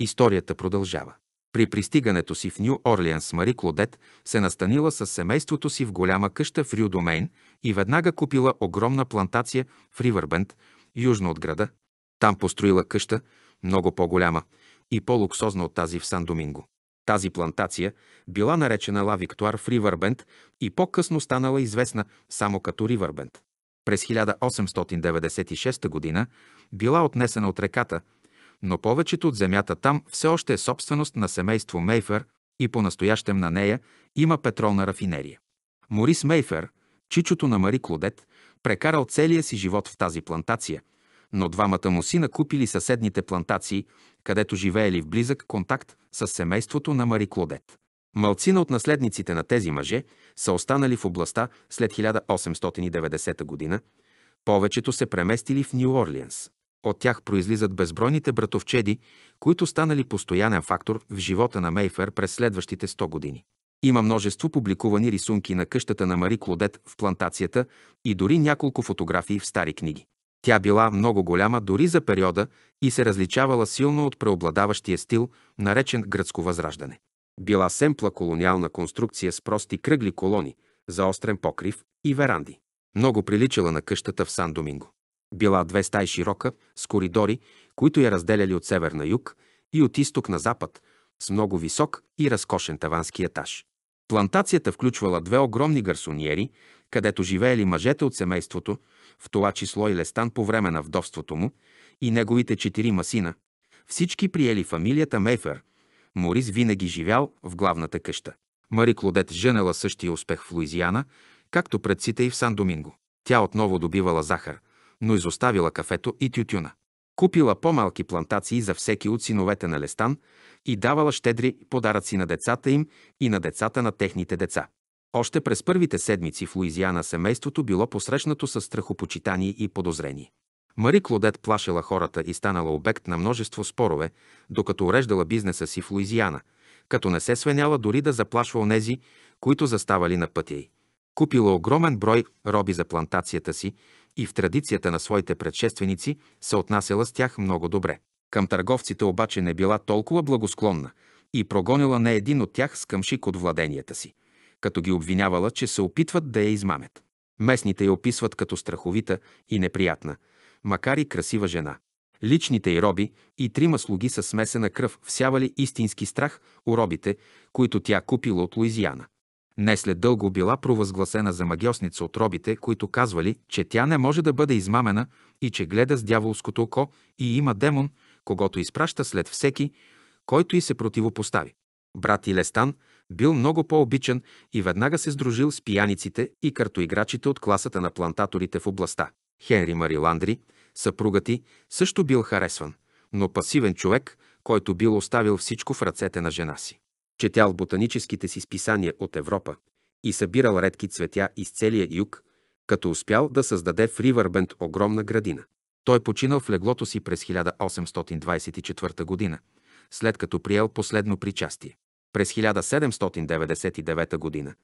Историята продължава. При пристигането си в Ню Орлианс Мари Клодет се настанила с семейството си в голяма къща в Рю Домейн и веднага купила огромна плантация в Ривърбенд, южно от града. Там построила къща, много по-голяма и по-луксозна от тази в Сан-Доминго. Тази плантация била наречена Ла Виктуар в Ривърбенд и по-късно станала известна само като Ривърбенд. През 1896 г. била отнесена от реката – но повечето от земята там все още е собственост на семейство Мейфер и по-настоящем на нея има петролна рафинерия. Морис Мейфер, чичото на Мари Клодет, прекарал целия си живот в тази плантация, но двамата му сина купили съседните плантации, където живеели в близък контакт с семейството на Мари Клодет. Малцина от наследниците на тези мъже са останали в областта след 1890 година, повечето се преместили в Нью Орлиенс. От тях произлизат безбройните братовчеди, които станали постоянен фактор в живота на Мейфер през следващите 100 години. Има множество публикувани рисунки на къщата на Мари Клодет в плантацията и дори няколко фотографии в стари книги. Тя била много голяма дори за периода и се различавала силно от преобладаващия стил, наречен гръцко възраждане. Била семпла колониална конструкция с прости кръгли колони, заострен покрив и веранди. Много приличала на къщата в Сан-Доминго. Била две стаи широка, с коридори, които я разделяли от север на юг и от изток на запад, с много висок и разкошен тавански етаж. Плантацията включвала две огромни гарсониери, където живеели мъжете от семейството, в това число и Лестан по време на вдовството му, и неговите четири масина. Всички приели фамилията Мейфер. Морис винаги живял в главната къща. Мари Клодет женела същия успех в Луизиана, както пред сите и в Сан-Доминго. Тя отново добивала захар, но изоставила кафето и тютюна. Купила по-малки плантации за всеки от синовете на Лестан и давала щедри подаръци на децата им и на децата на техните деца. Още през първите седмици в Луизиана семейството било посрещнато с страхопочитание и подозрение. Мари Клодет плашила хората и станала обект на множество спорове, докато уреждала бизнеса си в Луизиана, като не се свеняла дори да заплашва онези, които заставали на пътя й. Купила огромен брой роби за плантацията си и в традицията на своите предшественици се отнасяла с тях много добре. Към търговците обаче не била толкова благосклонна и прогонила не един от тях с къмшик от владенията си, като ги обвинявала, че се опитват да я измамят. Местните я описват като страховита и неприятна, макар и красива жена. Личните й роби и трима слуги са смесена кръв всявали истински страх у робите, които тя купила от Луизиана. Не след дълго била провъзгласена за магиосница от робите, които казвали, че тя не може да бъде измамена и че гледа с дяволското око и има демон, когато изпраща след всеки, който й се противопостави. Брат Илестан бил много по-обичан и веднага се сдружил с пияниците и картоиграчите от класата на плантаторите в областта. Хенри Мари Ландри, съпругът ти, също бил харесван, но пасивен човек, който бил оставил всичко в ръцете на жена си. Четял ботаническите си списания от Европа и събирал редки цветя из целия юг, като успял да създаде в Ривърбенд огромна градина. Той починал в леглото си през 1824 година, след като приел последно причастие. През 1799 година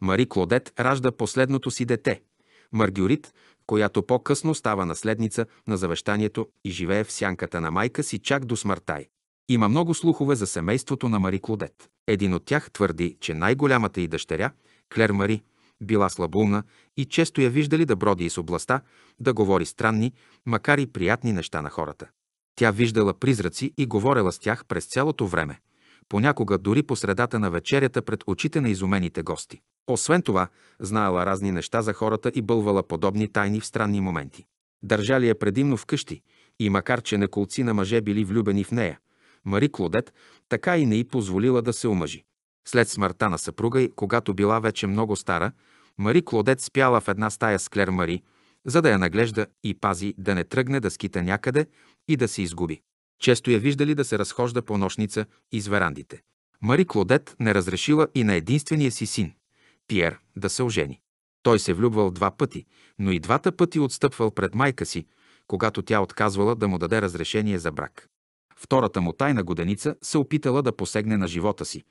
Мари Клодет ражда последното си дете – Маргюрит, която по-късно става наследница на завещанието и живее в сянката на майка си чак до смъртай. Има много слухове за семейството на Мари Клодет. Един от тях твърди, че най-голямата й дъщеря, Клер Мари, била слабулна и често я виждали да броди из областта, да говори странни, макар и приятни неща на хората. Тя виждала призраци и говорела с тях през цялото време, понякога дори по средата на вечерята пред очите на изумените гости. Освен това, знаела разни неща за хората и бълвала подобни тайни в странни моменти. Държали я предимно вкъщи и макар, че неколци на мъже били влюбени в нея – Мари Клодет така и не й позволила да се омъжи. След смъртта на съпруга й, когато била вече много стара, Мари Клодет спяла в една стая с Клер Мари, за да я наглежда и пази да не тръгне да скита някъде и да се изгуби. Често я виждали да се разхожда по нощница из верандите. Мари Клодет не разрешила и на единствения си син, Пиер, да се ожени. Той се влюбвал два пъти, но и двата пъти отстъпвал пред майка си, когато тя отказвала да му даде разрешение за брак. Втората му тайна годеница се опитала да посегне на живота си,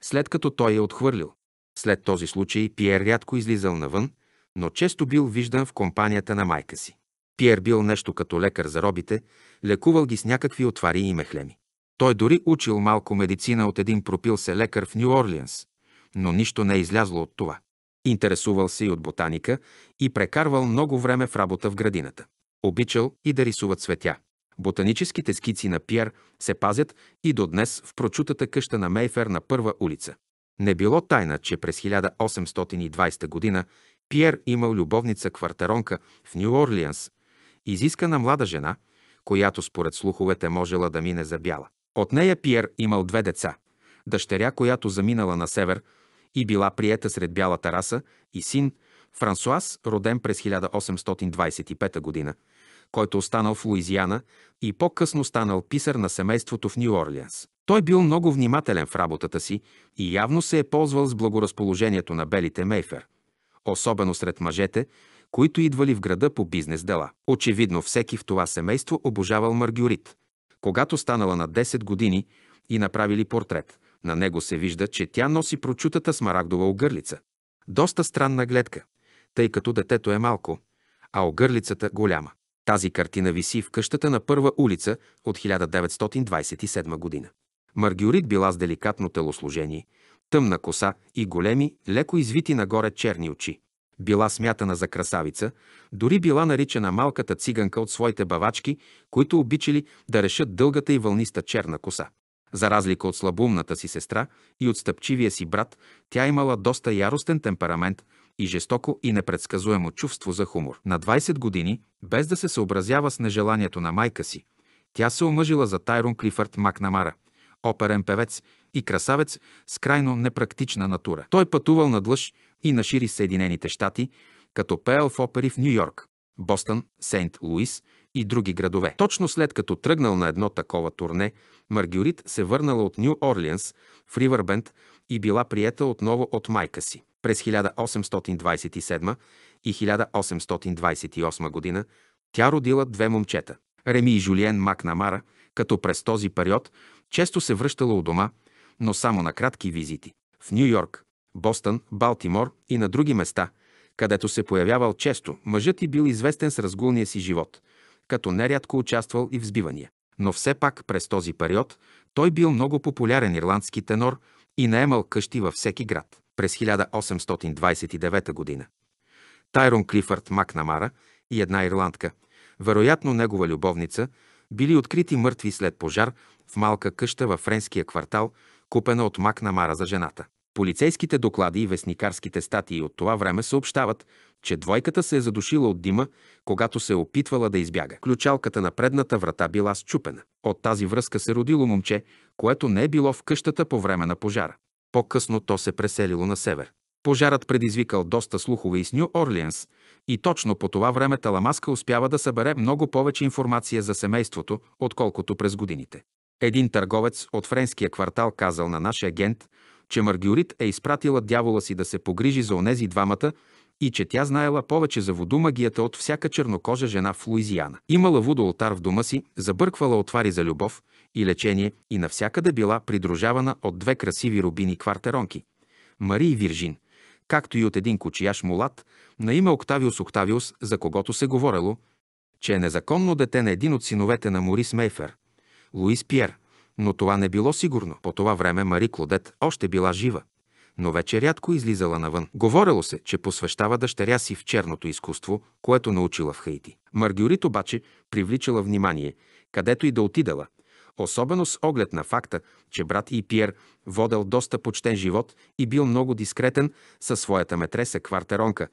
след като той е отхвърлил. След този случай Пиер рядко излизал навън, но често бил виждан в компанията на майка си. Пиер бил нещо като лекар за робите, лекувал ги с някакви отвари и мехлеми. Той дори учил малко медицина от един пропил се лекар в Нью Орлианс, но нищо не е излязло от това. Интересувал се и от ботаника и прекарвал много време в работа в градината. Обичал и да рисува цветя. Ботаническите скици на Пьер се пазят и до днес в прочутата къща на Мейфер на първа улица. Не било тайна, че през 1820 г. Пиер имал любовница-квартаронка в Нью Орлианс, изискана млада жена, която според слуховете можела да мине за бяла. От нея Пиер имал две деца – дъщеря, която заминала на север и била приета сред бялата раса, и син – Франсуас, роден през 1825 година – който останал в Луизиана и по-късно станал писар на семейството в Нью Орлианс. Той бил много внимателен в работата си и явно се е ползвал с благоразположението на белите Мейфер, особено сред мъжете, които идвали в града по бизнес дела. Очевидно всеки в това семейство обожавал Маргюрит. Когато станала на 10 години и направили портрет, на него се вижда, че тя носи прочутата смарагдова огърлица. Доста странна гледка, тъй като детето е малко, а огърлицата голяма. Тази картина виси в къщата на първа улица от 1927 година. Маргиорит била с деликатно телосложение, тъмна коса и големи, леко извити нагоре черни очи. Била смятана за красавица, дори била наричана малката циганка от своите бавачки, които обичали да решат дългата и вълниста черна коса. За разлика от слабумната си сестра и от стъпчивия си брат, тя имала доста яростен темперамент – и жестоко и непредсказуемо чувство за хумор. На 20 години, без да се съобразява с нежеланието на майка си, тя се омъжила за Тайрон Клифърд Макнамара, оперен певец и красавец с крайно непрактична натура. Той пътувал на длъж и на шири Съединените щати, като пеел в опери в Нью-Йорк, Бостън, Сейнт Луис и други градове. Точно след като тръгнал на едно такова турне, Маргюрит се върнала от Нью Орлианс в Ривърбенд и била приета отново от майка си. През 1827 и 1828 година тя родила две момчета – Реми и Жулиен Макнамара, като през този период често се връщала у дома, но само на кратки визити. В Нью Йорк, Бостън, Балтимор и на други места, където се появявал често, мъжът и бил известен с разгулния си живот, като нерядко участвал и в сбивания. Но все пак през този период той бил много популярен ирландски тенор и наемал къщи във всеки град през 1829 г. Тайрон Клифърд Макнамара и една ирландка, вероятно негова любовница, били открити мъртви след пожар в малка къща във френския квартал, купена от Макнамара за жената. Полицейските доклади и вестникарските статии от това време съобщават, че двойката се е задушила от дима, когато се е опитвала да избяга. Ключалката на предната врата била счупена. От тази връзка се родило момче, което не е било в къщата по време на пожара. По-късно то се преселило на север. Пожарът предизвикал доста слухове и с Ню Орлиенс и точно по това време Таламаска успява да събере много повече информация за семейството, отколкото през годините. Един търговец от френския квартал казал на нашия агент, че Маргюрит е изпратила дявола си да се погрижи за онези двамата и че тя знаела повече за водомагията от всяка чернокожа жена в Луизиана. Имала водоолтар в дома си, забърквала отвари за любов – и лечение и навсякъде била придружавана от две красиви рубини квартеронки – Мари и Виржин, както и от един кучияш мулат на име Октавиус Октавиус, за когото се говорело, че е незаконно дете на един от синовете на Морис Мейфер – Луис Пьер, но това не било сигурно. По това време Мари Клодет още била жива, но вече рядко излизала навън. Говорело се, че посвещава дъщеря си в черното изкуство, което научила в Хаити. Маргюрит обаче привличала внимание, където и да отидала, особено с оглед на факта, че брат и Пьер водел доста почтен живот и бил много дискретен със своята метреса квартеронка,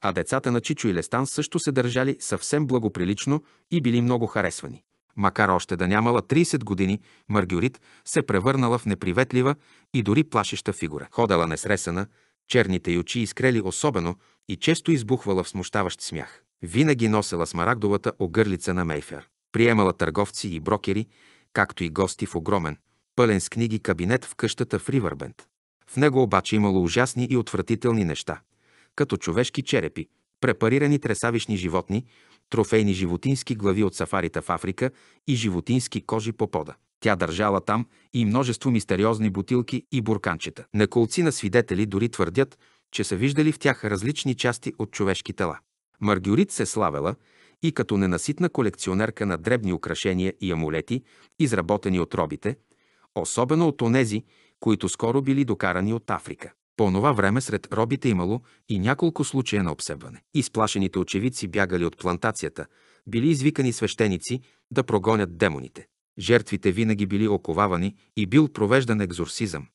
а децата на Чичо и Лестан също се държали съвсем благоприлично и били много харесвани. Макар още да нямала 30 години, Маргюрит се превърнала в неприветлива и дори плашеща фигура. Ходала несресана, черните й очи изкрели особено и често избухвала в смущаващ смях. Винаги носела смарагдовата огърлица на Мейфер. Приемала търговци и брокери, както и гости в огромен, пълен с книги кабинет в къщата в Ривърбент. В него обаче имало ужасни и отвратителни неща, като човешки черепи, препарирани тресавишни животни, трофейни животински глави от сафарите в Африка и животински кожи по пода. Тя държала там и множество мистериозни бутилки и бурканчета. Неколци на свидетели дори твърдят, че са виждали в тях различни части от човешки тела. Маргюрит се славела, и като ненаситна колекционерка на дребни украшения и амулети, изработени от робите, особено от онези, които скоро били докарани от Африка. По онова време сред робите имало и няколко случая на обсебване. Изплашените очевидци бягали от плантацията, били извикани свещеници да прогонят демоните. Жертвите винаги били оковавани и бил провеждан екзорсизъм,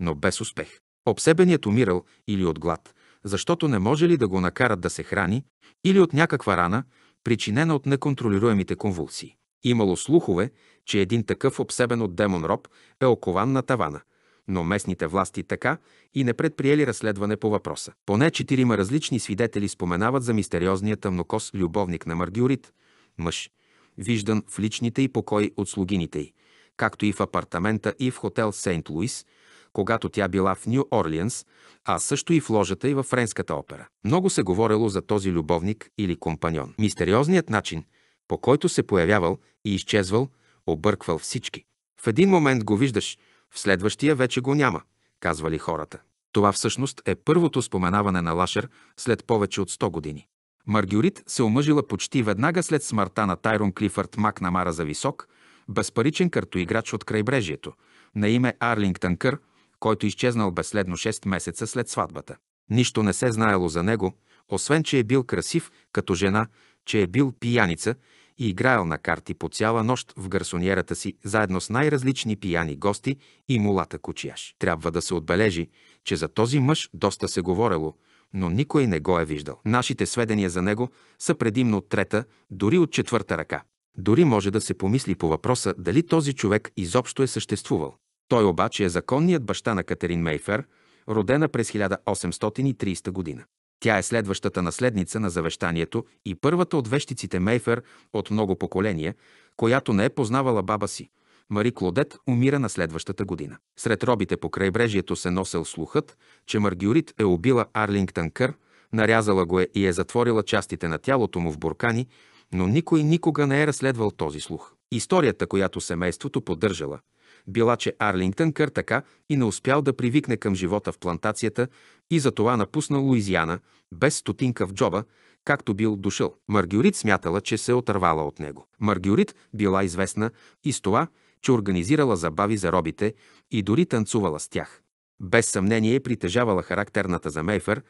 но без успех. Обсебеният умирал или от глад, защото не може ли да го накарат да се храни, или от някаква рана, причинена от неконтролируемите конвулсии. Имало слухове, че един такъв обсебен от демон роб е окован на тавана, но местните власти така и не предприели разследване по въпроса. Поне четирима различни свидетели споменават за мистериозния тъмнокос любовник на Маргюрит, мъж, виждан в личните й покои от слугините й, както и в апартамента и в хотел Сейнт Луис – когато тя била в Нью Орлиенс, а също и в ложата и във Френската опера. Много се говорило за този любовник или компаньон. Мистериозният начин, по който се появявал и изчезвал, обърквал всички. В един момент го виждаш, в следващия вече го няма, казвали хората. Това всъщност е първото споменаване на Лашер след повече от 100 години. Маргюрит се омъжила почти веднага след смъртта на Тайрон Клифърд Макнамара за висок, безпаричен картоиграч от крайбрежието, на име Арлингтън Кър, който изчезнал безследно 6 месеца след сватбата. Нищо не се знаело за него, освен че е бил красив като жена, че е бил пияница и играел на карти по цяла нощ в гарсоньерата си заедно с най-различни пияни гости и мулата кучияш. Трябва да се отбележи, че за този мъж доста се говорело, но никой не го е виждал. Нашите сведения за него са предимно от трета, дори от четвърта ръка. Дори може да се помисли по въпроса дали този човек изобщо е съществувал. Той обаче е законният баща на Катерин Мейфер, родена през 1830 година. Тя е следващата наследница на завещанието и първата от вещиците Мейфер от много поколения, която не е познавала баба си. Мари Клодет умира на следващата година. Сред робите по крайбрежието се носел слухът, че Маргюрит е убила Арлингтън Кър, нарязала го е и е затворила частите на тялото му в буркани, но никой никога не е разследвал този слух. Историята, която семейството поддържала – била, че Арлингтън Кър така и не успял да привикне към живота в плантацията и затова напуснал Луизиана, без стотинка в джоба, както бил дошъл. Маргюрит смятала, че се е отървала от него. Маргюрит била известна и с това, че организирала забави за робите и дори танцувала с тях. Без съмнение е притежавала характерната за Мейфер,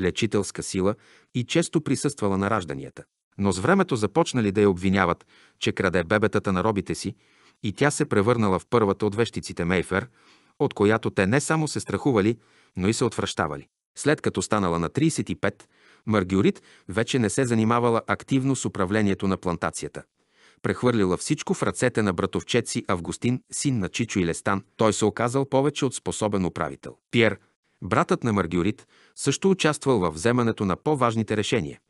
лечителска сила и често присъствала на ражданията. Но с времето започнали да я обвиняват, че краде бебетата на робите си, и тя се превърнала в първата от вещиците Мейфер, от която те не само се страхували, но и се отвръщавали. След като станала на 35, Маргиорит вече не се занимавала активно с управлението на плантацията. Прехвърлила всичко в ръцете на братовчет си Августин, син на Чичо и Лестан. Той се оказал повече от способен управител. Пьер, братът на Маргиорит, също участвал във вземането на по-важните решения,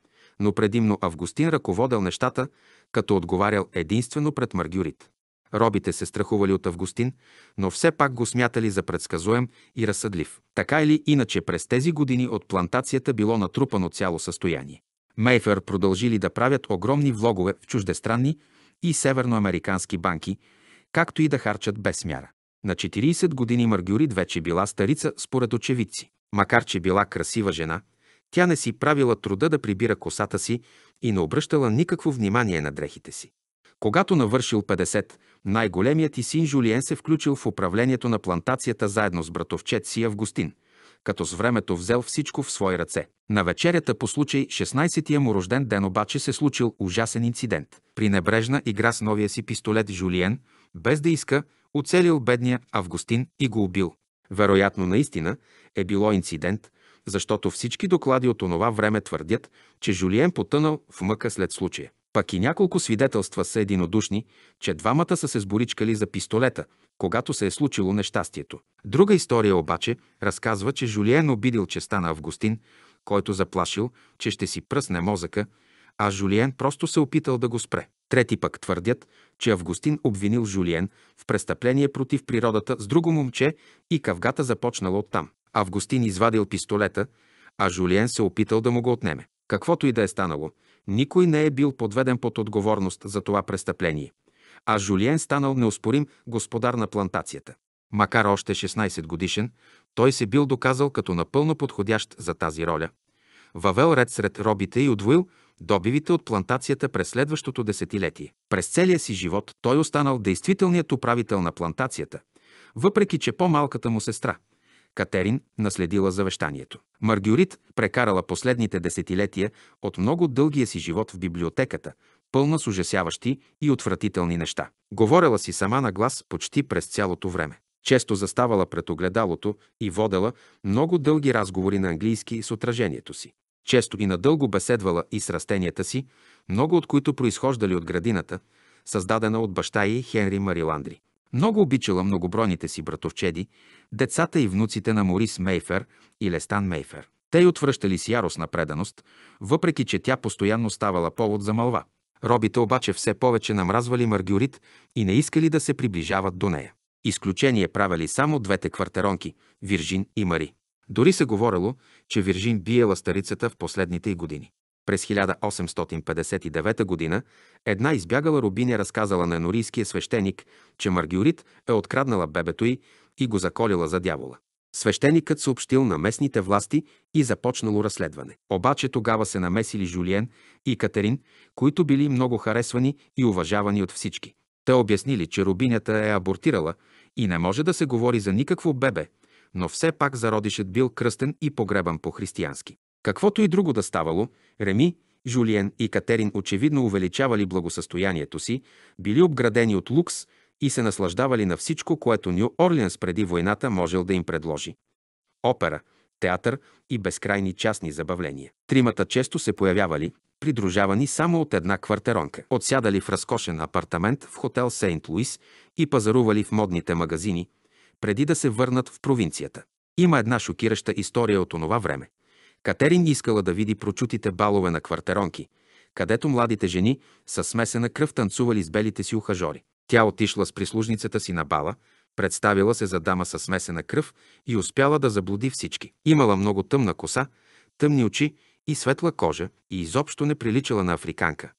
но предимно Августин ръководел нещата, като отговарял единствено пред Маргюрит. Робите се страхували от Августин, но все пак го смятали за предсказуем и разсъдлив. Така или иначе през тези години от плантацията било натрупано цяло състояние. Мейфер продължили да правят огромни влогове в чуждестранни и северноамерикански банки, както и да харчат без мяра. На 40 години Маргюрит вече била старица според очевидци. Макар, че била красива жена, тя не си правила труда да прибира косата си и не обръщала никакво внимание на дрехите си. Когато навършил 50, най-големият и син Жулиен се включил в управлението на плантацията заедно с братовчет си Августин, като с времето взел всичко в свои ръце. На вечерята по случай 16-тия му рожден ден обаче се случил ужасен инцидент. При небрежна игра с новия си пистолет Жулиен, без да иска, оцелил бедния Августин и го убил. Вероятно наистина е било инцидент, защото всички доклади от онова време твърдят, че Жулиен потънал в мъка след случая. Пък и няколко свидетелства са единодушни, че двамата са се сборичкали за пистолета, когато се е случило нещастието. Друга история обаче разказва, че Жулиен обидил честа на Августин, който заплашил, че ще си пръсне мозъка, а Жулиен просто се опитал да го спре. Трети пък твърдят, че Августин обвинил Жулиен в престъпление против природата с друго момче и кавгата започнала оттам. Августин извадил пистолета, а Жулиен се опитал да му го отнеме. Каквото и да е станало – никой не е бил подведен под отговорност за това престъпление, а Жулиен станал неоспорим господар на плантацията. Макар още 16 годишен, той се бил доказал като напълно подходящ за тази роля. Въвел ред сред робите и удвоил добивите от плантацията през следващото десетилетие. През целия си живот той останал действителният управител на плантацията, въпреки че по-малката му сестра – Катерин наследила завещанието. Маргюрит прекарала последните десетилетия от много дългия си живот в библиотеката, пълна с ужасяващи и отвратителни неща. Говорела си сама на глас почти през цялото време. Често заставала пред огледалото и водела много дълги разговори на английски с отражението си. Често и надълго беседвала и с растенията си, много от които произхождали от градината, създадена от баща й Хенри Мариландри. Много обичала многобройните си братовчеди, децата и внуците на Морис Мейфер и Лестан Мейфер. Те й отвръщали с яростна преданост, въпреки че тя постоянно ставала повод за мълва. Робите обаче все повече намразвали Маргюрит и не искали да се приближават до нея. Изключение правили само двете квартеронки – Виржин и Мари. Дори се говорило, че Виржин биела старицата в последните й години. През 1859 г. една избягала рубиня разказала на енорийския свещеник, че Маргиорит е откраднала бебето й и го заколила за дявола. Свещеникът съобщил на местните власти и започнало разследване. Обаче тогава се намесили Жулиен и Катерин, които били много харесвани и уважавани от всички. Те обяснили, че рубинята е абортирала и не може да се говори за никакво бебе, но все пак зародишът бил кръстен и погребан по-християнски. Каквото и друго да ставало, Реми, Жулиен и Катерин очевидно увеличавали благосъстоянието си, били обградени от лукс и се наслаждавали на всичко, което Ню Орлианс преди войната можел да им предложи. Опера, театър и безкрайни частни забавления. Тримата често се появявали, придружавани само от една квартиронка. Отсядали в разкошен апартамент в хотел Сейнт Луис и пазарували в модните магазини, преди да се върнат в провинцията. Има една шокираща история от онова време. Катерин искала да види прочутите балове на квартеронки, където младите жени с смесена кръв танцували с белите си ухажори. Тя отишла с прислужницата си на бала, представила се за дама с смесена кръв и успяла да заблуди всички. Имала много тъмна коса, тъмни очи и светла кожа и изобщо не приличала на африканка.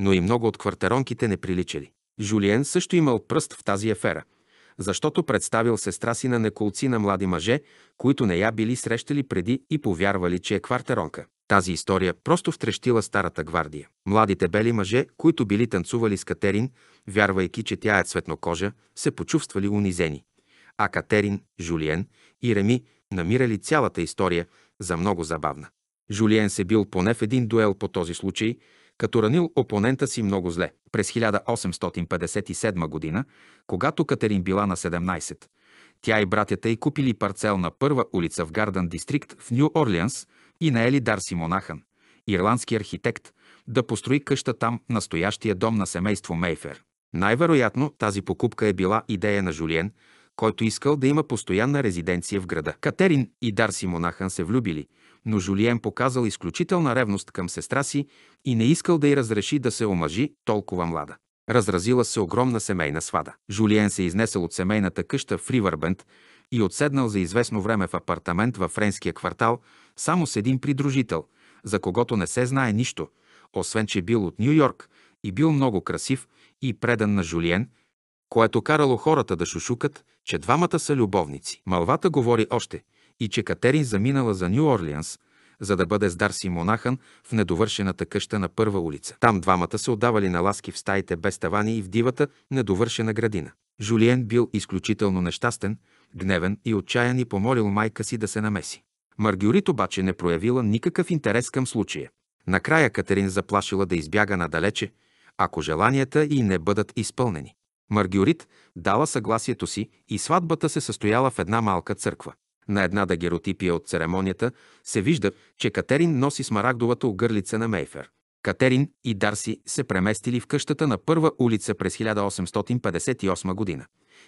Но и много от квартеронките не приличали. Жулиен също имал пръст в тази афера – защото представил сестра си на неколци на млади мъже, които не я били срещали преди и повярвали, че е квартеронка. Тази история просто втрещила старата гвардия. Младите бели мъже, които били танцували с Катерин, вярвайки, че тя е цветнокожа, се почувствали унизени. А Катерин, Жулиен и Реми намирали цялата история за много забавна. Жулиен се бил поне в един дуел по този случай като ранил опонента си много зле. През 1857 г., когато Катерин била на 17, тя и братята й купили парцел на първа улица в Гарден Дистрикт в Нью Орлианс и наели Дарси Монахън, ирландски архитект, да построи къща там настоящия дом на семейство Мейфер. Най-вероятно тази покупка е била идея на Жулиен, който искал да има постоянна резиденция в града. Катерин и Дарси Монахън се влюбили но Жулиен показал изключителна ревност към сестра си и не искал да й разреши да се омъжи толкова млада. Разразила се огромна семейна свада. Жулиен се изнесъл от семейната къща в Ривърбент и отседнал за известно време в апартамент във френския квартал само с един придружител, за когото не се знае нищо, освен че бил от Нью Йорк и бил много красив и предан на Жулиен, което карало хората да шушукат, че двамата са любовници. Малвата говори още – и че Катерин заминала за Нью Орлианс, за да бъде с Дарси монахан в недовършената къща на първа улица. Там двамата се отдавали на ласки в стаите без тавани и в дивата, недовършена градина. Жулиен бил изключително нещастен, гневен и отчаян и помолил майка си да се намеси. Маргюрит обаче не проявила никакъв интерес към случая. Накрая Катерин заплашила да избяга надалече, ако желанията й не бъдат изпълнени. Маргюрит дала съгласието си и сватбата се състояла в една малка църква. На една дагеротипия от церемонията се вижда, че Катерин носи смарагдовата огърлица на Мейфер. Катерин и Дарси се преместили в къщата на първа улица през 1858 година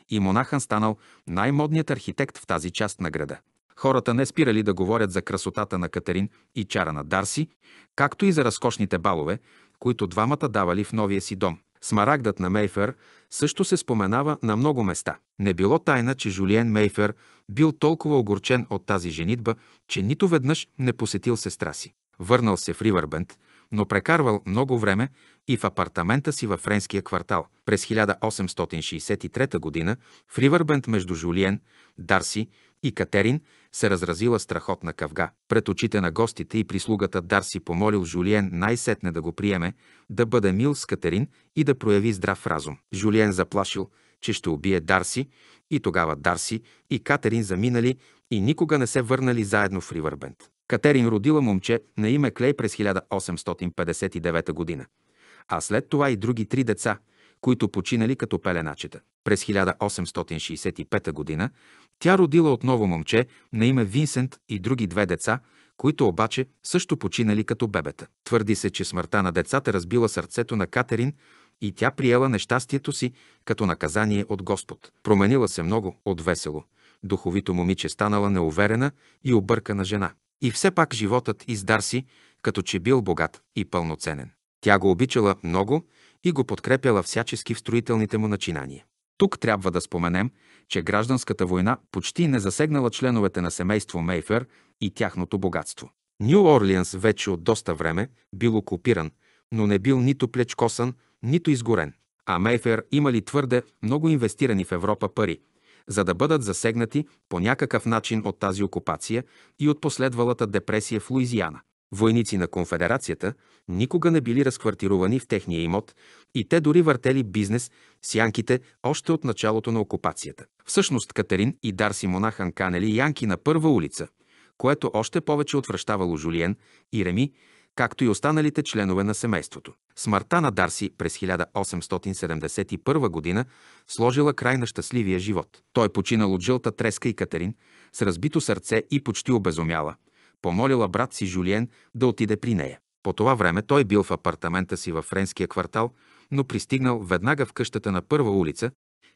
и монахън станал най-модният архитект в тази част на града. Хората не спирали да говорят за красотата на Катерин и чара на Дарси, както и за разкошните балове, които двамата давали в новия си дом. Смарагдът на Мейфер също се споменава на много места. Не било тайна, че Жулиен Мейфер бил толкова огорчен от тази женитба, че нито веднъж не посетил сестра си. Върнал се в Ривърбент, но прекарвал много време и в апартамента си във френския квартал. През 1863 г. в Ривърбент между Жулиен, Дарси и Катерин се разразила страхотна кавга. Пред очите на гостите и прислугата Дарси помолил Жулиен най-сетне да го приеме, да бъде мил с Катерин и да прояви здрав разум. Жулиен заплашил, че ще убие Дарси и тогава Дарси и Катерин заминали и никога не се върнали заедно в Ривърбент. Катерин родила момче на име Клей през 1859 година, а след това и други три деца – които починали като пеленачета. През 1865 г. Тя родила отново момче на име Винсент и други две деца, които обаче също починали като бебета. Твърди се, че смъртта на децата разбила сърцето на Катерин и тя приела нещастието си като наказание от Господ. Променила се много от весело. Духовито момиче станала неуверена и объркана жена. И все пак животът издар си, като че бил богат и пълноценен. Тя го обичала много и го подкрепяла всячески в строителните му начинания. Тук трябва да споменем, че гражданската война почти не засегнала членовете на семейство Мейфер и тяхното богатство. Нью Орлианс вече от доста време бил окупиран, но не бил нито плечкосан, нито изгорен. А Мейфер имали твърде много инвестирани в Европа пари, за да бъдат засегнати по някакъв начин от тази окупация и от последвалата депресия в Луизиана. Войници на конфедерацията никога не били разквартировани в техния имот и те дори въртели бизнес с янките още от началото на окупацията. Всъщност Катерин и Дарси Монахан канели янки на първа улица, което още повече отвръщавало Жулиен и Реми, както и останалите членове на семейството. Смъртта на Дарси през 1871 година сложила край на щастливия живот. Той починал от жълта треска и Катерин с разбито сърце и почти обезумяла – Помолила брат си Жулиен да отиде при нея. По това време той бил в апартамента си във френския квартал, но пристигнал веднага в къщата на първа улица,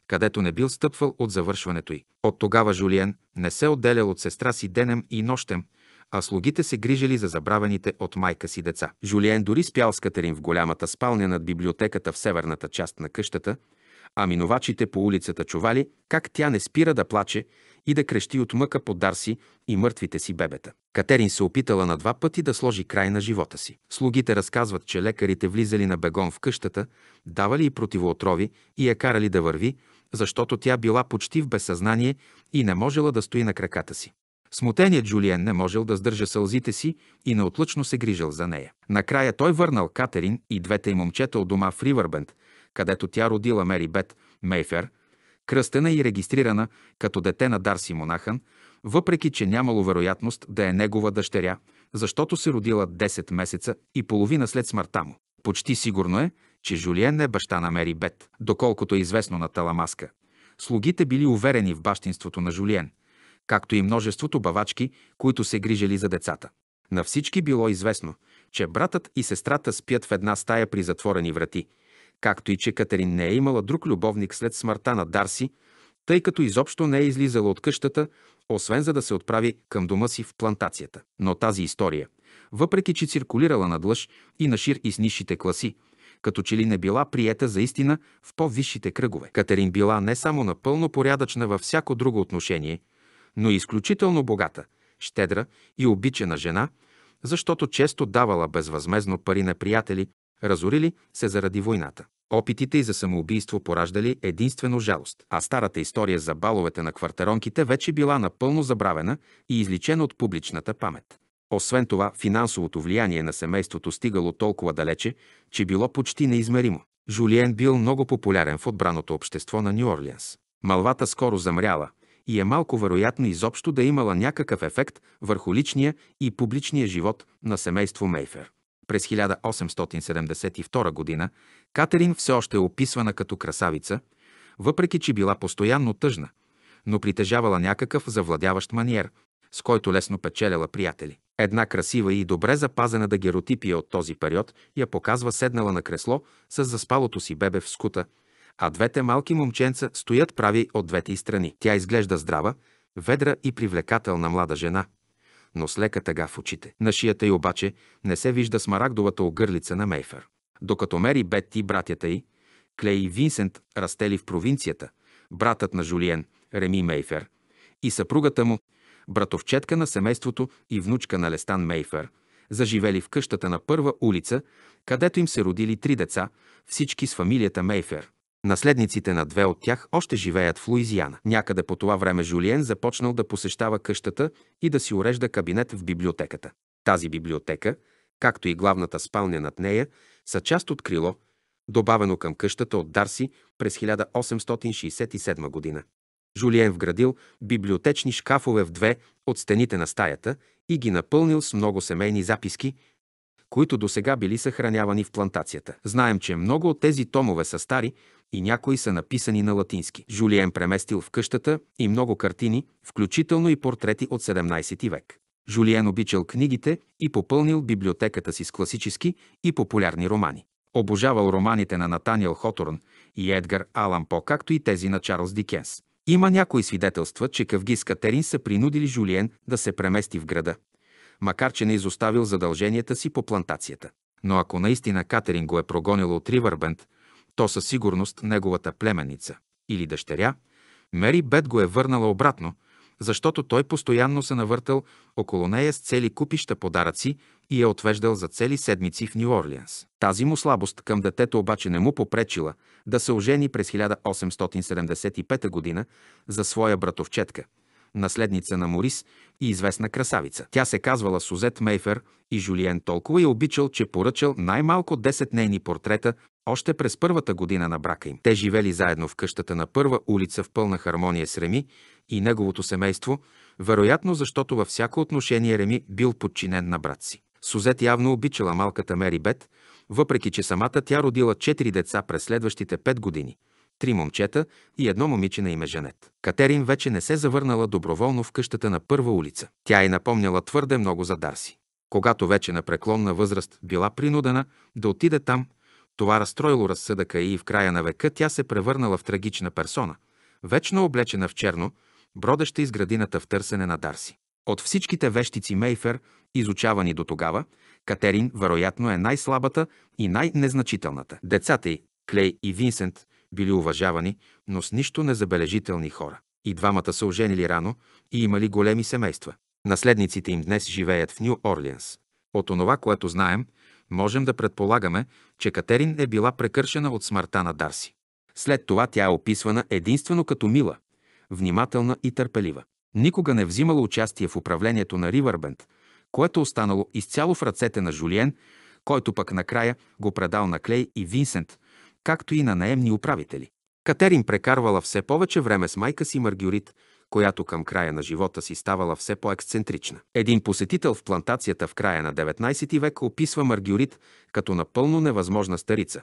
където не бил стъпвал от завършването й. От тогава Жулиен не се отделял от сестра си денем и нощем, а слугите се грижили за забравените от майка си деца. Жулиен дори спял с Катерин в голямата спалня над библиотеката в северната част на къщата, а минувачите по улицата чували как тя не спира да плаче и да крещи от мъка по Дарси и мъртвите си бебета. Катерин се опитала на два пъти да сложи край на живота си. Слугите разказват, че лекарите влизали на бегон в къщата, давали и противоотрови и я карали да върви, защото тя била почти в безсъзнание и не можела да стои на краката си. Смутеният Джулиен не можел да сдържа сълзите си и неотлъчно се грижал за нея. Накрая той върнал Катерин и двете й момчета от дома в Ривърбенд, където тя родила Мери Бет Мейфер – кръстена и регистрирана като дете на Дарси Монахън, въпреки че нямало вероятност да е негова дъщеря, защото се родила 10 месеца и половина след смъртта му. Почти сигурно е, че Жулиен е баща на Мери Бет, доколкото е известно на Таламаска. Слугите били уверени в бащинството на Жулиен, както и множеството бавачки, които се грижели за децата. На всички било известно, че братът и сестрата спят в една стая при затворени врати – както и че Катерин не е имала друг любовник след смъртта на Дарси, тъй като изобщо не е излизала от къщата, освен за да се отправи към дома си в плантацията. Но тази история, въпреки че циркулирала надлъж и на шир и с нишите класи, като че ли не била приета за истина в по-висшите кръгове. Катерин била не само напълно порядъчна във всяко друго отношение, но и изключително богата, щедра и обичана жена, защото често давала безвъзмезно пари на приятели, разорили се заради войната. Опитите и за самоубийство пораждали единствено жалост, а старата история за баловете на квартеронките вече била напълно забравена и изличена от публичната памет. Освен това, финансовото влияние на семейството стигало толкова далече, че било почти неизмеримо. Жулиен бил много популярен в отбраното общество на Нью Орлианс. Малвата скоро замряла и е малко вероятно изобщо да имала някакъв ефект върху личния и публичния живот на семейство Мейфер. През 1872 г. Катерин все още е описвана като красавица, въпреки че била постоянно тъжна, но притежавала някакъв завладяващ маниер, с който лесно печеляла приятели. Една красива и добре запазена дагеротипия от този период я показва седнала на кресло с заспалото си бебе в скута, а двете малки момченца стоят прави от двете й страни. Тя изглежда здрава, ведра и привлекателна млада жена но с лека тъга в очите. На шията й обаче не се вижда смарагдовата огърлица на Мейфър. Докато Мери Бетти, братята й, Клей и Винсент, растели в провинцията, братът на Жулиен, Реми Мейфер, и съпругата му, братовчетка на семейството и внучка на Лестан Мейфер, заживели в къщата на първа улица, където им се родили три деца, всички с фамилията Мейфер. Наследниците на две от тях още живеят в Луизиана. Някъде по това време Жулиен започнал да посещава къщата и да си урежда кабинет в библиотеката. Тази библиотека, както и главната спалня над нея, са част от крило, добавено към къщата от Дарси през 1867 година. Жулиен вградил библиотечни шкафове в две от стените на стаята и ги напълнил с много семейни записки, които до сега били съхранявани в плантацията. Знаем, че много от тези томове са стари, и някои са написани на латински. Жулиен преместил в къщата и много картини, включително и портрети от 17 век. Жулиен обичал книгите и попълнил библиотеката си с класически и популярни романи. Обожавал романите на Натаниел Хоторн и Едгар Алан По, както и тези на Чарлз Дикенс. Има някои свидетелства, че Кавги с Катерин са принудили Жулиен да се премести в града, макар че не изоставил задълженията си по плантацията. Но ако наистина Катерин го е прогонил от Ривърбенд, то със сигурност неговата племеница или дъщеря, Мери Бет го е върнала обратно, защото той постоянно се навъртал около нея с цели купища подаръци и е отвеждал за цели седмици в Нью Орлианс. Тази му слабост към детето обаче не му попречила да се ожени през 1875 г. за своя братовчетка – наследница на Морис и известна красавица. Тя се казвала Сузет Мейфер и Жулиен толкова я обичал, че поръчал най-малко 10 нейни портрета още през първата година на брака им. Те живели заедно в къщата на първа улица в пълна хармония с Реми и неговото семейство, вероятно защото във всяко отношение Реми бил подчинен на брат си. Сузет явно обичала малката Мери Бет, въпреки че самата тя родила 4 деца през следващите 5 години – три момчета и едно момиче на име Жанет. Катерин вече не се завърнала доброволно в къщата на първа улица. Тя й напомняла твърде много за Дарси. Когато вече на преклонна възраст била принудена да отиде там, това разстроило разсъдъка и в края на века тя се превърнала в трагична персона, вечно облечена в черно, бродеща из градината в търсене на Дарси. От всичките вещици Мейфер, изучавани до тогава, Катерин вероятно е най-слабата и най-незначителната. Децата й, Клей и Винсент, били уважавани, но с нищо незабележителни хора. И двамата са оженили рано и имали големи семейства. Наследниците им днес живеят в Нью Орлианс. От онова, което знаем, можем да предполагаме, че Катерин е била прекършена от смъртта на Дарси. След това тя е описвана единствено като мила, внимателна и търпелива. Никога не е взимала участие в управлението на Ривърбенд, което е останало изцяло в ръцете на Жулиен, който пък накрая го предал на Клей и Винсент, както и на наемни управители. Катерин прекарвала все повече време с майка си Маргюрит, която към края на живота си ставала все по-ексцентрична. Един посетител в плантацията в края на 19 век описва Маргюрит като напълно невъзможна старица,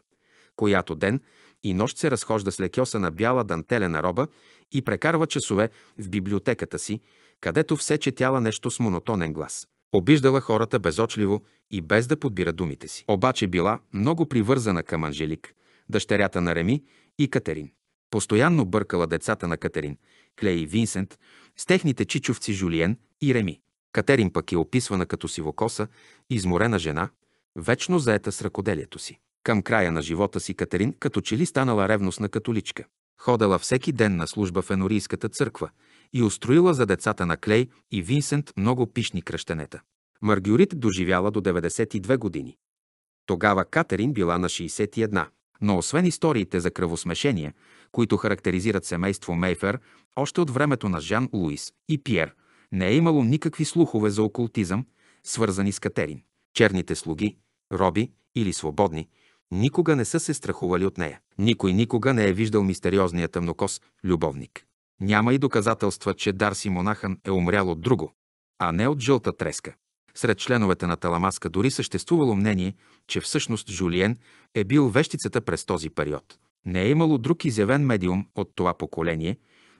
която ден и нощ се разхожда с лекьоса на бяла дантелена роба и прекарва часове в библиотеката си, където все четяла нещо с монотонен глас. Обиждала хората безочливо и без да подбира думите си. Обаче била много привързана към Анжелик, дъщерята на Реми и Катерин. Постоянно бъркала децата на Катерин, Клей и Винсент, с техните чичовци Жулиен и Реми. Катерин пък е описвана като сивокоса, изморена жена, вечно заета с ръкоделието си. Към края на живота си Катерин като че ли станала ревностна католичка. Ходела всеки ден на служба в Енорийската църква и устроила за децата на Клей и Винсент много пишни кръщенета. Маргюрит доживяла до 92 години. Тогава Катерин била на 61. Но освен историите за кръвосмешение, които характеризират семейство Мейфер, още от времето на Жан Луис и Пьер не е имало никакви слухове за окултизъм, свързани с Катерин. Черните слуги, роби или свободни, никога не са се страхували от нея. Никой никога не е виждал мистериозния тъмнокос любовник. Няма и доказателства, че Дарси Монахън е умрял от друго, а не от жълта треска. Сред членовете на Таламаска дори съществувало мнение, че всъщност Жулиен е бил вещицата през този период. Не е имало друг изявен медиум от това поколение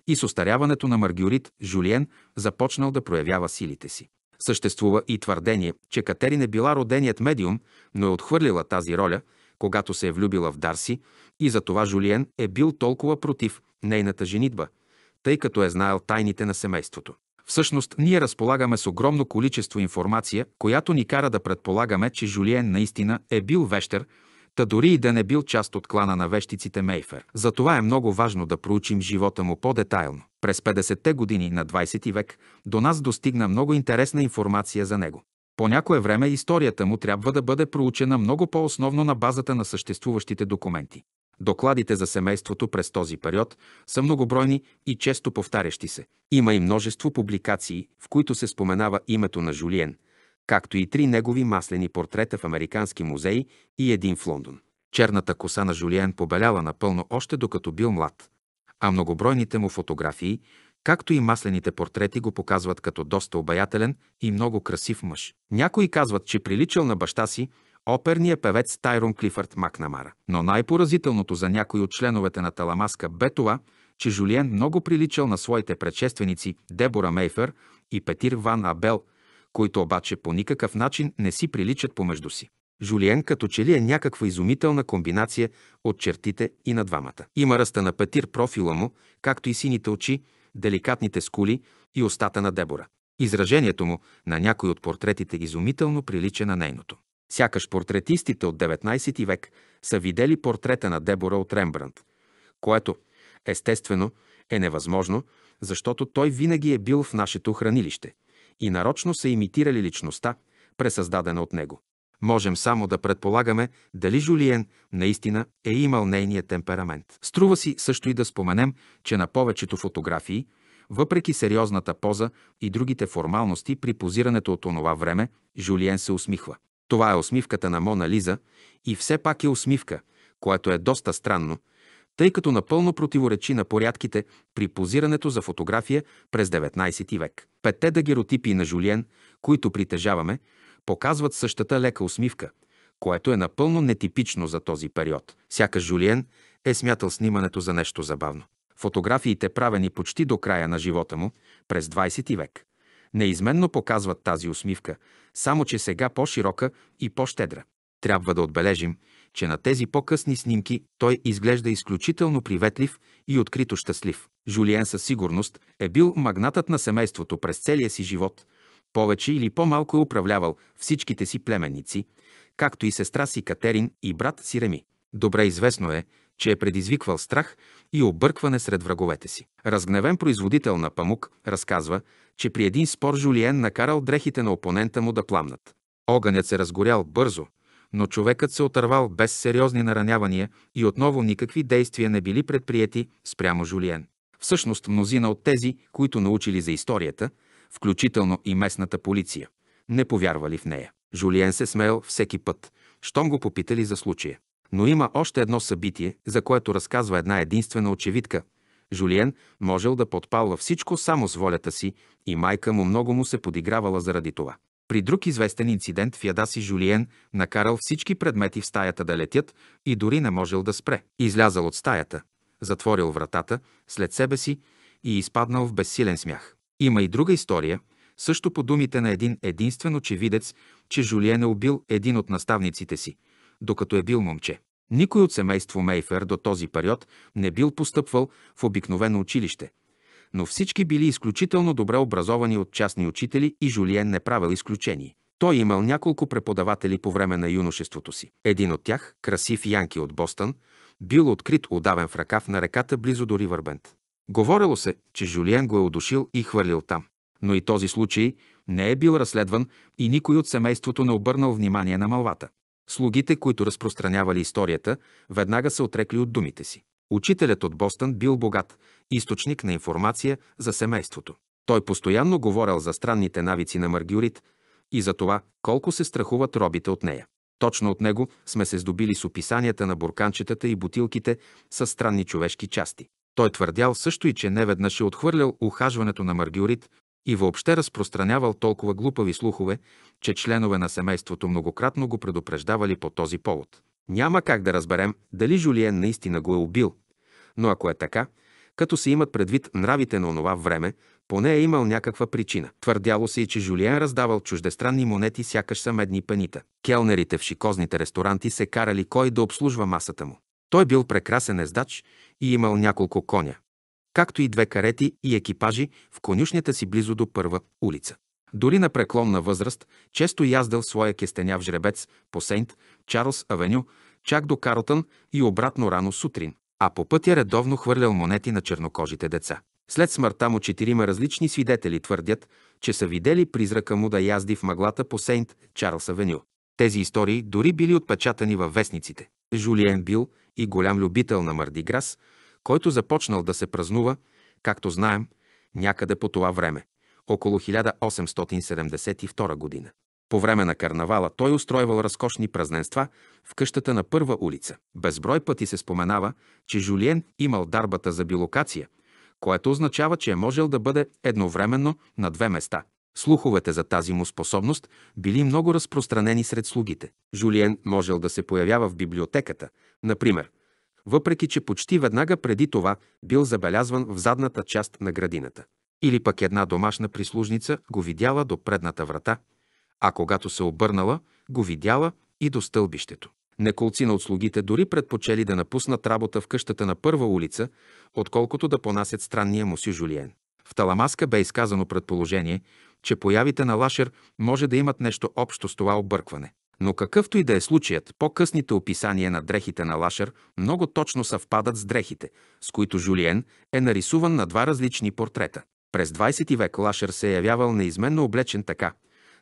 и с остаряването на Маргиорит Жулиен започнал да проявява силите си. Съществува и твърдение, че Катерин е била роденият медиум, но е отхвърлила тази роля, когато се е влюбила в Дарси и затова Жулиен е бил толкова против нейната женитба, тъй като е знаел тайните на семейството. Всъщност ние разполагаме с огромно количество информация, която ни кара да предполагаме, че Жулиен наистина е бил вещер, та дори и да не бил част от клана на вещиците Мейфер. Затова е много важно да проучим живота му по-детайлно. През 50-те години на 20 век до нас достигна много интересна информация за него. По някое време историята му трябва да бъде проучена много по-основно на базата на съществуващите документи. Докладите за семейството през този период са многобройни и често повтарящи се. Има и множество публикации, в които се споменава името на Жулиен, както и три негови маслени портрета в американски музеи и един в Лондон. Черната коса на Жулиен побеляла напълно още докато бил млад, а многобройните му фотографии, както и маслените портрети го показват като доста обаятелен и много красив мъж. Някои казват, че приличал на баща си, оперния певец Тайрон Клифърд Макнамара. Но най-поразителното за някои от членовете на Таламаска бе това, че Жулиен много приличал на своите предшественици Дебора Мейфер и Петир Ван Абел, които обаче по никакъв начин не си приличат помежду си. Жулиен като че ли е някаква изумителна комбинация от чертите и на двамата. Има ръста на Петир профила му, както и сините очи, деликатните скули и устата на Дебора. Изражението му на някой от портретите изумително прилича на нейното. Сякаш портретистите от 19 век са видели портрета на Дебора от Рембрандт, което, естествено, е невъзможно, защото той винаги е бил в нашето хранилище и нарочно са имитирали личността, пресъздадена от него. Можем само да предполагаме дали Жулиен наистина е имал нейния темперамент. Струва си също и да споменем, че на повечето фотографии, въпреки сериозната поза и другите формалности при позирането от онова време, Жулиен се усмихва. Това е усмивката на Мона Лиза и все пак е усмивка, което е доста странно, тъй като напълно противоречи на порядките при позирането за фотография през 19 век. Петте дагеротипи на Жулиен, които притежаваме, показват същата лека усмивка, което е напълно нетипично за този период. Сякаш Жулиен е смятал снимането за нещо забавно. Фотографиите, правени почти до края на живота му, през 20 век, неизменно показват тази усмивка, само че сега по-широка и по-щедра. Трябва да отбележим, че на тези по-късни снимки той изглежда изключително приветлив и открито щастлив. Жулиен със сигурност е бил магнатът на семейството през целия си живот. Повече или по-малко е управлявал всичките си племенници, както и сестра си Катерин и брат си Реми. Добре известно е, че е предизвиквал страх и объркване сред враговете си. Разгневен производител на памук разказва, че при един спор Жулиен накарал дрехите на опонента му да пламнат. Огънят се разгорял бързо, но човекът се отървал без сериозни наранявания и отново никакви действия не били предприяти спрямо Жулиен. Всъщност мнозина от тези, които научили за историята, включително и местната полиция, не повярвали в нея. Жулиен се смеял всеки път, щом го попитали за случая. Но има още едно събитие, за което разказва една единствена очевидка. Жулиен можел да подпалва всичко само с волята си и майка му много му се подигравала заради това. При друг известен инцидент в яда си Жулиен накарал всички предмети в стаята да летят и дори не можел да спре. Излязал от стаята, затворил вратата след себе си и изпаднал в безсилен смях. Има и друга история, също по думите на един единствен очевидец, че Жулиен е убил един от наставниците си – докато е бил момче. Никой от семейство Мейфер до този период не бил постъпвал в обикновено училище, но всички били изключително добре образовани от частни учители и Жулиен не правил изключение. Той имал няколко преподаватели по време на юношеството си. Един от тях, красив Янки от Бостън, бил открит удавен в ръкав на реката близо до Ривърбент. Говорело се, че Жулиен го е удушил и хвърлил там. Но и този случай не е бил разследван и никой от семейството не обърнал внимание на малвата. Слугите, които разпространявали историята, веднага се отрекли от думите си. Учителят от Бостън бил богат, източник на информация за семейството. Той постоянно говорил за странните навици на Маргюрит и за това колко се страхуват робите от нея. Точно от него сме се здобили с описанията на бурканчетата и бутилките с странни човешки части. Той твърдял също и, че неведнъж е отхвърлял ухажването на Маргюрит, и въобще разпространявал толкова глупави слухове, че членове на семейството многократно го предупреждавали по този повод. Няма как да разберем дали Жулиен наистина го е убил, но ако е така, като се имат предвид нравите на онова време, поне е имал някаква причина. Твърдяло се и, че Жулиен раздавал чуждестранни монети, сякаш са медни пенита. Келнерите в шикозните ресторанти се карали кой да обслужва масата му. Той бил прекрасен ездач и имал няколко коня както и две карети и екипажи в конюшнята си близо до първа улица. Дори на преклонна възраст, често яздал своя кестеняв жребец по Сейнт, Чарлз Авеню, чак до Карлтън и обратно рано сутрин, а по пътя редовно хвърлял монети на чернокожите деца. След смъртта му четирима различни свидетели твърдят, че са видели призрака му да язди в мъглата по Сейнт Чарлз Авеню. Тези истории дори били отпечатани във вестниците. Жулиен бил и голям любител на Мардиграс – който започнал да се празнува, както знаем, някъде по това време, около 1872 година. По време на карнавала той устройвал разкошни празненства в къщата на първа улица. Безброй пъти се споменава, че Жулиен имал дарбата за билокация, което означава, че е можел да бъде едновременно на две места. Слуховете за тази му способност били много разпространени сред слугите. Жулиен можел да се появява в библиотеката, например, въпреки че почти веднага преди това бил забелязван в задната част на градината. Или пък една домашна прислужница го видяла до предната врата, а когато се обърнала, го видяла и до стълбището. Неколци на отслугите дори предпочели да напуснат работа в къщата на първа улица, отколкото да понасят странния му си Жулиен. В Таламаска бе изказано предположение, че появите на Лашер може да имат нещо общо с това объркване. Но какъвто и да е случаят, по-късните описания на дрехите на Лашер много точно съвпадат с дрехите, с които Жулиен е нарисуван на два различни портрета. През 20 век Лашер се е явявал неизменно облечен така,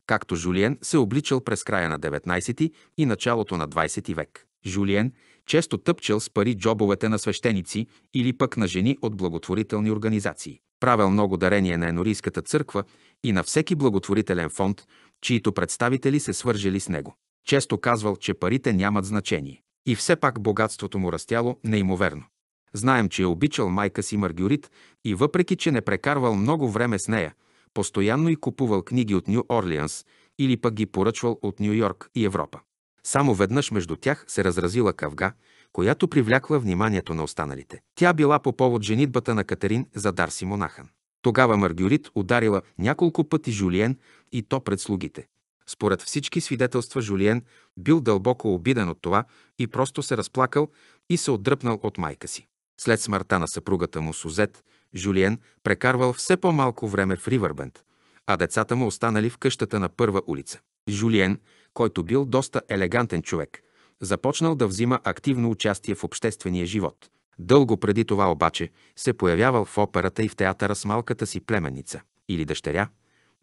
както Жулиен се е обличал през края на 19 и началото на 20 век. Жулиен често тъпчел с пари джобовете на свещеници или пък на жени от благотворителни организации. Правил много дарения на Енорийската църква и на всеки благотворителен фонд, чието представители се свържели с него. Често казвал, че парите нямат значение. И все пак богатството му растяло неимоверно. Знаем, че е обичал майка си Маргюрит и въпреки, че не прекарвал много време с нея, постоянно и купувал книги от Нью Орлианс или пък ги поръчвал от Нью Йорк и Европа. Само веднъж между тях се разразила кавга, която привлякла вниманието на останалите. Тя била по повод женитбата на Катерин за Дарси Монахан. Тогава Маргюрит ударила няколко пъти Жулиен и то пред слугите. Според всички свидетелства Жулиен бил дълбоко обиден от това и просто се разплакал и се отдръпнал от майка си. След смъртта на съпругата му Сузет, Жулиен прекарвал все по-малко време в Ривърбенд, а децата му останали в къщата на първа улица. Жулиен, който бил доста елегантен човек, започнал да взима активно участие в обществения живот. Дълго преди това обаче се появявал в операта и в театъра с малката си племенница или дъщеря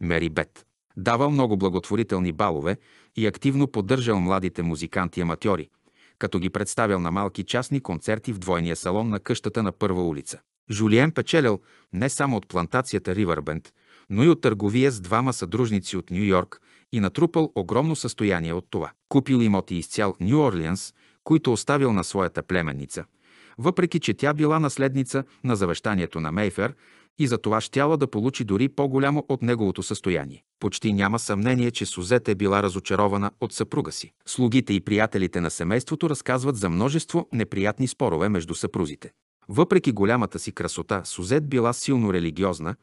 Мери Бет давал много благотворителни балове и активно поддържал младите музиканти-аматьори, като ги представял на малки частни концерти в двойния салон на къщата на Първа улица. Жулиен печелял не само от плантацията Ривърбенд, но и от търговия с двама съдружници от Нью Йорк и натрупал огромно състояние от това. Купил имоти изцял Нью Орлианс, които оставил на своята племенница, въпреки че тя била наследница на завещанието на Мейфер и за това щяла да получи дори по-голямо от неговото състояние. Почти няма съмнение, че Сузет е била разочарована от съпруга си. Слугите и приятелите на семейството разказват за множество неприятни спорове между съпрузите. Въпреки голямата си красота, Сузет била силно религиозна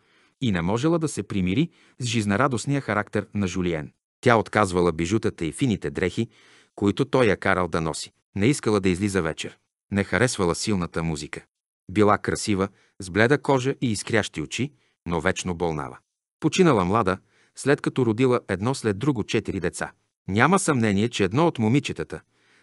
и не можела да се примири с жизнерадостния характер на Жулиен. Тя отказвала бижутата и фините дрехи, които той я карал да носи. Не искала да излиза вечер. Не харесвала силната музика. Била красива, с бледа кожа и изкрящи очи, но вечно болнава. Починала млада, след като родила едно след друго четири деца. Няма съмнение, че едно от момичетата,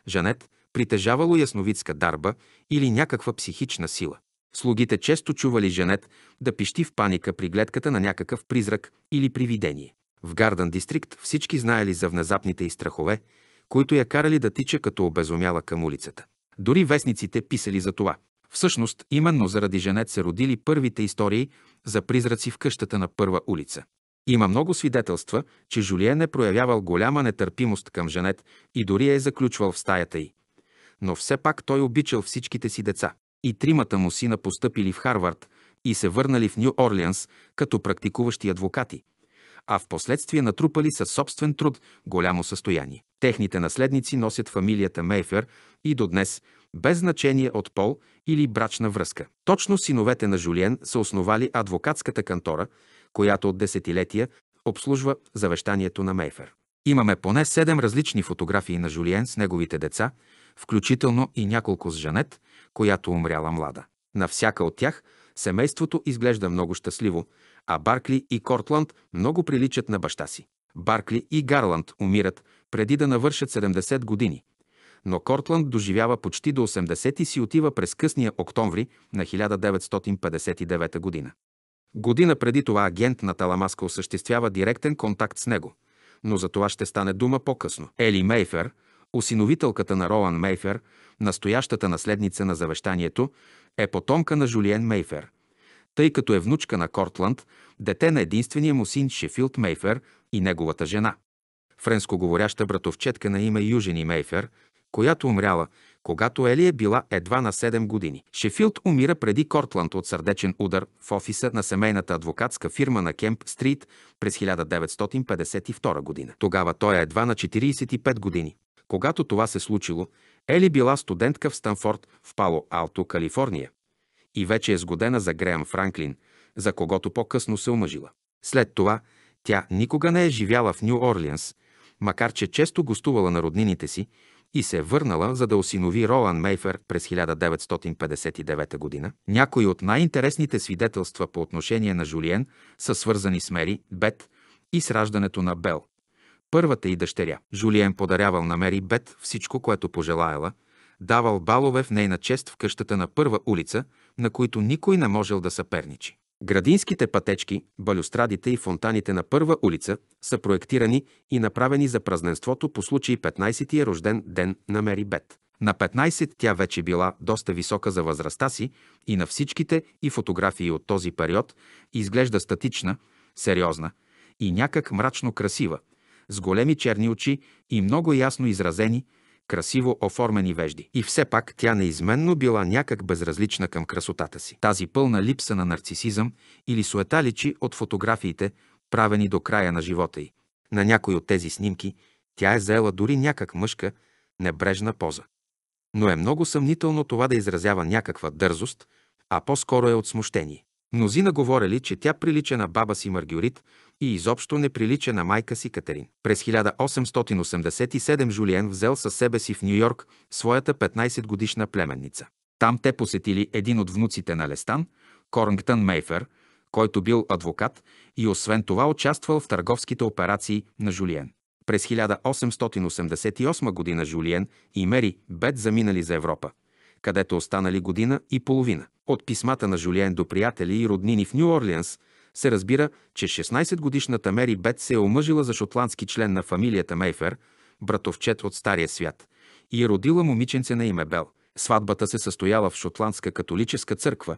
Жанет, притежавало ясновидска дарба или някаква психична сила. Слугите често чували Жанет да пищи в паника при гледката на някакъв призрак или привидение. В Гардън Дистрикт всички знаели за внезапните и страхове, които я карали да тича като обезумяла към улицата. Дори вестниците писали за това. Всъщност, именно заради Женет се родили първите истории за призраци в къщата на първа улица. Има много свидетелства, че Жулиен е проявявал голяма нетърпимост към Женет и дори е заключвал в стаята й. Но все пак той обичал всичките си деца. И тримата му сина постъпили в Харвард и се върнали в Нью Орлианс като практикуващи адвокати, а в последствие натрупали със собствен труд голямо състояние. Техните наследници носят фамилията Мейфер и до днес, без значение от пол или брачна връзка. Точно синовете на Жулиен са основали адвокатската кантора, която от десетилетия обслужва завещанието на Мейфер. Имаме поне 7 различни фотографии на Жулиен с неговите деца, включително и няколко с Жанет, която умряла млада. На всяка от тях семейството изглежда много щастливо, а Баркли и Кортланд много приличат на баща си. Баркли и Гарланд умират преди да навършат 70 години, но Кортланд доживява почти до 80 и си отива през късния октомври на 1959 година. Година преди това агент на Таламаска осъществява директен контакт с него, но за това ще стане дума по-късно. Ели Мейфер, осиновителката на Ролан Мейфер, настоящата наследница на завещанието, е потомка на Жулиен Мейфер – тъй като е внучка на Кортланд, дете на единствения му син Шефилд Мейфер и неговата жена. Френскоговоряща братовчетка на име Южени Мейфер, която умряла, когато Ели е била едва на 7 години. Шефилд умира преди Кортланд от сърдечен удар в офиса на семейната адвокатска фирма на Кемп Стрит през 1952 година. Тогава той е едва на 45 години. Когато това се случило, Ели била студентка в Станфорд в Пало Алто, Калифорния и вече е сгодена за Греъм Франклин, за когото по-късно се омъжила. След това тя никога не е живяла в Нью Орлианс, макар че често гостувала на роднините си и се е върнала, за да осинови Ролан Мейфер през 1959 година. Някои от най-интересните свидетелства по отношение на Жулиен са свързани с Мери, Бет и с раждането на Бел, първата и дъщеря. Жулиен подарявал на Мери Бет всичко, което пожелаяла, давал балове в нейна чест в къщата на първа улица, на които никой не можел да съперничи. Градинските пътечки, балюстрадите и фонтаните на първа улица са проектирани и направени за празненството по случай 15-тия рожден ден на Мери Бет. На 15 тя вече била доста висока за възрастта си и на всичките и фотографии от този период изглежда статична, сериозна и някак мрачно красива, с големи черни очи и много ясно изразени – красиво оформени вежди. И все пак тя неизменно била някак безразлична към красотата си. Тази пълна липса на нарцисизъм или суета личи от фотографиите, правени до края на живота й. На някой от тези снимки тя е заела дори някак мъжка, небрежна поза. Но е много съмнително това да изразява някаква дързост, а по-скоро е от смущение. Мнозина говорили, че тя прилича на баба си Маргюрит, и изобщо не прилича на майка си Катерин. През 1887 Жулиен взел със себе си в Нью-Йорк своята 15-годишна племенница. Там те посетили един от внуците на Лестан, Корнгтън Мейфер, който бил адвокат и освен това участвал в търговските операции на Жулиен. През 1888 г. Жулиен и Мери Бет заминали за Европа, където останали година и половина. От писмата на Жулиен до приятели и роднини в Нью-Орлианс – се разбира, че 16-годишната Мери Бет се е омъжила за шотландски член на фамилията Мейфер, братовчет от Стария свят, и е родила момиченце на име Бел. Сватбата се състояла в шотландска католическа църква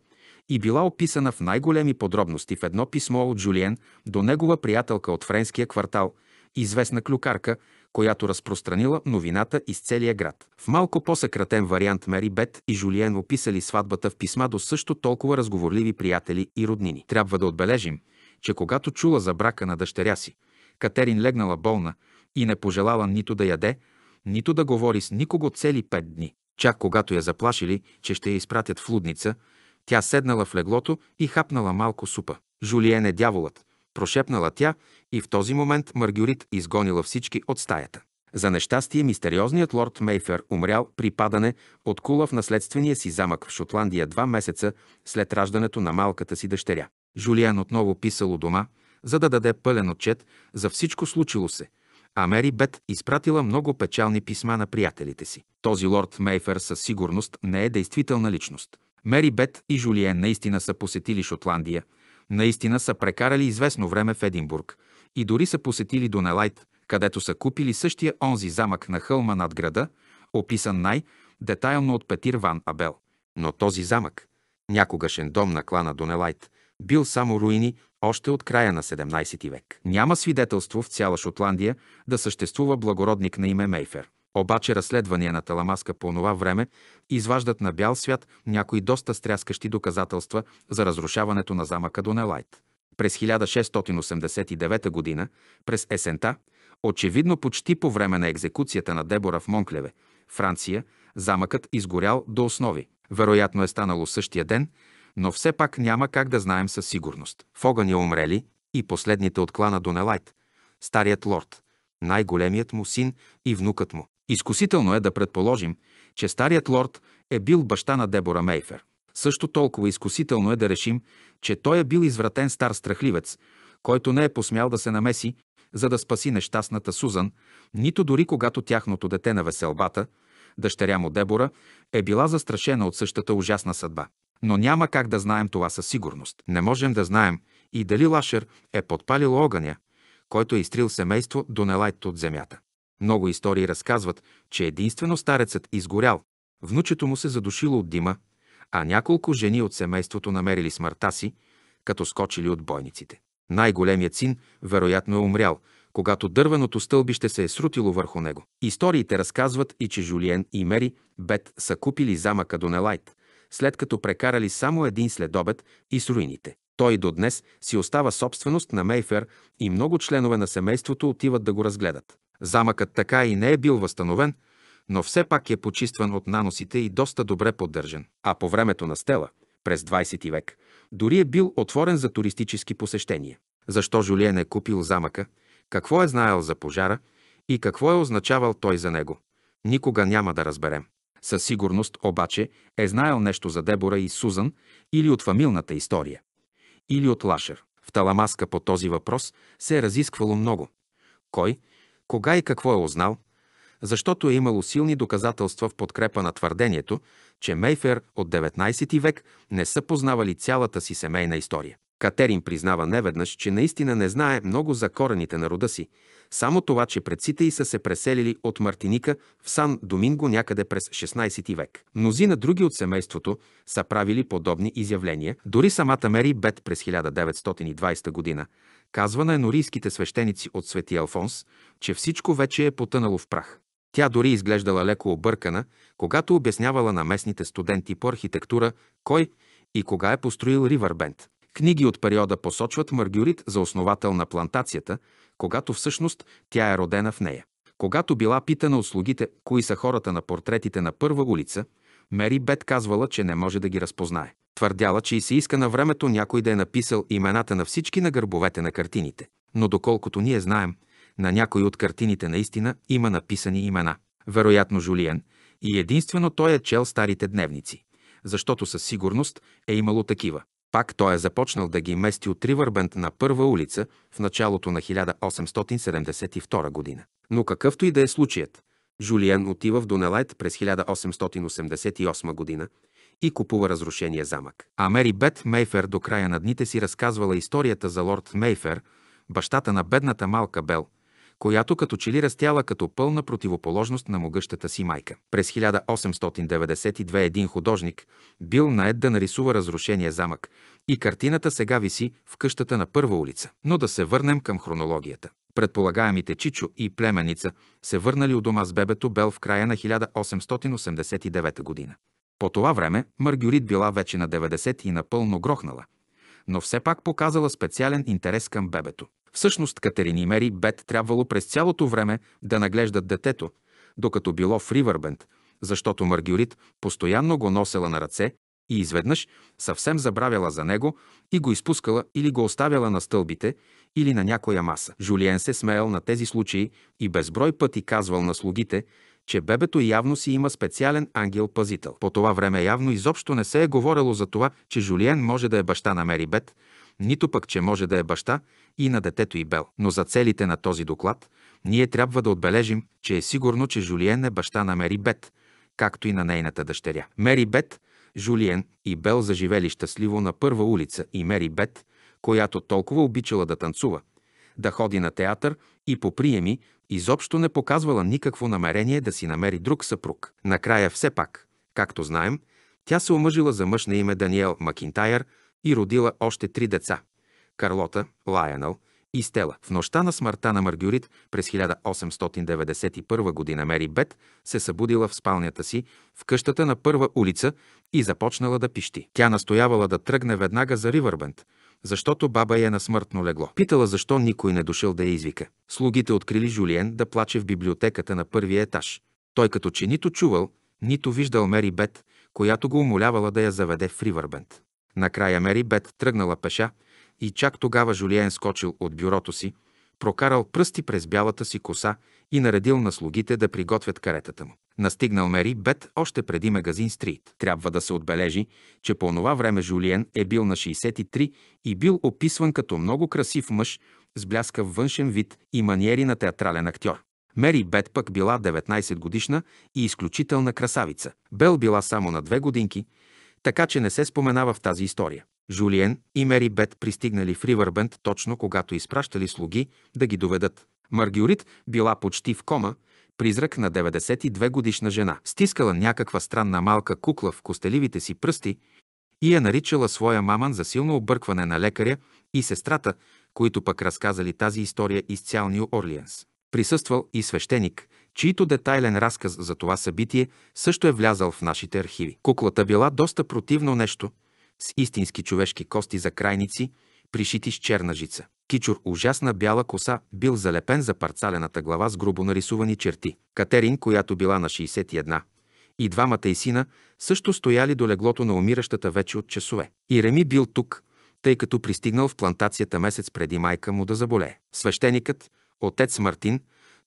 и била описана в най-големи подробности в едно писмо от Джулиен, до негова приятелка от френския квартал, известна клюкарка, която разпространила новината из целия град. В малко по-съкратен вариант Мери Бет и Жулиен описали сватбата в писма до също толкова разговорливи приятели и роднини. Трябва да отбележим, че когато чула за брака на дъщеря си, Катерин легнала болна и не пожелала нито да яде, нито да говори с никого цели пет дни. Чак когато я заплашили, че ще я изпратят в лудница, тя седнала в леглото и хапнала малко супа. Жулиен е дяволът, прошепнала тя и в този момент Маргюрит изгонила всички от стаята. За нещастие, мистериозният лорд Мейфер умрял при падане от кула в наследствения си замък в Шотландия два месеца след раждането на малката си дъщеря. Жулиан отново писал у дома, за да даде пълен отчет за всичко случило се, а Мери Бет изпратила много печални писма на приятелите си. Този лорд Мейфер със сигурност не е действителна личност. Мери Бет и Жулиен наистина са посетили Шотландия – Наистина са прекарали известно време в Единбург и дори са посетили Дунелайт, където са купили същия онзи замък на хълма над града, описан най-детайлно от Петир Ван Абел. Но този замък, някогашен дом на клана Донелайт, бил само руини още от края на 17 век. Няма свидетелство в цяла Шотландия да съществува благородник на име Мейфер. Обаче разследвания на Таламаска по онова време изваждат на бял свят някои доста стряскащи доказателства за разрушаването на замъка Донелайт. През 1689 г. през есента, очевидно почти по време на екзекуцията на Дебора в Монклеве, Франция, замъкът изгорял до основи. Вероятно е станало същия ден, но все пак няма как да знаем със сигурност. В огъня умрели и последните от клана Донелайт, старият лорд, най-големият му син и внукът му. Изкусително е да предположим, че старият лорд е бил баща на Дебора Мейфер. Също толкова изкусително е да решим, че той е бил извратен стар страхливец, който не е посмял да се намеси, за да спаси нещастната Сузан, нито дори когато тяхното дете на веселбата, дъщеря му Дебора, е била застрашена от същата ужасна съдба. Но няма как да знаем това със сигурност. Не можем да знаем и дали Лашер е подпалил огъня, който е изтрил семейство до нелайт от земята. Много истории разказват, че единствено старецът изгорял, внучето му се задушило от дима, а няколко жени от семейството намерили смъртта си, като скочили от бойниците. Най-големият син вероятно е умрял, когато дървеното стълбище се е срутило върху него. Историите разказват и че Жулиен и Мери Бет са купили замъка до Нелайт, след като прекарали само един следобед и с руините. Той до днес си остава собственост на Мейфер и много членове на семейството отиват да го разгледат. Замъкът така и не е бил възстановен, но все пак е почистван от наносите и доста добре поддържан. А по времето на Стела, през 20 век, дори е бил отворен за туристически посещения. Защо Жулиен е купил замъка, какво е знаел за пожара и какво е означавал той за него, никога няма да разберем. Със сигурност обаче е знаел нещо за Дебора и Сузан или от фамилната история, или от Лашер. В Таламаска по този въпрос се е разисквало много. Кой, кога и какво е узнал? Защото е имало силни доказателства в подкрепа на твърдението, че Мейфер от 19 век не са познавали цялата си семейна история. Катерин признава неведнъж, че наистина не знае много за корените на рода си, само това, че предците й са се преселили от Мартиника в Сан-Доминго някъде през 16 век. Мнозина други от семейството са правили подобни изявления. Дори самата Мери Бет през 1920 година Казва на енорийските свещеници от свети Алфонс, че всичко вече е потънало в прах. Тя дори изглеждала леко объркана, когато обяснявала на местните студенти по архитектура кой и кога е построил Ривърбенд. Книги от периода посочват Маргюрит за основател на плантацията, когато всъщност тя е родена в нея. Когато била питана от слугите кои са хората на портретите на първа улица, Мери Бет казвала, че не може да ги разпознае. Твърдяла, че и се иска на времето някой да е написал имената на всички на гърбовете на картините. Но доколкото ние знаем, на някои от картините наистина има написани имена. Вероятно Жулиен и единствено той е чел старите дневници, защото със сигурност е имало такива. Пак той е започнал да ги мести от Ривърбент на първа улица в началото на 1872 година. Но какъвто и да е случаят, Жулиен отива в Донелайт през 1888 година – и купува разрушения замък. А Мери Бет Мейфер до края на дните си разказвала историята за лорд Мейфер, бащата на бедната малка Бел, която като че ли растяла като пълна противоположност на могъщата си майка. През 1892 един художник бил наед да нарисува разрушения замък и картината сега виси в къщата на първа улица. Но да се върнем към хронологията. Предполагаемите Чичо и племеница се върнали у дома с бебето Бел в края на 1889 година. По това време Маргюрит била вече на 90 и напълно грохнала, но все пак показала специален интерес към бебето. Всъщност Катерин и Мери Бет трябвало през цялото време да наглеждат детето, докато било в Ривърбенд, защото Маргюрит постоянно го носела на ръце и изведнъж съвсем забравяла за него и го изпускала или го оставяла на стълбите или на някоя маса. Жулиен се смеял на тези случаи и безброй пъти казвал на слугите, че бебето явно си има специален ангел-пазител. По това време явно изобщо не се е говорило за това, че Жулиен може да е баща на Мери Бет, нито пък, че може да е баща и на детето и Бел. Но за целите на този доклад ние трябва да отбележим, че е сигурно, че Жулиен е баща на Мери Бет, както и на нейната дъщеря. Мери Бет, Жулиен и Бел заживели щастливо на първа улица и Мери Бет, която толкова обичала да танцува – да ходи на театър и по приеми, изобщо не показвала никакво намерение да си намери друг съпруг. Накрая все пак, както знаем, тя се омъжила за мъж на име Даниел Макинтайр и родила още три деца – Карлота, Лайонел и Стела. В нощта на смъртта на Маргюрит през 1891 г. Мери Бет се събудила в спалнята си в къщата на първа улица и започнала да пищи. Тя настоявала да тръгне веднага за Ривърбенд – защото баба е на смъртно легло. Питала защо никой не дошъл да я извика. Слугите открили Жулиен да плаче в библиотеката на първия етаж. Той като че нито чувал, нито виждал Мери Бет, която го умолявала да я заведе в Ривърбент. Накрая Мери Бет тръгнала пеша и чак тогава Жулиен скочил от бюрото си, прокарал пръсти през бялата си коса и наредил на слугите да приготвят каретата му настигнал Мери Бет още преди магазин Стрит. Трябва да се отбележи, че по това време Жулиен е бил на 63 и бил описван като много красив мъж с бляскав външен вид и маниери на театрален актьор. Мери Бет пък била 19 годишна и изключителна красавица. Бел била само на две годинки, така че не се споменава в тази история. Жулиен и Мери Бет пристигнали в Ривърбенд точно когато изпращали слуги да ги доведат. Маргиорит била почти в кома, призрак на 92 годишна жена, стискала някаква странна малка кукла в костеливите си пръсти и я наричала своя маман за силно объркване на лекаря и сестрата, които пък разказали тази история из цял Нью Орлиенс. Присъствал и свещеник, чийто детайлен разказ за това събитие също е влязал в нашите архиви. Куклата била доста противно нещо, с истински човешки кости за крайници – пришити с черна жица. Кичур ужасна бяла коса бил залепен за парцалената глава с грубо нарисувани черти. Катерин, която била на 61, и двамата и сина също стояли до леглото на умиращата вече от часове. И Реми бил тук, тъй като пристигнал в плантацията месец преди майка му да заболее. Свещеникът, отец Мартин,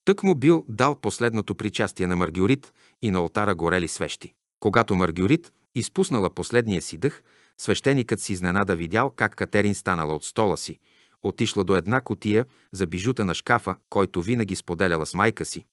тък му бил дал последното причастие на Маргиорит и на алтара горели свещи. Когато Маргиорит изпуснала последния си дъх, Свещеникът си изненада видял как Катерин станала от стола си, отишла до една котия за бижута на шкафа, който винаги споделяла с майка си.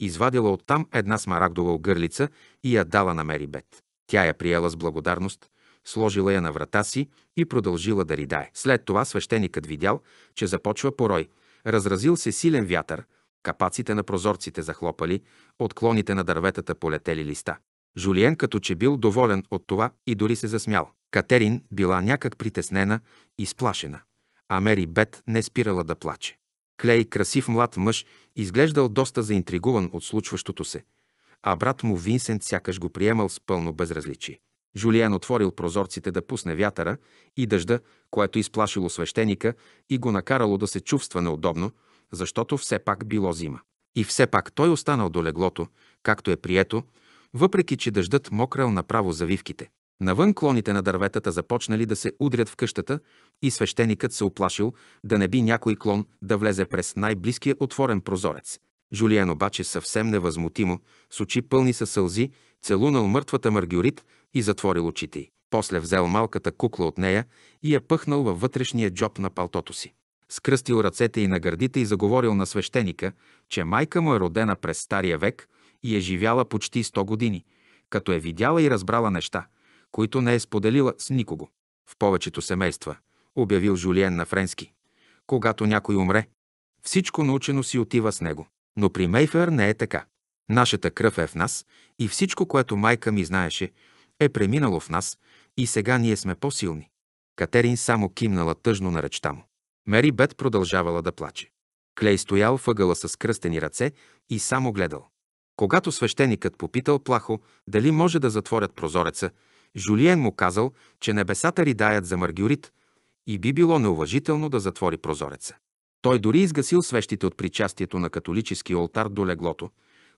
Извадила оттам една смарагдова огърлица и я дала на бет. Тя я приела с благодарност, сложила я на врата си и продължила да ридае. След това свещеникът видял, че започва порой. Разразил се силен вятър, капаците на прозорците захлопали, отклоните на дърветата полетели листа. Жулиен като че бил доволен от това и дори се засмял. Катерин била някак притеснена и сплашена, а Мери Бет не спирала да плаче. Клей, красив млад мъж, изглеждал доста заинтригуван от случващото се, а брат му Винсент сякаш го приемал с пълно безразличие. Жулиен отворил прозорците да пусне вятъра и дъжда, което изплашило свещеника и го накарало да се чувства неудобно, защото все пак било зима. И все пак той останал до леглото, както е прието, въпреки че дъждът мокрал направо завивките. Навън клоните на дърветата започнали да се удрят в къщата и свещеникът се оплашил да не би някой клон да влезе през най-близкия отворен прозорец. Жулиен обаче съвсем невъзмутимо, с очи пълни със сълзи, целунал мъртвата Маргюрит и затворил очите й. После взел малката кукла от нея и я пъхнал във вътрешния джоб на палтото си. Скръстил ръцете и на гърдите и заговорил на свещеника, че майка му е родена през Стария век и е живяла почти 100 години, като е видяла и разбрала неща, които не е споделила с никого. В повечето семейства, обявил Жулиен на френски, когато някой умре, всичко научено си отива с него. Но при Мейфер не е така. Нашата кръв е в нас и всичко, което майка ми знаеше, е преминало в нас и сега ние сме по-силни. Катерин само кимнала тъжно на речта му. Мери Бет продължавала да плаче. Клей стоял въгъла с кръстени ръце и само гледал. Когато свещеникът попитал плахо дали може да затворят прозореца, Жулиен му казал, че небесата ридаят за Маргюрит и би било неуважително да затвори прозореца. Той дори изгасил свещите от причастието на католически олтар до леглото,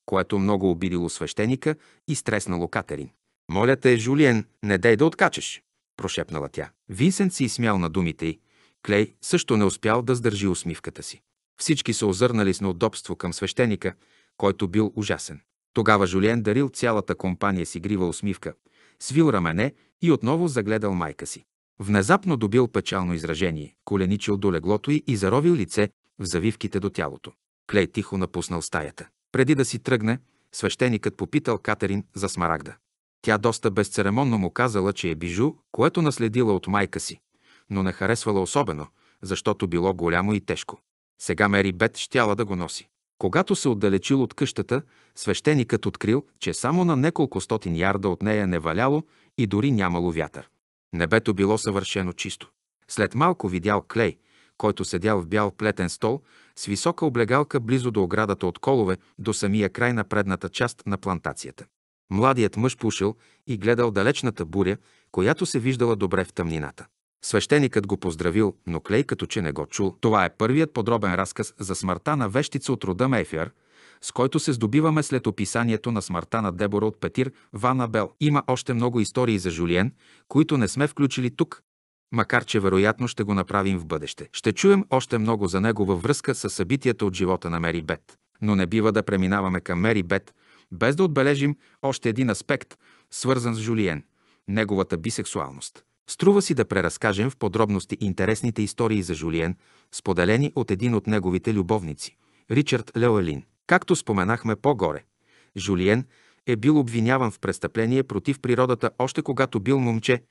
което много обидило свещеника и стреснало Катерин. «Моля те, Жулиен, не дей да откачеш, прошепнала тя. Винсент си изсмял на думите й. Клей също не успял да сдържи усмивката си. Всички се озърнали с неудобство към свещеника, който бил ужасен. Тогава Жулиен дарил цялата компания си грива усмивка, свил рамене и отново загледал майка си. Внезапно добил печално изражение, коленичил до леглото й и заровил лице в завивките до тялото. Клей тихо напуснал стаята. Преди да си тръгне, свещеникът попитал Катерин за смарагда. Тя доста безцеремонно му казала, че е бижу, което наследила от майка си, но не харесвала особено, защото било голямо и тежко. Сега Мери Бет щяла да го носи. Когато се отдалечил от къщата, свещеникът открил, че само на неколко стотин ярда от нея не валяло и дори нямало вятър. Небето било съвършено чисто. След малко видял Клей, който седял в бял плетен стол с висока облегалка близо до оградата от колове до самия край на предната част на плантацията. Младият мъж пушил и гледал далечната буря, която се виждала добре в тъмнината. Свещеникът го поздравил, но Клей като че не го чул. Това е първият подробен разказ за смъртта на вещица от рода Мейфер, с който се здобиваме след описанието на смъртта на Дебора от Петир Ван Бел. Има още много истории за Жулиен, които не сме включили тук, макар че вероятно ще го направим в бъдеще. Ще чуем още много за него във връзка с събитията от живота на Мери Бет. Но не бива да преминаваме към Мери Бет, без да отбележим още един аспект, свързан с Жулиен – неговата бисексуалност. Струва си да преразкажем в подробности интересните истории за Жулиен, споделени от един от неговите любовници – Ричард Леолин. Както споменахме по-горе, Жулиен е бил обвиняван в престъпление против природата още когато бил момче,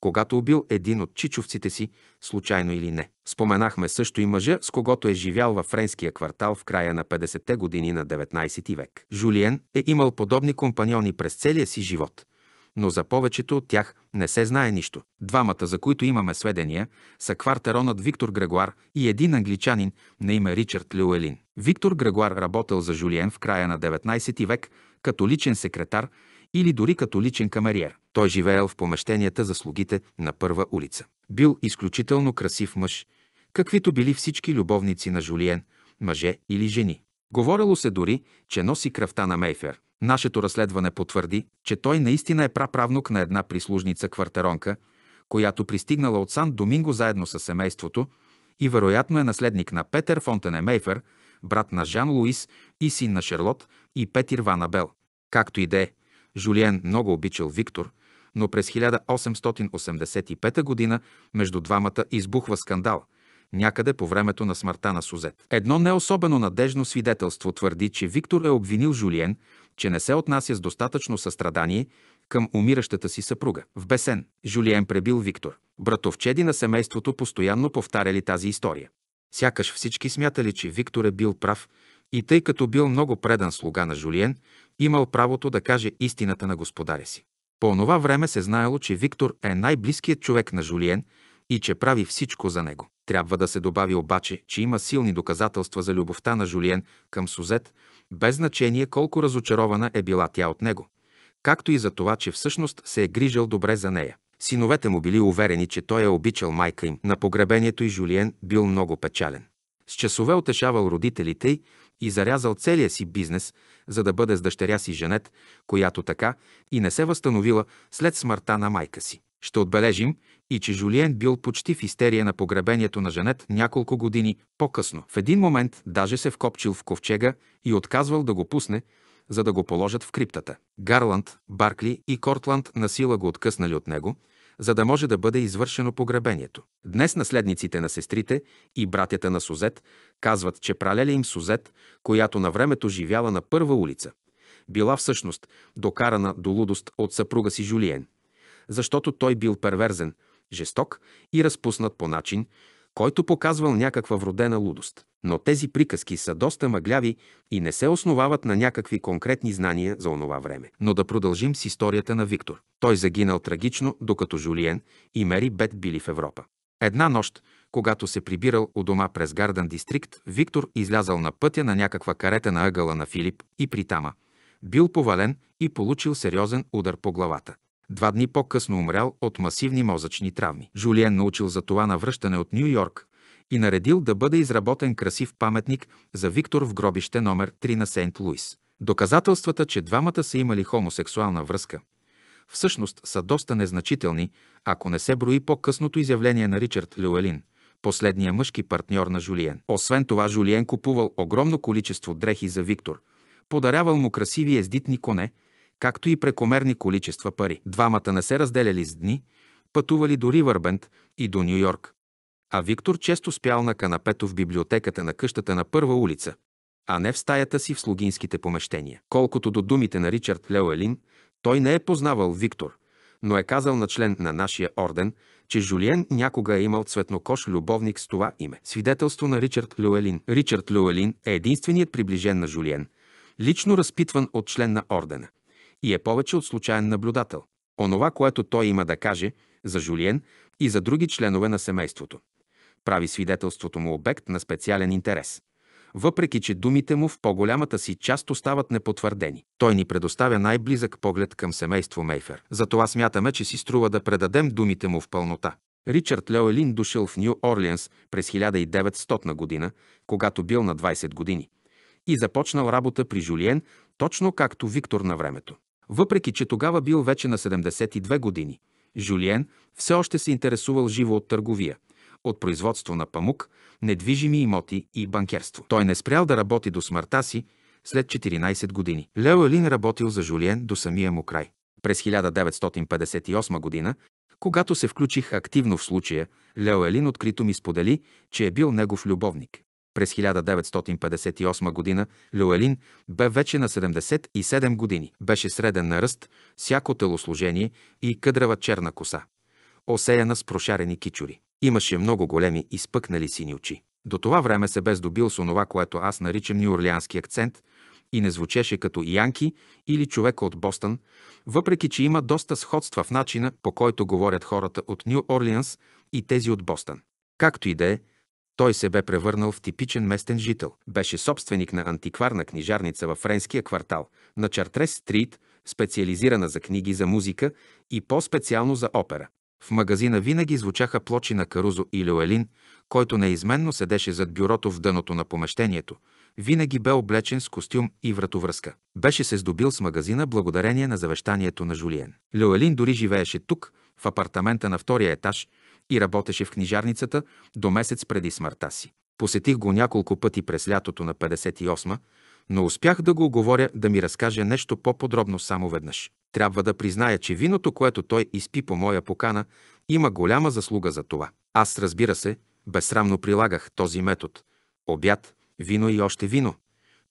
когато убил един от чичовците си, случайно или не. Споменахме също и мъжа, с когото е живял във френския квартал в края на 50-те години на 19 век. Жулиен е имал подобни компаньони през целия си живот – но за повечето от тях не се знае нищо. Двамата, за които имаме сведения, са квартеронът Виктор Грегуар и един англичанин на име Ричард Люелин. Виктор Грегуар работел за Жулиен в края на 19 век като личен секретар или дори като личен камериер. Той живеел в помещенията за слугите на първа улица. Бил изключително красив мъж, каквито били всички любовници на Жулиен, мъже или жени. Говорило се дори, че носи кръвта на Мейфер. Нашето разследване потвърди, че той наистина е праправнук на една прислужница квартеронка, която пристигнала от Сан Доминго заедно с семейството и вероятно е наследник на Петър Фонтене Мейфер, брат на Жан Луис и син на Шерлот, и Петир Ванабел. Както и да е, Жулиен много обичал Виктор, но през 1885 г. между двамата избухва скандал – някъде по времето на смъртта на Сузет. Едно не особено надежно свидетелство твърди, че Виктор е обвинил Жулиен, че не се отнася с достатъчно състрадание към умиращата си съпруга. В Бесен Жулиен пребил Виктор. Братовчеди на семейството постоянно повтаряли тази история. Сякаш всички смятали, че Виктор е бил прав и тъй като бил много предан слуга на Жулиен, имал правото да каже истината на господаря си. По онова време се знаело, че Виктор е най-близкият човек на Жулиен и че прави всичко за него. Трябва да се добави обаче, че има силни доказателства за любовта на Жулиен към Сузет, без значение колко разочарована е била тя от него, както и за това, че всъщност се е грижал добре за нея. Синовете му били уверени, че той е обичал майка им. На погребението и Жулиен бил много печален. С часове отешавал родителите й и зарязал целия си бизнес, за да бъде с дъщеря си женет, която така и не се възстановила след смъртта на майка си. Ще отбележим и че Жулиен бил почти в истерия на погребението на женет няколко години по-късно. В един момент даже се вкопчил в ковчега и отказвал да го пусне, за да го положат в криптата. Гарланд, Баркли и Кортланд насила го откъснали от него, за да може да бъде извършено погребението. Днес наследниците на сестрите и братята на Сузет казват, че пралеля им Сузет, която на времето живяла на първа улица, била всъщност докарана до лудост от съпруга си Жулиен защото той бил перверзен, жесток и разпуснат по начин, който показвал някаква вродена лудост. Но тези приказки са доста мъгляви и не се основават на някакви конкретни знания за онова време. Но да продължим с историята на Виктор. Той загинал трагично, докато Жулиен и Мери Бет били в Европа. Една нощ, когато се прибирал у дома през Гарден Дистрикт, Виктор излязал на пътя на някаква карета на ъгъла на Филип и Притама. Бил повален и получил сериозен удар по главата. Два дни по-късно умрял от масивни мозъчни травми. Жулиен научил за това навръщане от Нью Йорк и наредил да бъде изработен красив паметник за Виктор в гробище номер 3 на Сейнт Луис. Доказателствата, че двамата са имали хомосексуална връзка, всъщност са доста незначителни, ако не се брои по-късното изявление на Ричард Люелин – последния мъжки партньор на Жулиен. Освен това, Жулиен купувал огромно количество дрехи за Виктор, подарявал му красиви ездитни коне – както и прекомерни количества пари. Двамата не се разделяли с дни, пътували до Ривърбенд и до Нью Йорк. А Виктор често спял на канапето в библиотеката на къщата на първа улица, а не в стаята си в слугинските помещения. Колкото до думите на Ричард Леоелин, той не е познавал Виктор, но е казал на член на нашия орден, че Жулиен някога е имал цветнокош любовник с това име. Свидетелство на Ричард Люелин. Ричард Люелин е единственият приближен на Жулиен, лично разпитван от член на ордена и е повече от случайен наблюдател. Онова, което той има да каже за Жулиен и за други членове на семейството. Прави свидетелството му обект на специален интерес. Въпреки, че думите му в по-голямата си част остават непотвърдени, той ни предоставя най-близък поглед към семейство Мейфер. Затова смятаме, че си струва да предадем думите му в пълнота. Ричард Леолин дошъл в Нью Орлианс през 1900 година, когато бил на 20 години, и започнал работа при Жулиен, точно както Виктор на времето. Въпреки, че тогава бил вече на 72 години, Жулиен все още се интересувал живо от търговия, от производство на памук, недвижими имоти и банкерство. Той не спрял да работи до смъртта си след 14 години. Лео Елин работил за Жулиен до самия му край. През 1958 година, когато се включих активно в случая, Лео Елин открито ми сподели, че е бил негов любовник. През 1958 г. Люелин бе вече на 77 години. Беше среден на ръст, всяко телослужение и къдрава черна коса, осеяна с прошарени кичури. Имаше много големи изпъкнали сини очи. До това време се бе здобил с онова, което аз наричам нюорлиански акцент и не звучеше като Янки или човека от Бостън, въпреки че има доста сходства в начина, по който говорят хората от Нью Орлианс и тези от Бостън. Както и да е, той се бе превърнал в типичен местен жител. Беше собственик на антикварна книжарница във френския квартал на Чартрес Стрит, специализирана за книги за музика и по-специално за опера. В магазина винаги звучаха плочи на Карузо и Леоелин, който неизменно седеше зад бюрото в дъното на помещението. Винаги бе облечен с костюм и вратовръзка. Беше се здобил с магазина благодарение на завещанието на Жулиен. Леоелин дори живееше тук, в апартамента на втория етаж – и работеше в книжарницата до месец преди смъртта си. Посетих го няколко пъти през лятото на 58 но успях да го оговоря да ми разкаже нещо по-подробно само веднъж. Трябва да призная, че виното, което той изпи по моя покана, има голяма заслуга за това. Аз, разбира се, безсрамно прилагах този метод. Обяд, вино и още вино.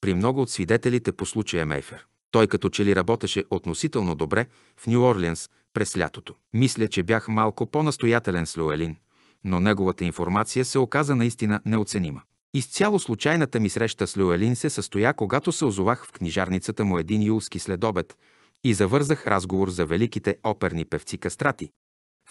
При много от свидетелите по случая Мейфер. Той като че ли работеше относително добре в Нью Орлианс през лятото. Мисля, че бях малко по-настоятелен с Лоелин, но неговата информация се оказа наистина неоценима. Изцяло случайната ми среща с Люелин се състоя, когато се озовах в книжарницата му един юлски следобед и завързах разговор за великите оперни певци кастрати,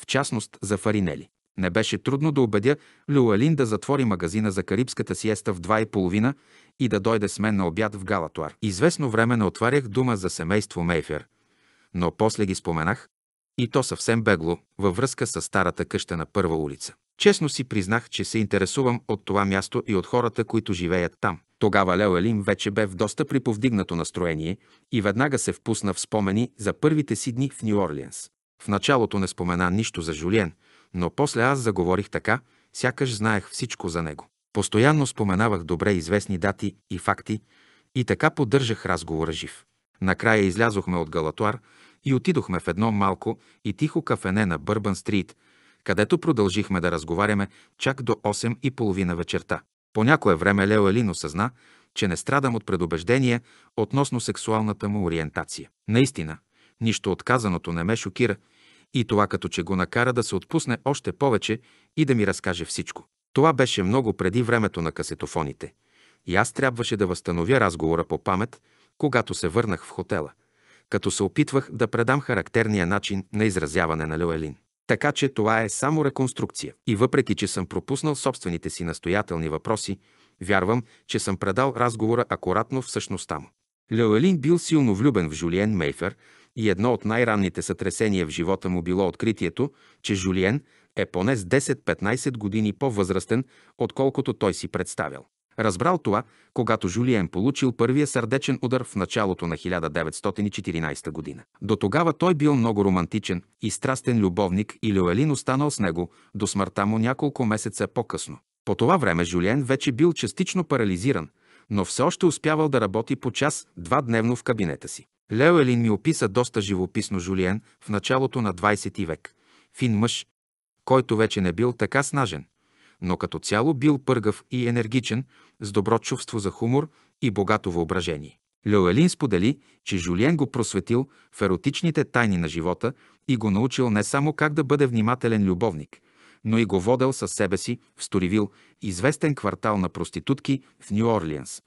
в частност за Фаринели. Не беше трудно да убедя Люелин да затвори магазина за карибската сиеста в два и половина и да дойде с мен на обяд в Галатуар. Известно време не отварях дума за семейство Мейфер, но после ги споменах и то съвсем бегло, във връзка с старата къща на първа улица. Честно си признах, че се интересувам от това място и от хората, които живеят там. Тогава Лео Елим вече бе в доста приповдигнато настроение и веднага се впусна в спомени за първите си дни в Нью Орлиенс. В началото не спомена нищо за Жулиен, но после аз заговорих така, сякаш знаех всичко за него. Постоянно споменавах добре известни дати и факти и така поддържах разговора жив. Накрая излязохме от Галатуар – и отидохме в едно малко и тихо кафене на Бърбан Стрит, където продължихме да разговаряме чак до 8 и половина вечерта. По някое време Лео Елин осъзна, че не страдам от предубеждения относно сексуалната му ориентация. Наистина, нищо отказаното не ме шокира и това като че го накара да се отпусне още повече и да ми разкаже всичко. Това беше много преди времето на касетофоните и аз трябваше да възстановя разговора по памет, когато се върнах в хотела – като се опитвах да предам характерния начин на изразяване на Люелин. Така че това е само реконструкция. И въпреки, че съм пропуснал собствените си настоятелни въпроси, вярвам, че съм предал разговора акуратно в същността му. Леоелин бил силно влюбен в Жулиен Мейфер и едно от най-ранните сътресения в живота му било откритието, че Жулиен е поне с 10-15 години по-възрастен, отколкото той си представял. Разбрал това, когато Жулиен получил първия сърдечен удар в началото на 1914 година. До тогава той бил много романтичен и страстен любовник и Леолин останал с него до смъртта му няколко месеца по-късно. По това време Жулиен вече бил частично парализиран, но все още успявал да работи по час-два дневно в кабинета си. Елин ми описа доста живописно Жулиен в началото на 20 век. Фин мъж, който вече не бил така снажен, но като цяло бил пъргав и енергичен, с добро чувство за хумор и богато въображение. Леоелин сподели, че Жулиен го просветил в еротичните тайни на живота и го научил не само как да бъде внимателен любовник, но и го водел със себе си в Сторивил, известен квартал на проститутки в Нью-Орлианс,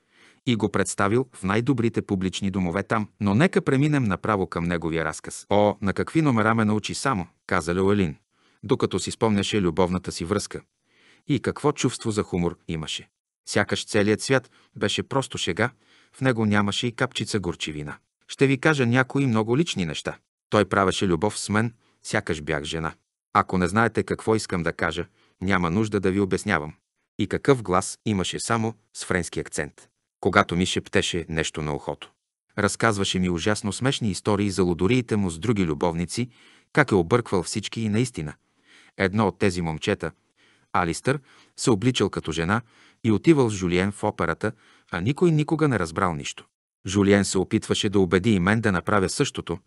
и го представил в най-добрите публични домове там. Но нека преминем направо към неговия разказ. О, на какви номера ме научи само, каза Леоелин, докато си спомняше любовната си връзка. И какво чувство за хумор имаше. Сякаш целият свят беше просто шега, в него нямаше и капчица горчивина. Ще ви кажа някои много лични неща. Той правеше любов с мен, сякаш бях жена. Ако не знаете какво искам да кажа, няма нужда да ви обяснявам. И какъв глас имаше само с френски акцент. Когато ми шептеше нещо на ухото. Разказваше ми ужасно смешни истории за лодориите му с други любовници, как е обърквал всички и наистина. Едно от тези момчета, Алистър, се обличал като жена, и отивал с Жулиен в операта, а никой никога не разбрал нищо. Жулиен се опитваше да убеди и мен да направя същото,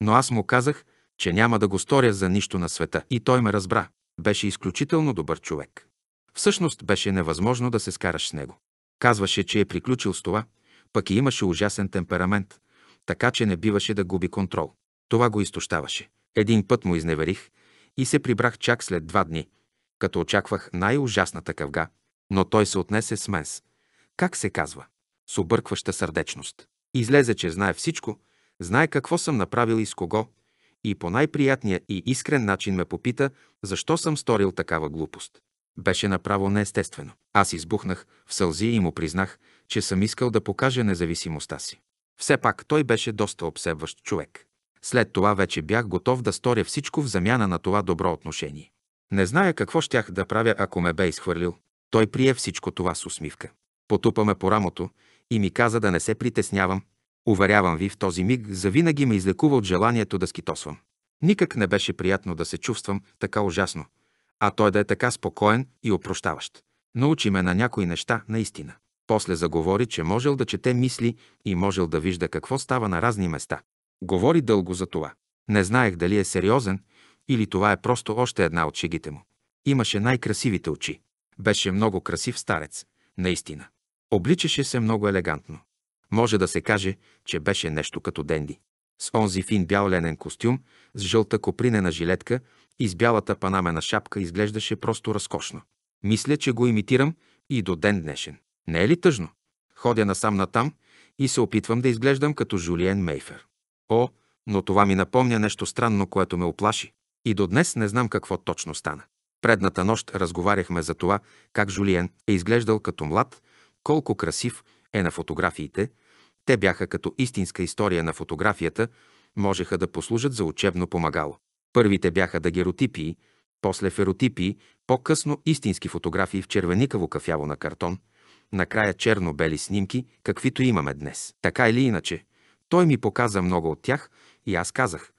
но аз му казах, че няма да го сторя за нищо на света и той ме разбра. Беше изключително добър човек. Всъщност беше невъзможно да се скараш с него. Казваше, че е приключил с това, пък и имаше ужасен темперамент, така че не биваше да губи контрол. Това го изтощаваше. Един път му изневерих и се прибрах чак след два дни, като очаквах най-ужасната къвга, но той се отнесе с мес. Как се казва? С объркваща сърдечност. Излезе, че знае всичко, знае какво съм направил и с кого, и по най-приятния и искрен начин ме попита, защо съм сторил такава глупост. Беше направо неестествено. Аз избухнах в сълзи и му признах, че съм искал да покажа независимостта си. Все пак той беше доста обсебващ човек. След това вече бях готов да сторя всичко в замяна на това добро отношение. Не зная какво щях да правя, ако ме бе изхвърлил. Той прие всичко това с усмивка. Потупаме по рамото и ми каза да не се притеснявам. Уверявам ви, в този миг завинаги ме излекува от желанието да скитосвам. Никак не беше приятно да се чувствам така ужасно, а той да е така спокоен и опрощаващ. Научи ме на някои неща наистина. После заговори, че можел да чете мисли и можел да вижда какво става на разни места. Говори дълго за това. Не знаех дали е сериозен или това е просто още една от шегите му. Имаше най-красивите очи. Беше много красив старец, наистина. Обличаше се много елегантно. Може да се каже, че беше нещо като денди. С онзи фин бял ленен костюм, с жълта копринена жилетка и с бялата панамена шапка изглеждаше просто разкошно. Мисля, че го имитирам и до ден днешен. Не е ли тъжно? Ходя насам натам и се опитвам да изглеждам като Жулиен Мейфер. О, но това ми напомня нещо странно, което ме оплаши. И до днес не знам какво точно стана. Предната нощ разговаряхме за това как Жулиен е изглеждал като млад, колко красив е на фотографиите. Те бяха като истинска история на фотографията, можеха да послужат за учебно помагало. Първите бяха дагеротипии, после феротипии, по-късно истински фотографии в червеникаво кафяво на картон, накрая черно-бели снимки, каквито имаме днес. Така или иначе, той ми показа много от тях и аз казах,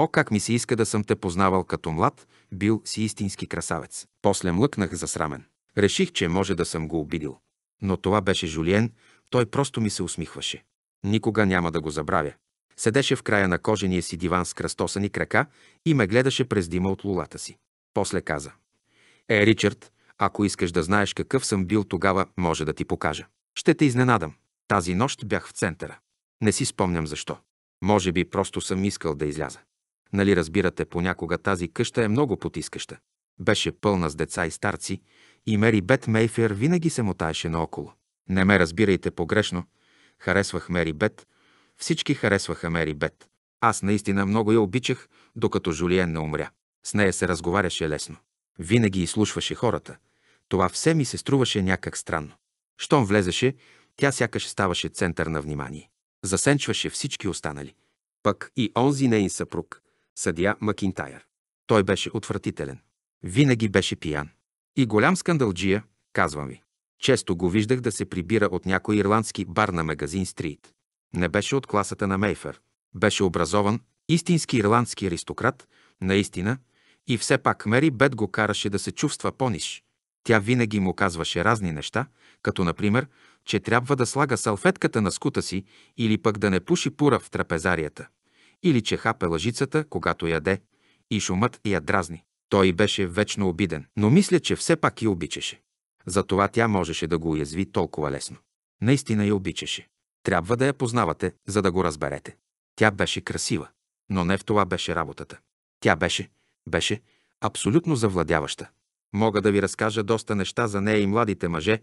О, как ми се иска да съм те познавал като млад, бил си истински красавец. После млъкнах засрамен. Реших, че може да съм го обидил. Но това беше Жулиен, той просто ми се усмихваше. Никога няма да го забравя. Седеше в края на кожения си диван с кръстосани крака и ме гледаше през дима от лулата си. После каза. Е, Ричард, ако искаш да знаеш какъв съм бил тогава, може да ти покажа. Ще те изненадам. Тази нощ бях в центъра. Не си спомням защо. Може би просто съм искал да изляза. Нали разбирате, понякога тази къща е много потискаща. Беше пълна с деца и старци и Мери Бет Мейфер винаги се мотаеше наоколо. Не ме разбирайте погрешно. Харесвах Мери Бет. Всички харесваха Мери Бет. Аз наистина много я обичах, докато Жулиен не умря. С нея се разговаряше лесно. Винаги изслушваше хората. Това все ми се струваше някак странно. Щом влезеше, тя сякаш ставаше център на внимание. Засенчваше всички останали. Пък и онзи нейн съпруг, съдия Макинтайр. Той беше отвратителен. Винаги беше пиян. И голям скандалджия, казвам ви. Често го виждах да се прибира от някой ирландски бар на магазин Стрит. Не беше от класата на Мейфер. Беше образован, истински ирландски аристократ, наистина, и все пак Мери Бет го караше да се чувства по-ниш. Тя винаги му казваше разни неща, като например, че трябва да слага салфетката на скута си или пък да не пуши пура в трапезарията или че хапе лъжицата, когато яде, и шумът я дразни. Той беше вечно обиден, но мисля, че все пак я обичаше. Затова тя можеше да го уязви толкова лесно. Наистина я обичаше. Трябва да я познавате, за да го разберете. Тя беше красива, но не в това беше работата. Тя беше, беше абсолютно завладяваща. Мога да ви разкажа доста неща за нея и младите мъже,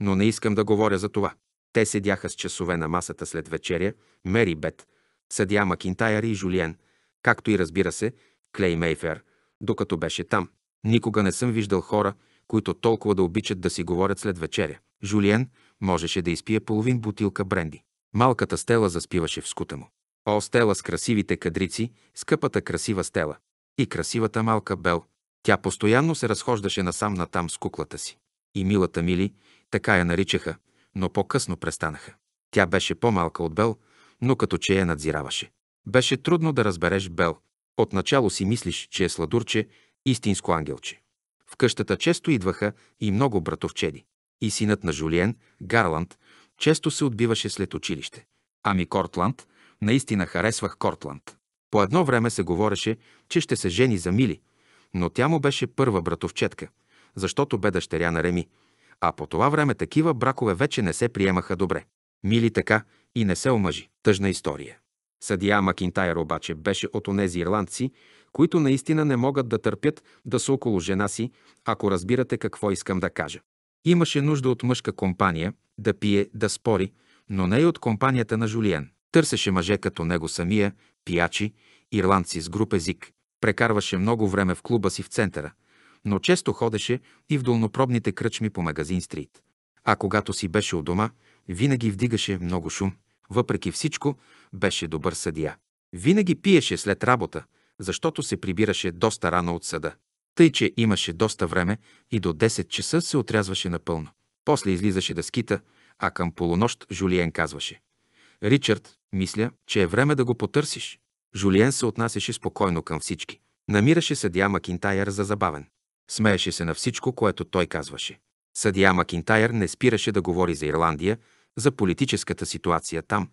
но не искам да говоря за това. Те седяха с часове на масата след вечеря, Мери Бет, Съдя Макинтайр и Жулиен, както и разбира се, Клей Мейфер, докато беше там. Никога не съм виждал хора, които толкова да обичат да си говорят след вечеря. Жулиен можеше да изпие половин бутилка бренди. Малката стела заспиваше в скута му. О, стела с красивите кадрици, скъпата красива стела. И красивата малка Бел. Тя постоянно се разхождаше насам натам с куклата си. И милата Мили, така я наричаха, но по-късно престанаха. Тя беше по-малка от Бел, но като че я надзираваше. Беше трудно да разбереш Бел. Отначало си мислиш, че е сладурче, истинско ангелче. В къщата често идваха и много братовчеди. И синът на Жулиен, Гарланд, често се отбиваше след училище. Ами Кортланд, наистина харесвах Кортланд. По едно време се говореше, че ще се жени за Мили, но тя му беше първа братовчетка, защото бе дъщеря на Реми, а по това време такива бракове вече не се приемаха добре. Мили така, и не се омъжи. Тъжна история. Съдия Макинтайр обаче беше от онези ирландци, които наистина не могат да търпят да са около жена си, ако разбирате какво искам да кажа. Имаше нужда от мъжка компания, да пие, да спори, но не и от компанията на Жулиен. Търсеше мъже като него самия, пиячи, ирландци с груп език. Прекарваше много време в клуба си в центъра, но често ходеше и в долнопробните кръчми по магазин стрит. А когато си беше у дома, винаги вдигаше много шум – въпреки всичко, беше добър съдия. Винаги пиеше след работа, защото се прибираше доста рано от съда. Тъй, че имаше доста време и до 10 часа се отрязваше напълно. После излизаше да скита, а към полунощ Жулиен казваше. Ричард, мисля, че е време да го потърсиш. Жулиен се отнасяше спокойно към всички. Намираше съдия Макинтайер за забавен. Смееше се на всичко, което той казваше. Съдия Макинтайер не спираше да говори за Ирландия, за политическата ситуация там,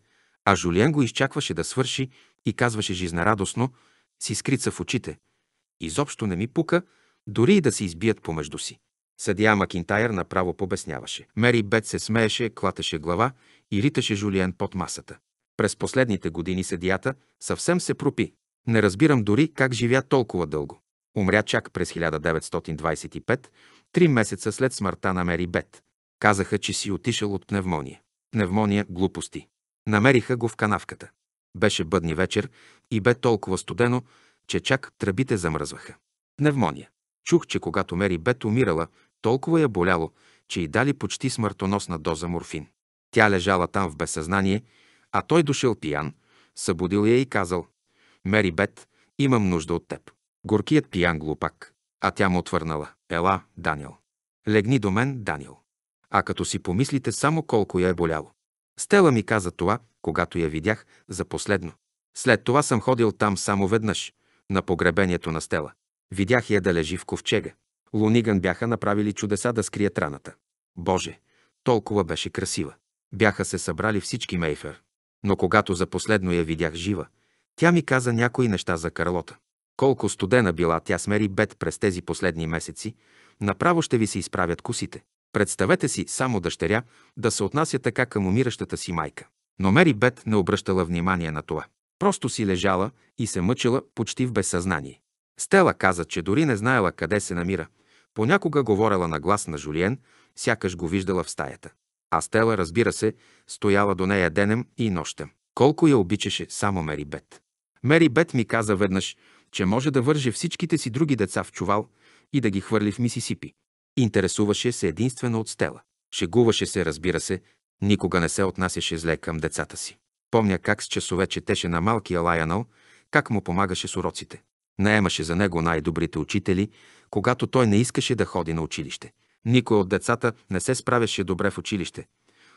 а Жулиен го изчакваше да свърши и казваше жизнерадостно, с искрица в очите. Изобщо не ми пука, дори и да се избият помежду си. Съдия Макинтайр направо побесняваше. Мери Бет се смееше, клатеше глава и риташе Жулиен под масата. През последните години съдията съвсем се пропи. Не разбирам дори как живя толкова дълго. Умря чак през 1925, три месеца след смъртта на Мери Бет. Казаха, че си отишъл от пневмония пневмония, глупости. Намериха го в канавката. Беше бъдни вечер и бе толкова студено, че чак тръбите замръзваха. Пневмония. Чух, че когато Мери Бет умирала, толкова я боляло, че й дали почти смъртоносна доза морфин. Тя лежала там в безсъзнание, а той дошъл пиян, събудил я и казал «Мери Бет, имам нужда от теб». Горкият пиян глупак, а тя му отвърнала «Ела, Данил». Легни до мен, Данил а като си помислите само колко я е боляло. Стела ми каза това, когато я видях за последно. След това съм ходил там само веднъж, на погребението на Стела. Видях я да лежи в ковчега. Луниган бяха направили чудеса да скрият раната. Боже, толкова беше красива. Бяха се събрали всички Мейфер. Но когато за последно я видях жива, тя ми каза някои неща за Карлота. Колко студена била тя смери бед Бет през тези последни месеци, направо ще ви се изправят косите. Представете си само дъщеря да се отнася така към умиращата си майка. Но Мери Бет не обръщала внимание на това. Просто си лежала и се мъчила почти в безсъзнание. Стела каза, че дори не знаела къде се намира. Понякога говорела на глас на Жулиен, сякаш го виждала в стаята. А Стела, разбира се, стояла до нея денем и нощем. Колко я обичаше само Мери Бет. Мери Бет ми каза веднъж, че може да върже всичките си други деца в чувал и да ги хвърли в Мисисипи. Интересуваше се единствено от Стела. Шегуваше се, разбира се, никога не се отнасяше зле към децата си. Помня как с часове четеше на малкия Лайонъл, как му помагаше с уроците. Наемаше за него най-добрите учители, когато той не искаше да ходи на училище. Никой от децата не се справяше добре в училище,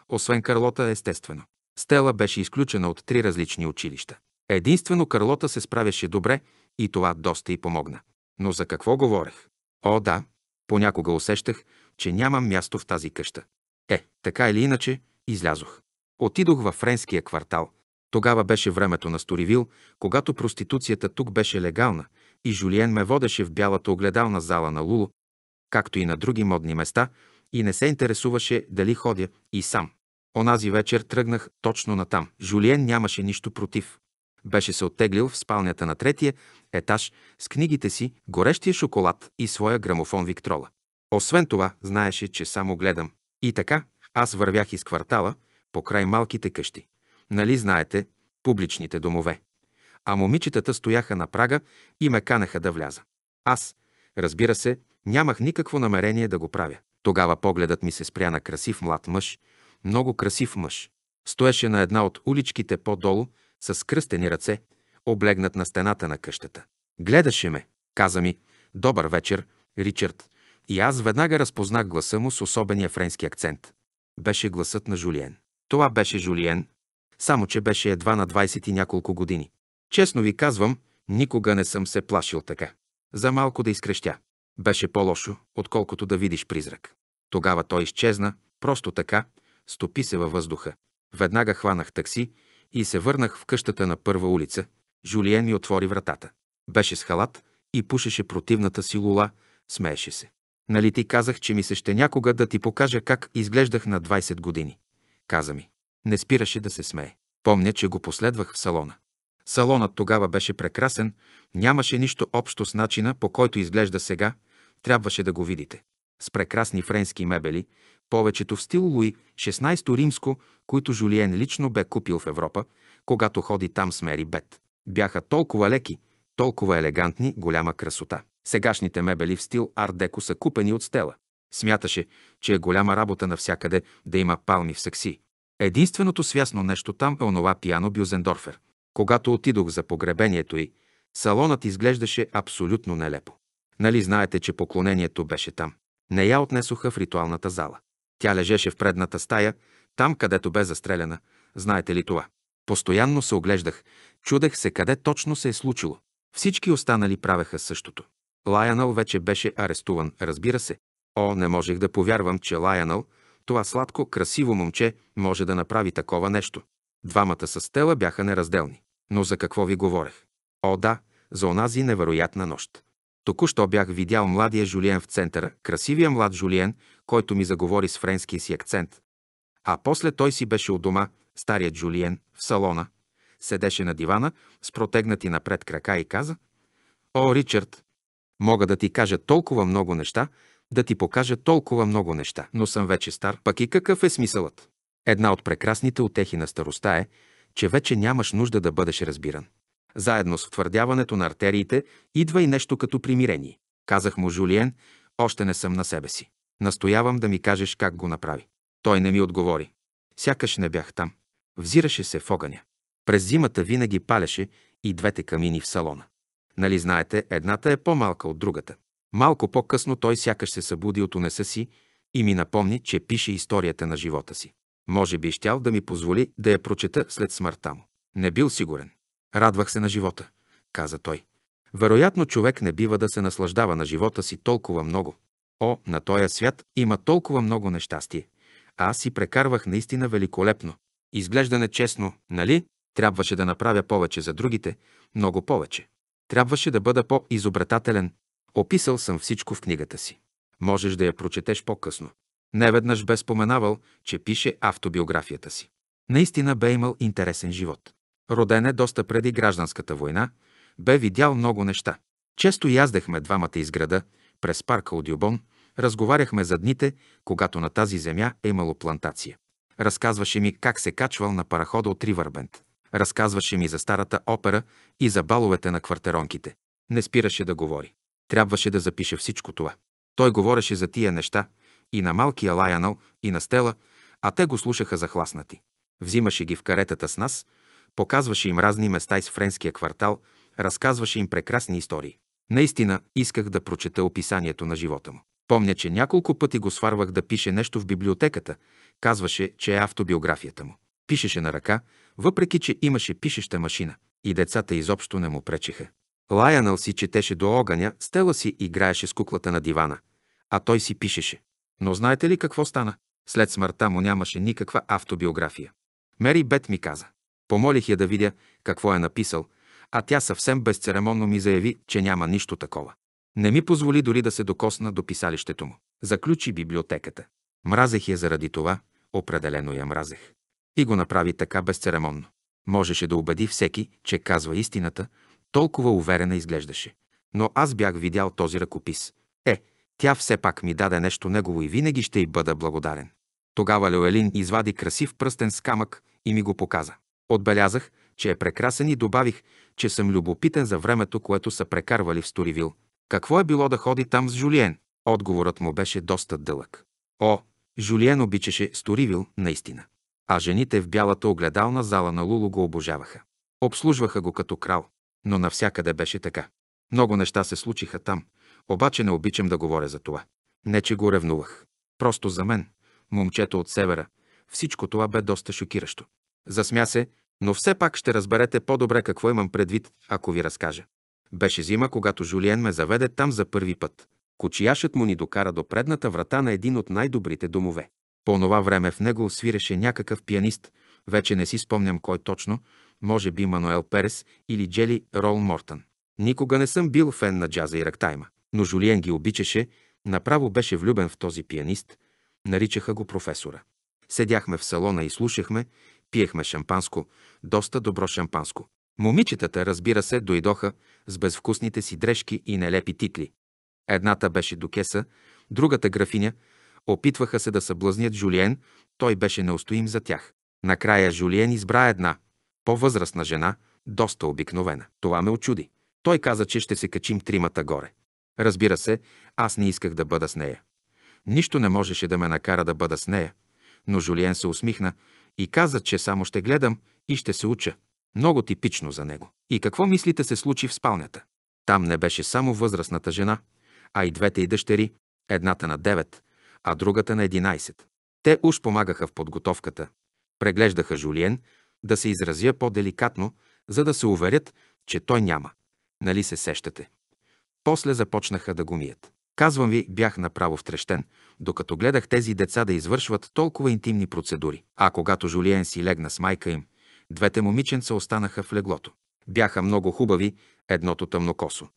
освен Карлота естествено. Стела беше изключена от три различни училища. Единствено Карлота се справяше добре и това доста й помогна. Но за какво говорех? О, да, Понякога усещах, че нямам място в тази къща. Е, така или иначе, излязох. Отидох във френския квартал. Тогава беше времето на Сторивил, когато проституцията тук беше легална и Жулиен ме водеше в бялата огледална зала на Луло, както и на други модни места, и не се интересуваше дали ходя и сам. Онази вечер тръгнах точно натам. Жулиен нямаше нищо против беше се оттеглил в спалнята на третия етаж с книгите си, горещия шоколад и своя грамофон Виктрола. Освен това, знаеше, че само гледам. И така, аз вървях из квартала, покрай малките къщи. Нали знаете, публичните домове. А момичетата стояха на прага и ме канеха да вляза. Аз, разбира се, нямах никакво намерение да го правя. Тогава погледът ми се спря на красив млад мъж, много красив мъж. Стоеше на една от уличките по-долу, с кръстени ръце, облегнат на стената на къщата. Гледаше ме. Каза ми, добър вечер, Ричард. И аз веднага разпознах гласа му с особения френски акцент. Беше гласът на Жулиен. Това беше Жулиен, само че беше едва на 20 и няколко години. Честно ви казвам, никога не съм се плашил така. За малко да изкрещя. Беше по-лошо, отколкото да видиш призрак. Тогава той изчезна, просто така, стопи се във въздуха. Веднага хванах такси и се върнах в къщата на първа улица. Жулиен ми отвори вратата. Беше с халат и пушеше противната си лула, смееше се. Нали ти казах, че ми се ще някога да ти покажа как изглеждах на 20 години? Каза ми. Не спираше да се смее. Помня, че го последвах в салона. Салонът тогава беше прекрасен, нямаше нищо общо с начина, по който изглежда сега, трябваше да го видите. С прекрасни френски мебели, повечето в стил Луи 16-то римско, които Жулиен лично бе купил в Европа, когато ходи там с Мери Бет. Бяха толкова леки, толкова елегантни, голяма красота. Сегашните мебели в стил Ардеко са купени от стела. Смяташе, че е голяма работа навсякъде да има палми в секси. Единственото свясно нещо там е онова пиано Бюзендорфер. Когато отидох за погребението й, салонът изглеждаше абсолютно нелепо. Нали знаете, че поклонението беше там? Не я отнесоха в ритуалната зала. Тя лежеше в предната стая, там където бе застреляна. Знаете ли това? Постоянно се оглеждах, чудех се къде точно се е случило. Всички останали правеха същото. Лайанъл вече беше арестуван, разбира се. О, не можех да повярвам, че Лайанъл, това сладко, красиво момче, може да направи такова нещо. Двамата с Стела бяха неразделни. Но за какво ви говорех? О, да, за онази невероятна нощ. Току-що бях видял младия Жулиен в центъра, красивия млад Жулиен, който ми заговори с френския си акцент. А после той си беше у дома, старият Джулиен, в салона, седеше на дивана с протегнати напред крака и каза «О, Ричард, мога да ти кажа толкова много неща, да ти покажа толкова много неща, но съм вече стар, пък и какъв е смисълът?» Една от прекрасните отехи на староста е, че вече нямаш нужда да бъдеш разбиран. Заедно с втвърдяването на артериите идва и нещо като примирение. Казах му Жулиен, още не съм на себе си. Настоявам да ми кажеш как го направи. Той не ми отговори. Сякаш не бях там. Взираше се в огъня. През зимата винаги палеше и двете камини в салона. Нали знаете, едната е по-малка от другата. Малко по-късно той сякаш се събуди от унеса си и ми напомни, че пише историята на живота си. Може би щял да ми позволи да я прочета след смъртта му. Не бил сигурен. Радвах се на живота, каза той. Вероятно човек не бива да се наслаждава на живота си толкова много. О, на този свят има толкова много нещастие. А аз си прекарвах наистина великолепно. Изглежда нечестно, нали? Трябваше да направя повече за другите, много повече. Трябваше да бъда по-изобретателен. Описал съм всичко в книгата си. Можеш да я прочетеш по-късно. Неведнъж бе споменавал, че пише автобиографията си. Наистина бе имал интересен живот. Роден е доста преди гражданската война, бе видял много неща. Често яздахме двамата из града – през парка от Юбон, разговаряхме за дните, когато на тази земя е имало плантация. Разказваше ми как се качвал на парахода от Ривърбент. Разказваше ми за старата опера и за баловете на квартиронките. Не спираше да говори. Трябваше да запише всичко това. Той говореше за тия неща и на малкия Лайанал, и на Стела, а те го слушаха захласнати. Взимаше ги в каретата с нас, показваше им разни места из френския квартал, разказваше им прекрасни истории. Наистина, исках да прочета описанието на живота му. Помня, че няколко пъти го сварвах да пише нещо в библиотеката. Казваше, че е автобиографията му. Пишеше на ръка, въпреки, че имаше пишеща машина. И децата изобщо не му пречеха. Лаянъл си четеше до огъня, Стела си играеше с куклата на дивана, а той си пишеше. Но знаете ли какво стана? След смъртта му нямаше никаква автобиография. Мери Бет ми каза. Помолих я да видя какво е написал, а тя съвсем безцеремонно ми заяви, че няма нищо такова. Не ми позволи дори да се докосна до писалището му. Заключи библиотеката. Мразех я заради това, определено я мразех. И го направи така безцеремонно. Можеше да убеди всеки, че казва истината, толкова уверена изглеждаше. Но аз бях видял този ръкопис. Е, тя все пак ми даде нещо негово и винаги ще й бъда благодарен. Тогава Леоелин извади красив пръстен с камък и ми го показа. Отбелязах, че е прекрасен и добавих, че съм любопитен за времето, което са прекарвали в Сторивил. Какво е било да ходи там с Жулиен? Отговорът му беше доста дълъг. О, Жулиен обичаше Сторивил наистина. А жените в бялата огледална зала на Лулу го обожаваха. Обслужваха го като крал, но навсякъде беше така. Много неща се случиха там, обаче не обичам да говоря за това. Не, че го ревнувах. Просто за мен, момчето от севера, всичко това бе доста шокиращо. Засмя се, но все пак ще разберете по-добре какво имам предвид, ако ви разкажа. Беше зима, когато Жулиен ме заведе там за първи път. Кочияшът му ни докара до предната врата на един от най-добрите домове. По това време в него свиреше някакъв пианист, вече не си спомням кой точно, може би Мануел Перес или Джели Рол Мортън. Никога не съм бил фен на джаза и рактайма, но Жулиен ги обичаше, направо беше влюбен в този пианист, наричаха го професора. Седяхме в салона и слушахме, Пиехме шампанско, доста добро шампанско. Момичетата, разбира се, дойдоха с безвкусните си дрежки и нелепи титли. Едната беше Докеса, другата графиня. Опитваха се да съблазнят Жулиен, той беше неустоим за тях. Накрая Жулиен избра една, по-възрастна жена, доста обикновена. Това ме очуди. Той каза, че ще се качим тримата горе. Разбира се, аз не исках да бъда с нея. Нищо не можеше да ме накара да бъда с нея, но Жулиен се усмихна, и каза, че само ще гледам и ще се уча. Много типично за него. И какво мислите се случи в спалнята? Там не беше само възрастната жена, а и двете и дъщери, едната на 9, а другата на 11. Те уж помагаха в подготовката. Преглеждаха Жулиен, да се изразя по-деликатно, за да се уверят, че той няма. Нали се сещате? После започнаха да го мият. Казвам ви, бях направо втрещен, докато гледах тези деца да извършват толкова интимни процедури. А когато Жулиен си легна с майка им, двете момиченца останаха в леглото. Бяха много хубави, едното тъмнокосо,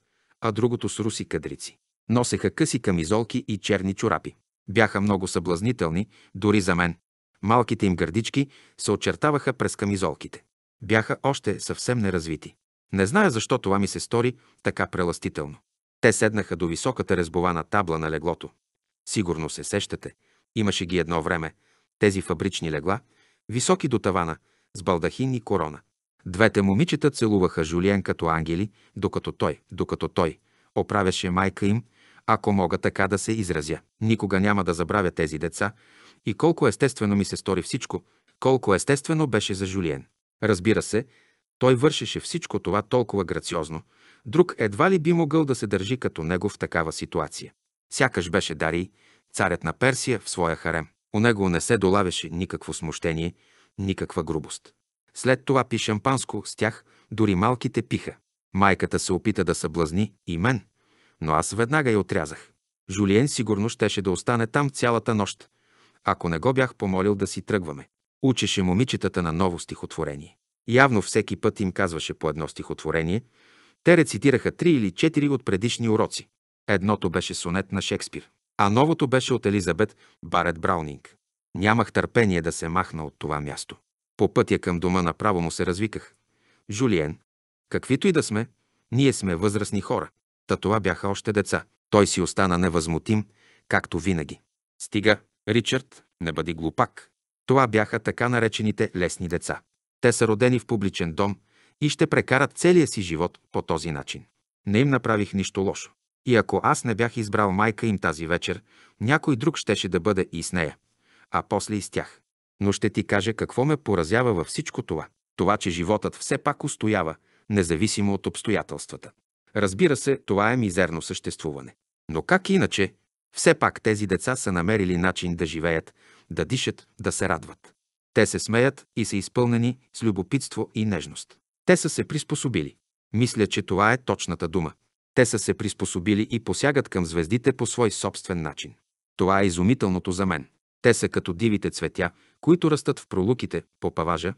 а другото с руси кадрици. Носеха къси камизолки и черни чорапи. Бяха много съблазнителни, дори за мен. Малките им гърдички се очертаваха през камизолките. Бяха още съвсем неразвити. Не зная защо това ми се стори така преластително. Те седнаха до високата резбована табла на леглото. Сигурно се сещате, имаше ги едно време, тези фабрични легла, високи до тавана, с балдахин и корона. Двете момичета целуваха Жулиен като ангели, докато той, докато той, оправяше майка им, ако мога така да се изразя. Никога няма да забравя тези деца и колко естествено ми се стори всичко, колко естествено беше за Жулиен. Разбира се, той вършеше всичко това толкова грациозно, друг едва ли би могъл да се държи като него в такава ситуация. Сякаш беше Дарий, царят на Персия, в своя харем. У него не се долавяше никакво смущение, никаква грубост. След това пи шампанско с тях, дори малките пиха. Майката се опита да съблазни и мен, но аз веднага я отрязах. Жулиен сигурно щеше да остане там цялата нощ, ако не го бях помолил да си тръгваме. Учеше момичетата на ново стихотворение. Явно всеки път им казваше по едно стихотворение, те рецитираха три или четири от предишни уроци. Едното беше сонет на Шекспир, а новото беше от Елизабет Барет Браунинг. Нямах търпение да се махна от това място. По пътя към дома направо му се развиках. Жулиен, каквито и да сме, ние сме възрастни хора. Та това бяха още деца. Той си остана невъзмутим, както винаги. Стига, Ричард, не бъди глупак. Това бяха така наречените лесни деца. Те са родени в публичен дом – и ще прекарат целия си живот по този начин. Не им направих нищо лошо. И ако аз не бях избрал майка им тази вечер, някой друг щеше да бъде и с нея, а после и с тях. Но ще ти кажа какво ме поразява във всичко това. Това, че животът все пак устоява, независимо от обстоятелствата. Разбира се, това е мизерно съществуване. Но как иначе, все пак тези деца са намерили начин да живеят, да дишат, да се радват. Те се смеят и са изпълнени с любопитство и нежност. Те са се приспособили. Мисля, че това е точната дума. Те са се приспособили и посягат към звездите по свой собствен начин. Това е изумителното за мен. Те са като дивите цветя, които растат в пролуките по паважа,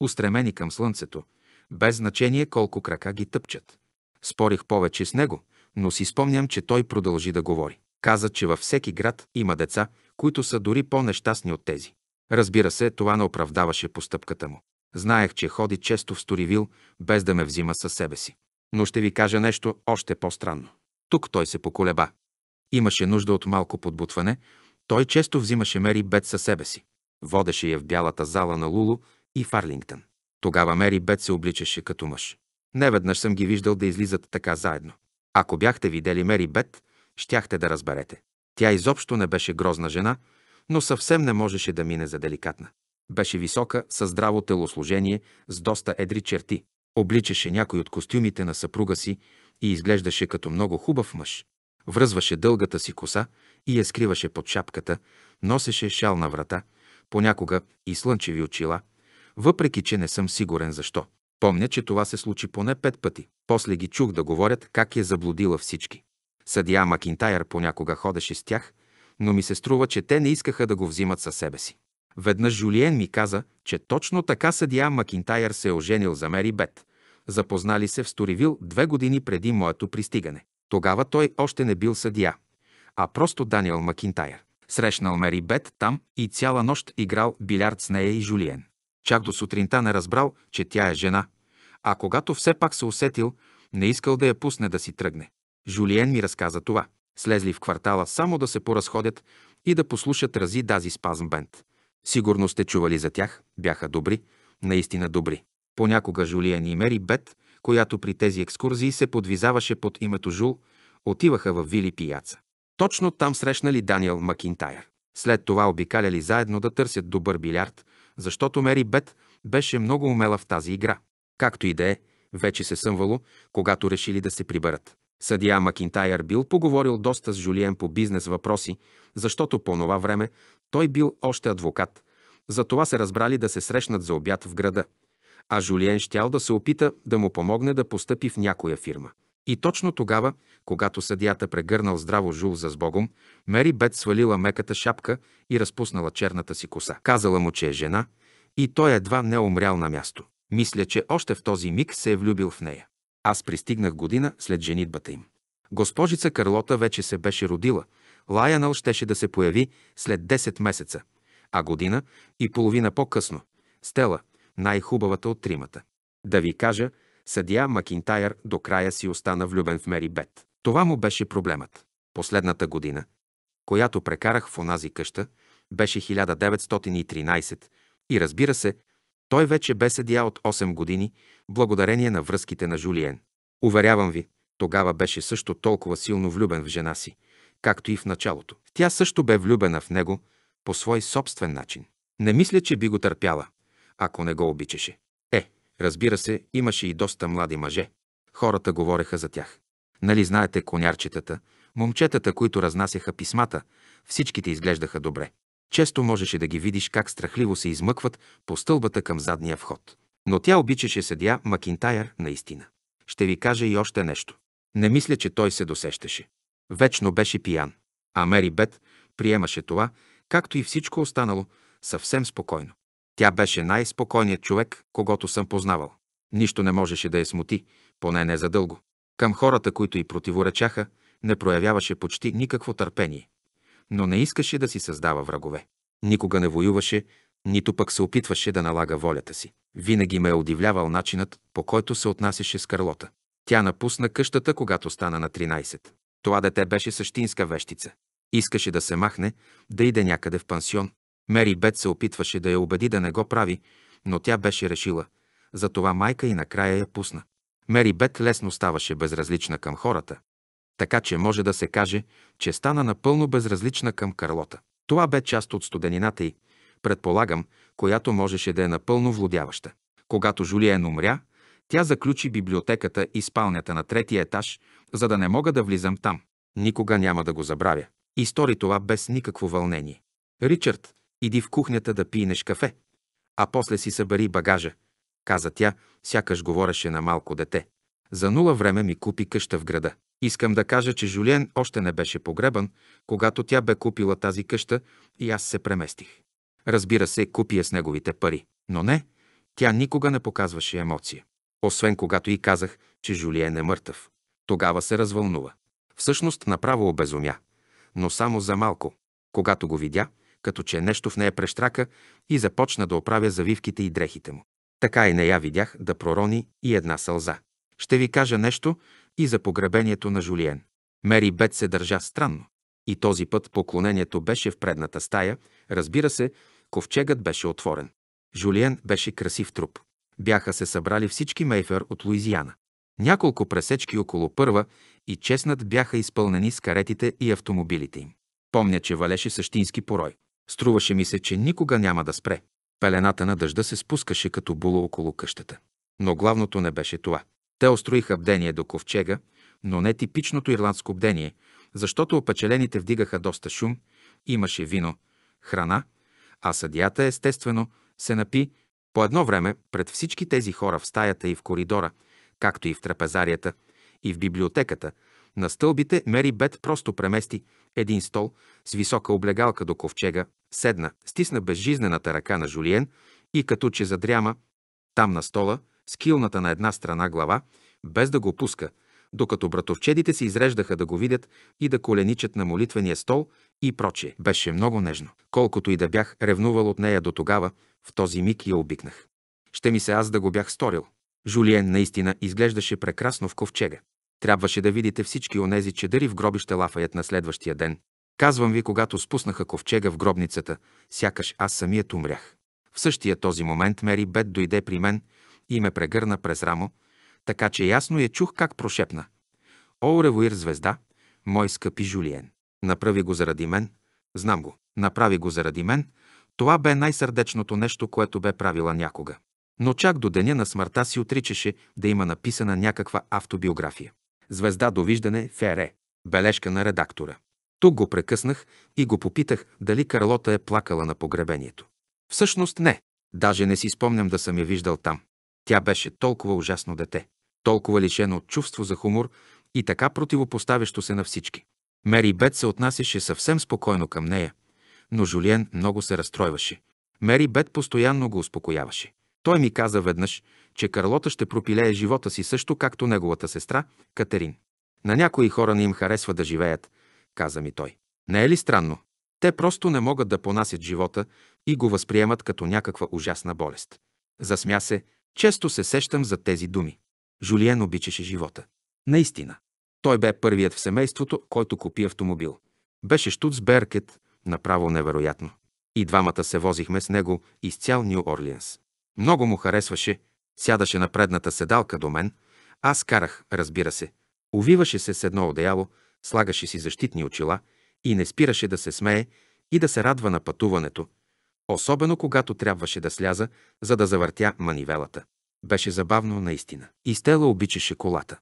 устремени към слънцето, без значение колко крака ги тъпчат. Спорих повече с него, но си спомням, че той продължи да говори. Каза, че във всеки град има деца, които са дори по-нещастни от тези. Разбира се, това не оправдаваше постъпката му. Знаех, че ходи често в Сторивил, без да ме взима със себе си. Но ще ви кажа нещо още по-странно. Тук той се поколеба. Имаше нужда от малко подбутване, той често взимаше Мери Бет със себе си. Водеше я в бялата зала на Лулу и Фарлингтън. Тогава Мери Бет се обличаше като мъж. Неведнъж съм ги виждал да излизат така заедно. Ако бяхте видели Мери Бет, щяхте да разберете. Тя изобщо не беше грозна жена, но съвсем не можеше да мине за деликатна. Беше висока, със здраво телосложение, с доста едри черти. Обличаше някой от костюмите на съпруга си и изглеждаше като много хубав мъж. Връзваше дългата си коса и я скриваше под шапката, носеше шал на врата, понякога и слънчеви очила, въпреки че не съм сигурен защо. Помня, че това се случи поне пет пъти. После ги чух да говорят как е заблудила всички. Съдия Макинтайр понякога ходеше с тях, но ми се струва, че те не искаха да го взимат със себе си. Веднъж Жулиен ми каза, че точно така съдия Макинтайър се е оженил за Мери Бет. Запознали се в Сторивил две години преди моето пристигане. Тогава той още не бил съдия, а просто Даниел Макинтайр. Срещнал Мери Бет там и цяла нощ играл билярд с нея и Жулиен. Чак до сутринта не разбрал, че тя е жена, а когато все пак се усетил, не искал да я пусне да си тръгне. Жулиен ми разказа това. Слезли в квартала само да се поразходят и да послушат рази дази спазмбент. Сигурно сте чували за тях, бяха добри, наистина добри. Понякога Жулиен и Мери Бет, която при тези екскурзии се подвизаваше под името Жул, отиваха в Вили Пияца. Точно там срещнали Даниел Макинтайр. След това обикаляли заедно да търсят добър билярд, защото Мери Бет беше много умела в тази игра. Както и да е, вече се съмвало, когато решили да се прибърат. Съдия Макинтайр бил поговорил доста с Жулиен по бизнес въпроси, защото по това време той бил още адвокат. Затова се разбрали да се срещнат за обяд в града. А Жулиен щял да се опита да му помогне да постъпи в някоя фирма. И точно тогава, когато съдията прегърнал здраво Жул за сбогом, Мери Бет свалила меката шапка и разпуснала черната си коса. Казала му, че е жена и той едва не е умрял на място. Мисля, че още в този миг се е влюбил в нея. Аз пристигнах година след женитбата им. Госпожица Карлота вече се беше родила – Лайанъл щеше да се появи след 10 месеца, а година и половина по-късно. Стела, най-хубавата от тримата. Да ви кажа, съдия Макинтайр до края си остана влюбен в Мери Бет. Това му беше проблемът. Последната година, която прекарах в онази къща, беше 1913 и разбира се, той вече бе съдия от 8 години, благодарение на връзките на Жулиен. Уверявам ви, тогава беше също толкова силно влюбен в жена си, както и в началото. Тя също бе влюбена в него по свой собствен начин. Не мисля, че би го търпяла, ако не го обичаше. Е, разбира се, имаше и доста млади мъже. Хората говореха за тях. Нали знаете конярчетата, момчетата, които разнасяха писмата, всичките изглеждаха добре. Често можеше да ги видиш как страхливо се измъкват по стълбата към задния вход. Но тя обичаше съдия Макинтайр наистина. Ще ви кажа и още нещо. Не мисля, че той се досещаше. Вечно беше пиян. А Мери Бет приемаше това, както и всичко останало, съвсем спокойно. Тя беше най-спокойният човек, когато съм познавал. Нищо не можеше да я смути, поне не задълго. Към хората, които й противоречаха, не проявяваше почти никакво търпение. Но не искаше да си създава врагове. Никога не воюваше, нито пък се опитваше да налага волята си. Винаги ме е удивлявал начинът, по който се отнасяше с Карлота. Тя напусна къщата, когато стана на 13. Това дете беше същинска вещица. Искаше да се махне, да иде някъде в пансион. Мери Бет се опитваше да я убеди да не го прави, но тя беше решила. Затова майка и накрая я пусна. Мери Бет лесно ставаше безразлична към хората. Така че може да се каже, че стана напълно безразлична към Карлота. Това бе част от студенината й, предполагам, която можеше да е напълно владяваща. Когато Жулиен умря, тя заключи библиотеката и спалнята на третия етаж, за да не мога да влизам там. Никога няма да го забравя. И стори това без никакво вълнение. Ричард, иди в кухнята да пиеш кафе, а после си събери багажа, каза тя, сякаш говореше на малко дете. За нула време ми купи къща в града. Искам да кажа, че Жулиен още не беше погребан, когато тя бе купила тази къща и аз се преместих. Разбира се, купи я с неговите пари. Но не, тя никога не показваше емоция освен когато и казах, че Жулиен е мъртъв. Тогава се развълнува. Всъщност направо обезумя, но само за малко. Когато го видя, като че нещо в нея прещрака и започна да оправя завивките и дрехите му. Така и не я видях да пророни и една сълза. Ще ви кажа нещо и за погребението на Жулиен. Мери Бет се държа странно. И този път поклонението беше в предната стая, разбира се, ковчегът беше отворен. Жулиен беше красив труп. Бяха се събрали всички Мейфер от Луизиана. Няколко пресечки около Първа и Чеснат бяха изпълнени с каретите и автомобилите им. Помня, че валеше същински порой. Струваше ми се, че никога няма да спре. Пелената на дъжда се спускаше като було около къщата. Но главното не беше това. Те устроиха бдение до ковчега, но не типичното ирландско бдение, защото опечелените вдигаха доста шум, имаше вино, храна, а съдията естествено се напи по едно време пред всички тези хора в стаята и в коридора, както и в трапезарията, и в библиотеката, на стълбите Мери Бет просто премести един стол с висока облегалка до ковчега, седна, стисна безжизнената ръка на Жулиен и като че задряма, там на стола, скилната на една страна глава, без да го пуска, докато братовчедите се изреждаха да го видят и да коленичат на молитвения стол и прочее. Беше много нежно. Колкото и да бях ревнувал от нея до тогава, в този миг я обикнах. Ще ми се аз да го бях сторил. Жулиен наистина изглеждаше прекрасно в ковчега. Трябваше да видите всички онези чедъри в гробище Лафаят на следващия ден. Казвам ви, когато спуснаха ковчега в гробницата, сякаш аз самият умрях. В същия този момент Мери Бет дойде при мен и ме прегърна през рамо, така че ясно я чух как прошепна. О, ревоир звезда, мой скъпи Жулиен! Направи го заради мен. Знам го. Направи го заради мен. Това бе най-сърдечното нещо, което бе правила някога. Но чак до деня на смъртта си отричаше да има написана някаква автобиография. Звезда довиждане Фере. Бележка на редактора. Тук го прекъснах и го попитах дали Карлота е плакала на погребението. Всъщност не. Даже не си спомням да съм я виждал там. Тя беше толкова ужасно дете, толкова лишено от чувство за хумор и така противопоставящо се на всички. Мери Бет се отнасяше съвсем спокойно към нея, но Жулиен много се разстройваше. Мери Бет постоянно го успокояваше. Той ми каза веднъж, че Карлота ще пропилее живота си също, както неговата сестра Катерин. На някои хора не им харесва да живеят, каза ми той. Не е ли странно? Те просто не могат да понасят живота и го възприемат като някаква ужасна болест. Засмя се, често се сещам за тези думи. Жулиен обичаше живота. Наистина. Той бе първият в семейството, който купи автомобил. Беше штуц Беркет, направо невероятно. И двамата се возихме с него из цял Нью Орлиенс. Много му харесваше, сядаше на предната седалка до мен, аз карах, разбира се. Увиваше се с едно одеяло, слагаше си защитни очила и не спираше да се смее и да се радва на пътуването, особено когато трябваше да сляза, за да завъртя манивелата. Беше забавно наистина. И Стела обичаше колата.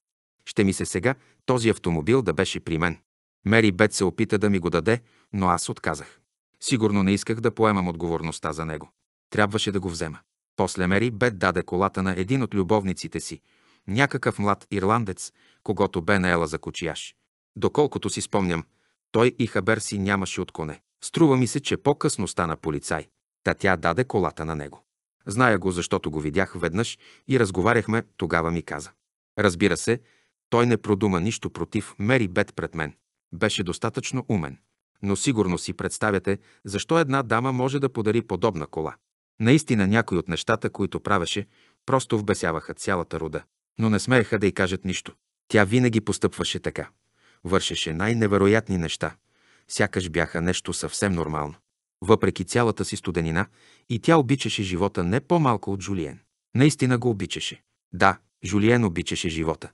Ще ми се сега този автомобил да беше при мен. Мери Бет се опита да ми го даде, но аз отказах. Сигурно не исках да поемам отговорността за него. Трябваше да го взема. После Мери Бет даде колата на един от любовниците си, някакъв млад ирландец, когато бе наела за кочияш. Доколкото си спомням, той и Хабер си нямаше от коне. Струва ми се, че по-късно стана полицай. Та тя даде колата на него. Зная го, защото го видях веднъж и разговаряхме, тогава ми каза. Разбира се, той не продума нищо против Мери Бет пред мен. Беше достатъчно умен. Но сигурно си представяте, защо една дама може да подари подобна кола. Наистина някои от нещата, които правеше, просто вбесяваха цялата рода. Но не смееха да й кажат нищо. Тя винаги постъпваше така. Вършеше най-невероятни неща. Сякаш бяха нещо съвсем нормално. Въпреки цялата си студенина, и тя обичаше живота не по-малко от Жулиен. Наистина го обичаше. Да, Жулиен обичаше живота.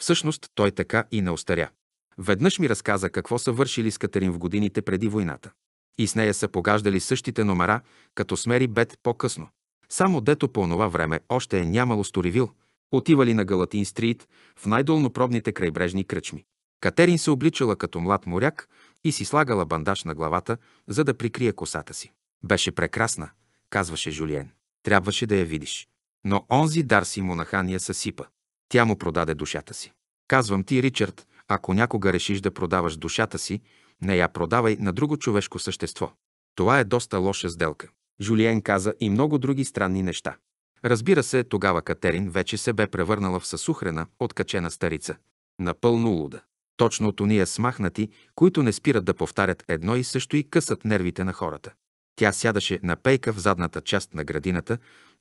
Всъщност той така и не остаря. Веднъж ми разказа какво са вършили с Катерин в годините преди войната. И с нея са погаждали същите номера, като смери бед по-късно. Само дето по онова време още е нямало сторивил. Отивали на Галатин стрит в най-долнопробните крайбрежни кръчми. Катерин се обличала като млад моряк и си слагала бандаж на главата, за да прикрие косата си. Беше прекрасна, казваше Жулиен. Трябваше да я видиш. Но онзи дар си монахания съсипа. Тя му продаде душата си. Казвам ти, Ричард, ако някога решиш да продаваш душата си, не я продавай на друго човешко същество. Това е доста лоша сделка. Жулиен каза и много други странни неща. Разбира се, тогава Катерин вече се бе превърнала в съсухрена, откачена старица. Напълно луда. Точно от уния е смахнати, които не спират да повтарят едно и също и късат нервите на хората. Тя сядаше на пейка в задната част на градината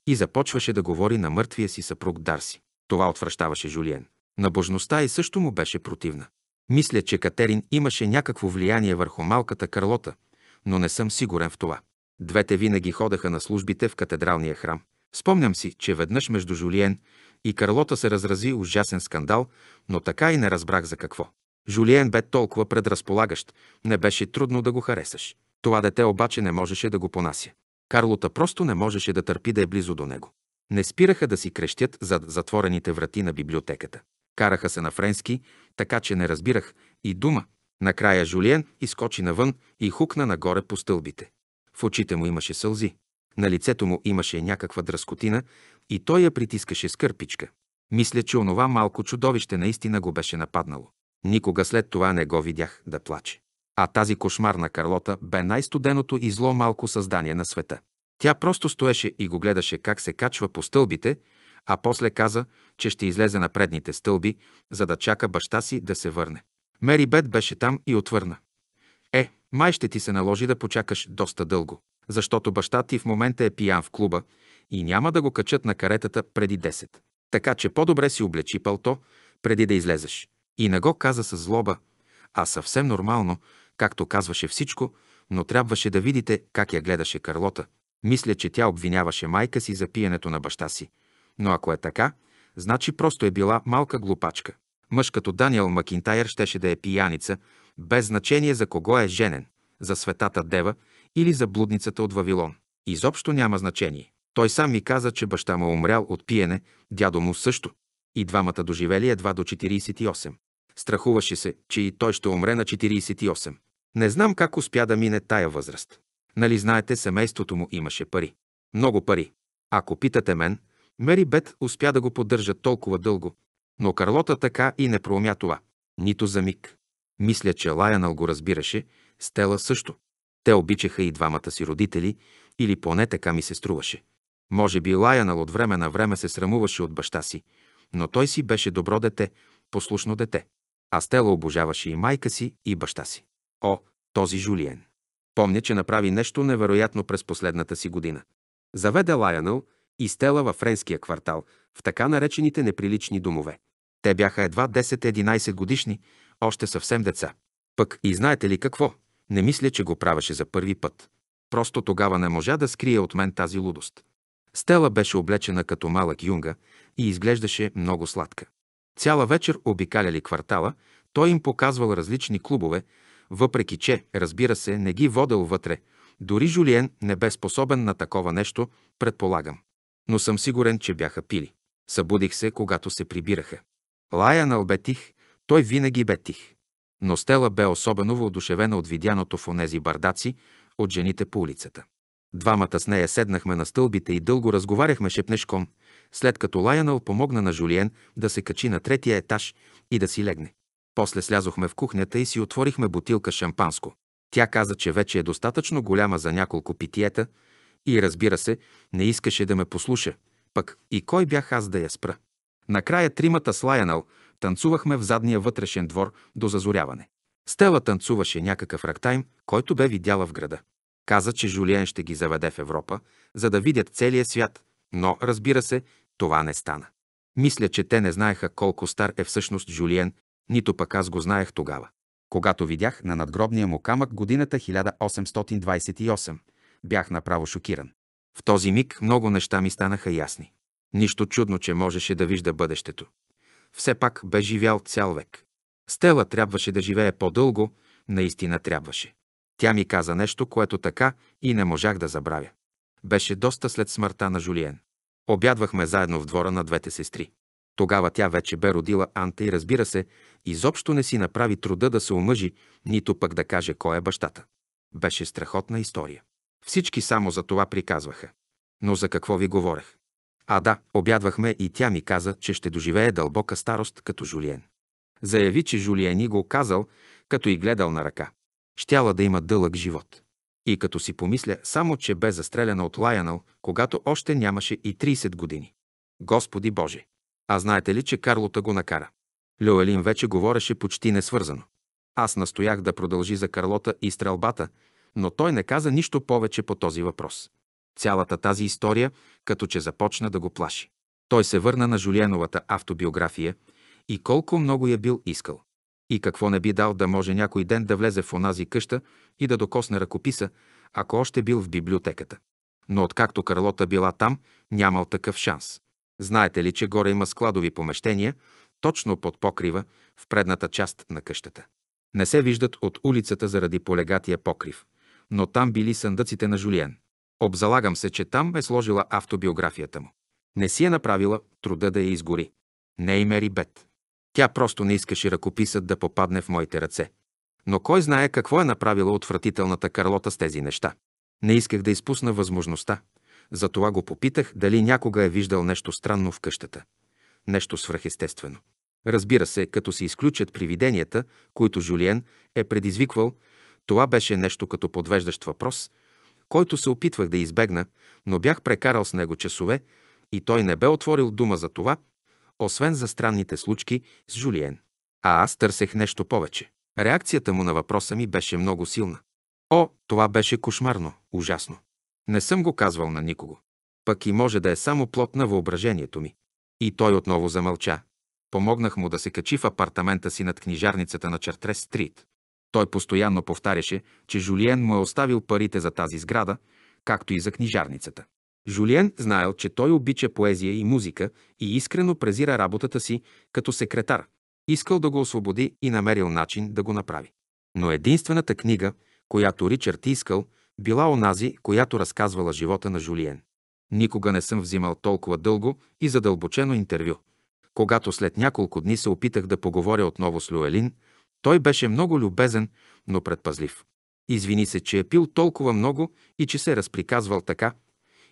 и започваше да говори на мъртвия си съпруг Дарси. Това отвръщаваше Жулиен. Набожността и също му беше противна. Мисля, че Катерин имаше някакво влияние върху малката Карлота, но не съм сигурен в това. Двете винаги ходеха на службите в катедралния храм. Спомням си, че веднъж между Жулиен и Карлота се разрази ужасен скандал, но така и не разбрах за какво. Жулиен бе толкова предразполагащ, не беше трудно да го харесаш. Това дете обаче не можеше да го понася. Карлота просто не можеше да търпи да е близо до него. Не спираха да си крещят зад затворените врати на библиотеката. Караха се на френски, така че не разбирах и дума. Накрая Жулиен изкочи навън и хукна нагоре по стълбите. В очите му имаше сълзи. На лицето му имаше някаква дръскотина и той я притискаше с кърпичка. Мисля, че онова малко чудовище наистина го беше нападнало. Никога след това не го видях да плаче. А тази кошмарна Карлота бе най-студеното и зло малко създание на света. Тя просто стоеше и го гледаше как се качва по стълбите, а после каза, че ще излезе на предните стълби, за да чака баща си да се върне. Мери Бет беше там и отвърна. Е, май ще ти се наложи да почакаш доста дълго, защото баща ти в момента е пиян в клуба и няма да го качат на каретата преди 10. Така че по-добре си облечи пълто, преди да излезеш. И не го каза с злоба, а съвсем нормално, както казваше всичко, но трябваше да видите как я гледаше Карлота – мисля, че тя обвиняваше майка си за пиенето на баща си. Но ако е така, значи просто е била малка глупачка. Мъж като Даниел Макинтайр щеше да е пияница, без значение за кого е женен – за светата дева или за блудницата от Вавилон. Изобщо няма значение. Той сам ми каза, че баща му е умрял от пиене, дядо му също. И двамата доживели едва до 48. Страхуваше се, че и той ще умре на 48. Не знам как успя да мине тая възраст. Нали знаете, семейството му имаше пари. Много пари. Ако питате мен, Мери Бет успя да го поддържа толкова дълго, но Карлота така и не проумя това. Нито за миг. Мисля, че Лайанъл го разбираше, Стела също. Те обичаха и двамата си родители, или поне така ми се струваше. Може би Лайанъл от време на време се срамуваше от баща си, но той си беше добро дете, послушно дете. А Стела обожаваше и майка си, и баща си. О, този Жулиен! Помня, че направи нещо невероятно през последната си година. Заведе Лайонъл и Стела във френския квартал, в така наречените неприлични домове. Те бяха едва 10-11 годишни, още съвсем деца. Пък и знаете ли какво? Не мисля, че го правеше за първи път. Просто тогава не можа да скрие от мен тази лудост. Стела беше облечена като малък юнга и изглеждаше много сладка. Цяла вечер обикаляли квартала, той им показвал различни клубове, въпреки че, разбира се, не ги водел вътре. Дори Жулиен не бе способен на такова нещо, предполагам. Но съм сигурен, че бяха пили. Събудих се, когато се прибираха. Лаянал бе тих, той винаги бе тих. Но Стела бе особено въодушевена от видяното в онези бардаци от жените по улицата. Двамата с нея седнахме на стълбите и дълго разговаряхме шепнешком, след като лаянал помогна на Жулиен да се качи на третия етаж и да си легне. После слязохме в кухнята и си отворихме бутилка шампанско. Тя каза, че вече е достатъчно голяма за няколко питиета и, разбира се, не искаше да ме послуша. Пък и кой бях аз да я спра? Накрая тримата с Лайонел танцувахме в задния вътрешен двор до зазоряване. Стела танцуваше някакъв рактайм, който бе видяла в града. Каза, че Жулиен ще ги заведе в Европа, за да видят целия свят, но, разбира се, това не стана. Мисля, че те не знаеха колко стар е всъщност Жулиен нито пък аз го знаех тогава. Когато видях на надгробния му камък годината 1828, бях направо шокиран. В този миг много неща ми станаха ясни. Нищо чудно, че можеше да вижда бъдещето. Все пак бе живял цял век. Стела трябваше да живее по-дълго, наистина трябваше. Тя ми каза нещо, което така и не можах да забравя. Беше доста след смъртта на Жулиен. Обядвахме заедно в двора на двете сестри. Тогава тя вече бе родила Анта и разбира се, изобщо не си направи труда да се омъжи, нито пък да каже кой е бащата. Беше страхотна история. Всички само за това приказваха. Но за какво ви говорех? А да, обядвахме и тя ми каза, че ще доживее дълбока старост като Жулиен. Заяви, че жулиен и го казал, като и гледал на ръка. Щяла да има дълъг живот. И като си помисля, само че бе застреляна от Лайонъл, когато още нямаше и 30 години. Господи Боже! А знаете ли, че Карлота го накара? Люелин вече говореше почти несвързано. Аз настоях да продължи за Карлота и стрелбата, но той не каза нищо повече по този въпрос. Цялата тази история, като че започна да го плаши. Той се върна на Жулиеновата автобиография и колко много я бил искал. И какво не би дал да може някой ден да влезе в онази къща и да докосне ръкописа, ако още бил в библиотеката. Но откакто Карлота била там, нямал такъв шанс. Знаете ли, че горе има складови помещения, точно под покрива, в предната част на къщата. Не се виждат от улицата заради полегатия покрив, но там били съндъците на Жулиен. Обзалагам се, че там е сложила автобиографията му. Не си е направила труда да я изгори. Не и Мери Бет. Тя просто не искаше ръкописът да попадне в моите ръце. Но кой знае какво е направила отвратителната Карлота с тези неща. Не исках да изпусна възможността. Затова го попитах дали някога е виждал нещо странно в къщата. Нещо свръхестествено. Разбира се, като се изключат привиденията, които Жулиен е предизвиквал, това беше нещо като подвеждащ въпрос, който се опитвах да избегна, но бях прекарал с него часове и той не бе отворил дума за това, освен за странните случки с Жулиен. А аз търсех нещо повече. Реакцията му на въпроса ми беше много силна. О, това беше кошмарно, ужасно. Не съм го казвал на никого. Пък и може да е само плод на въображението ми. И той отново замълча. Помогнах му да се качи в апартамента си над книжарницата на Чартрес Стрит. Той постоянно повтаряше, че Жулиен му е оставил парите за тази сграда, както и за книжарницата. Жулиен знаел, че той обича поезия и музика и искрено презира работата си като секретар. Искал да го освободи и намерил начин да го направи. Но единствената книга, която Ричард искал, била онази, която разказвала живота на Жулиен. Никога не съм взимал толкова дълго и задълбочено интервю. Когато след няколко дни се опитах да поговоря отново с Люелин, той беше много любезен, но предпазлив. Извини се, че е пил толкова много и че се е разприказвал така,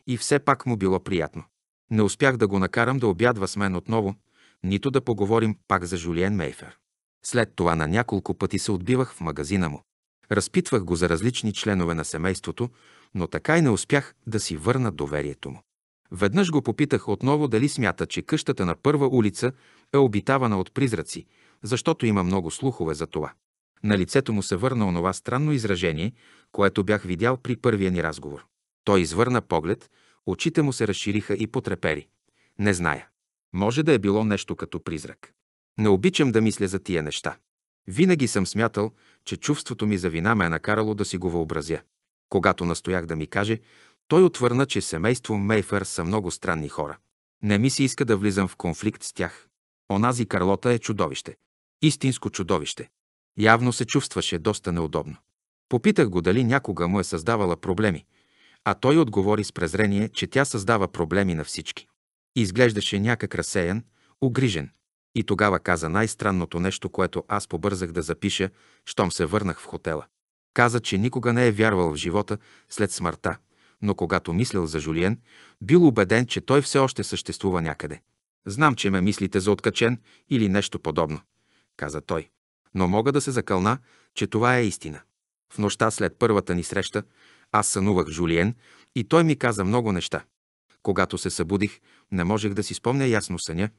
и все пак му било приятно. Не успях да го накарам да обядва с мен отново, нито да поговорим пак за Жулиен Мейфер. След това на няколко пъти се отбивах в магазина му. Разпитвах го за различни членове на семейството, но така и не успях да си върна доверието му. Веднъж го попитах отново дали смята, че къщата на първа улица е обитавана от призраци, защото има много слухове за това. На лицето му се върна онова странно изражение, което бях видял при първия ни разговор. Той извърна поглед, очите му се разшириха и потрепери. Не зная. Може да е било нещо като призрак. Не обичам да мисля за тия неща. Винаги съм смятал, че чувството ми за вина ме е накарало да си го въобразя. Когато настоях да ми каже, той отвърна, че семейство Мейфер са много странни хора. Не ми се иска да влизам в конфликт с тях. Онази Карлота е чудовище. Истинско чудовище. Явно се чувстваше доста неудобно. Попитах го дали някога му е създавала проблеми, а той отговори с презрение, че тя създава проблеми на всички. Изглеждаше някак разсеян, огрижен. И тогава каза най-странното нещо, което аз побързах да запиша, щом се върнах в хотела. Каза, че никога не е вярвал в живота след смъртта, но когато мислил за Жулиен, бил убеден, че той все още съществува някъде. Знам, че ме мислите за откачен или нещо подобно, каза той. Но мога да се закълна, че това е истина. В нощта след първата ни среща, аз сънувах Жулиен и той ми каза много неща. Когато се събудих, не можех да си спомня ясно съня,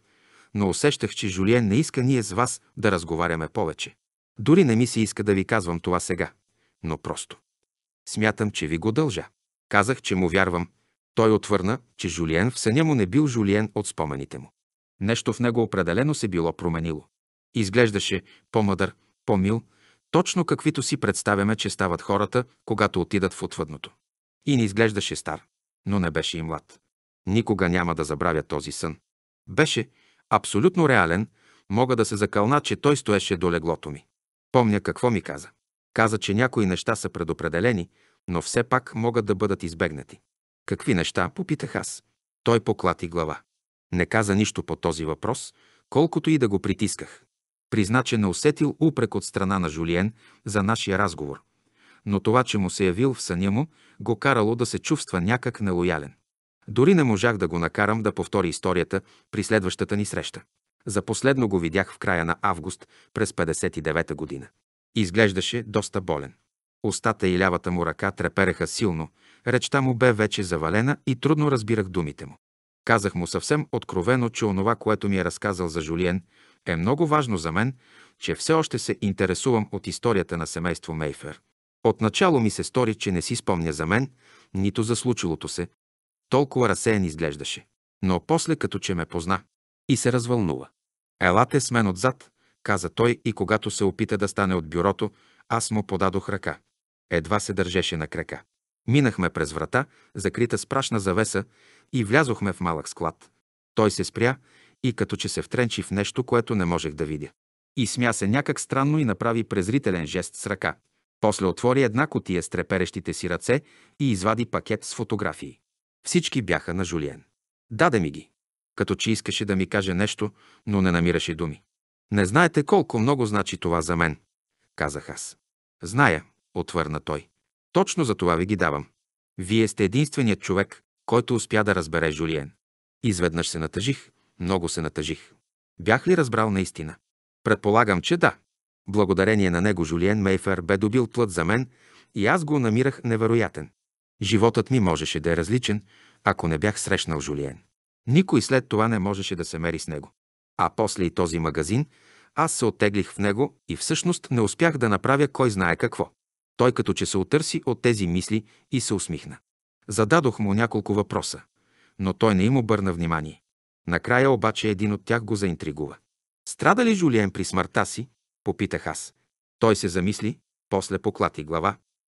но усещах, че Жулиен не иска ние с вас да разговаряме повече. Дори не ми се иска да ви казвам това сега, но просто. Смятам, че ви го дължа. Казах, че му вярвам. Той отвърна, че Жулиен в съня му не бил Жулиен от спомените му. Нещо в него определено се било променило. Изглеждаше по-мъдър, по-мил, точно каквито си представяме, че стават хората, когато отидат в отвъдното. И не изглеждаше стар, но не беше и млад. Никога няма да забравя този сън. Беше, Абсолютно реален, мога да се закълна, че той стоеше до леглото ми. Помня какво ми каза. Каза, че някои неща са предопределени, но все пак могат да бъдат избегнати. Какви неща, попитах аз. Той поклати глава. Не каза нищо по този въпрос, колкото и да го притисках. Призна, че не усетил упрек от страна на Жулиен за нашия разговор. Но това, че му се явил в съня му, го карало да се чувства някак нелоялен. Дори не можах да го накарам да повтори историята при следващата ни среща. За последно го видях в края на август през 59-та година. Изглеждаше доста болен. Остата и лявата му ръка трепереха силно, речта му бе вече завалена и трудно разбирах думите му. Казах му съвсем откровено, че онова, което ми е разказал за Жулиен, е много важно за мен, че все още се интересувам от историята на семейство Мейфер. Отначало ми се стори, че не си спомня за мен, нито за случилото се, толкова разсеян изглеждаше. Но после като че ме позна и се развълнува. Елате с мен отзад, каза той и когато се опита да стане от бюрото, аз му подадох ръка. Едва се държеше на крака. Минахме през врата, закрита с прашна завеса, и влязохме в малък склад. Той се спря и като че се втренчи в нещо, което не можех да видя. И смя се някак странно и направи презрителен жест с ръка. После отвори една котия с треперещите си ръце и извади пакет с фотографии. Всички бяха на Жулиен. Даде ми ги. Като че искаше да ми каже нещо, но не намираше думи. Не знаете колко много значи това за мен, казах аз. Зная, отвърна той. Точно за това ви ги давам. Вие сте единственият човек, който успя да разбере Жулиен. Изведнъж се натъжих, много се натъжих. Бях ли разбрал наистина? Предполагам, че да. Благодарение на него Жулиен Мейфер бе добил плът за мен и аз го намирах невероятен. Животът ми можеше да е различен, ако не бях срещнал Жулиен. Никой след това не можеше да се мери с него. А после и този магазин, аз се отеглих в него и всъщност не успях да направя кой знае какво. Той като че се отърси от тези мисли и се усмихна. Зададох му няколко въпроса, но той не им обърна внимание. Накрая обаче един от тях го заинтригува. Страда ли Жулиен при смъртта си? Попитах аз. Той се замисли, после поклати глава.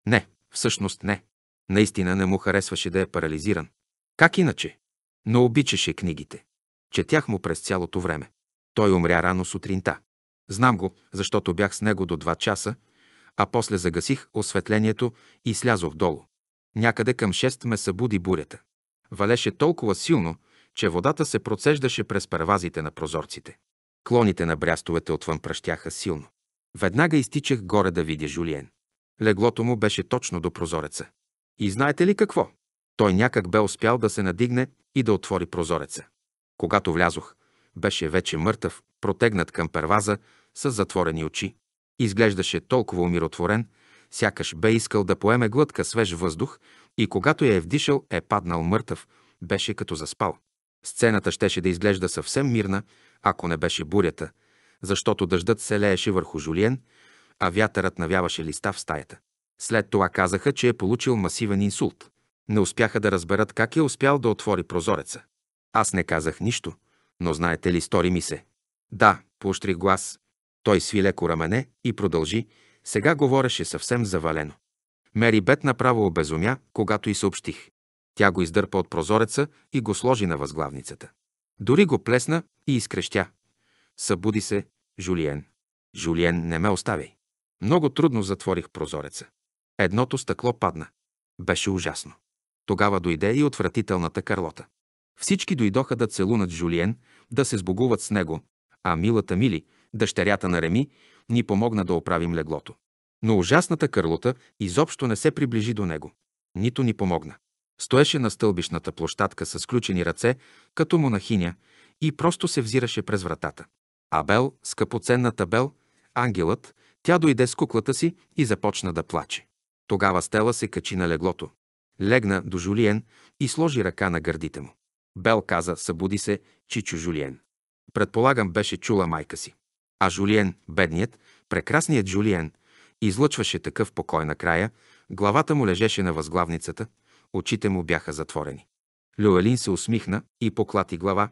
Не, всъщност не. Наистина не му харесваше да е парализиран. Как иначе? Но обичаше книгите. Четях му през цялото време. Той умря рано сутринта. Знам го, защото бях с него до 2 часа, а после загасих осветлението и слязох долу. Някъде към 6 ме събуди бурята. Валеше толкова силно, че водата се процеждаше през парвазите на прозорците. Клоните на брястовете отвън пръщяха силно. Веднага изтичах горе да видя Жулиен. Леглото му беше точно до прозореца. И знаете ли какво? Той някак бе успял да се надигне и да отвори прозореца. Когато влязох, беше вече мъртъв, протегнат към перваза, с затворени очи. Изглеждаше толкова умиротворен, сякаш бе искал да поеме глътка свеж въздух и когато я е вдишал, е паднал мъртъв, беше като заспал. Сцената щеше да изглежда съвсем мирна, ако не беше бурята, защото дъждът се лееше върху Жулиен, а вятърът навяваше листа в стаята. След това казаха, че е получил масивен инсулт. Не успяха да разберат как е успял да отвори прозореца. Аз не казах нищо, но знаете ли, стори ми се. Да, поощрих глас. Той сви леко рамене и продължи. Сега говореше съвсем завалено. Мери Бет направо обезумя, когато и съобщих. Тя го издърпа от прозореца и го сложи на възглавницата. Дори го плесна и изкрещя. Събуди се, Жулиен. Жулиен, не ме оставяй. Много трудно затворих прозореца. Едното стъкло падна. Беше ужасно. Тогава дойде и отвратителната Карлота. Всички дойдоха да целунат Жулиен, да се сбогуват с него, а милата Мили, дъщерята на Реми, ни помогна да оправим леглото. Но ужасната Карлота изобщо не се приближи до него. Нито ни помогна. Стоеше на стълбишната площадка с сключени ръце, като монахиня, и просто се взираше през вратата. Абел, скъпоценната Бел, ангелът, тя дойде с куклата си и започна да плаче. Тогава Стела се качи на леглото. Легна до Жулиен и сложи ръка на гърдите му. Бел каза, събуди се, чичо Жулиен. Предполагам, беше чула майка си. А Жулиен, бедният, прекрасният Жулиен, излъчваше такъв покой на края, главата му лежеше на възглавницата, очите му бяха затворени. Люелин се усмихна и поклати глава.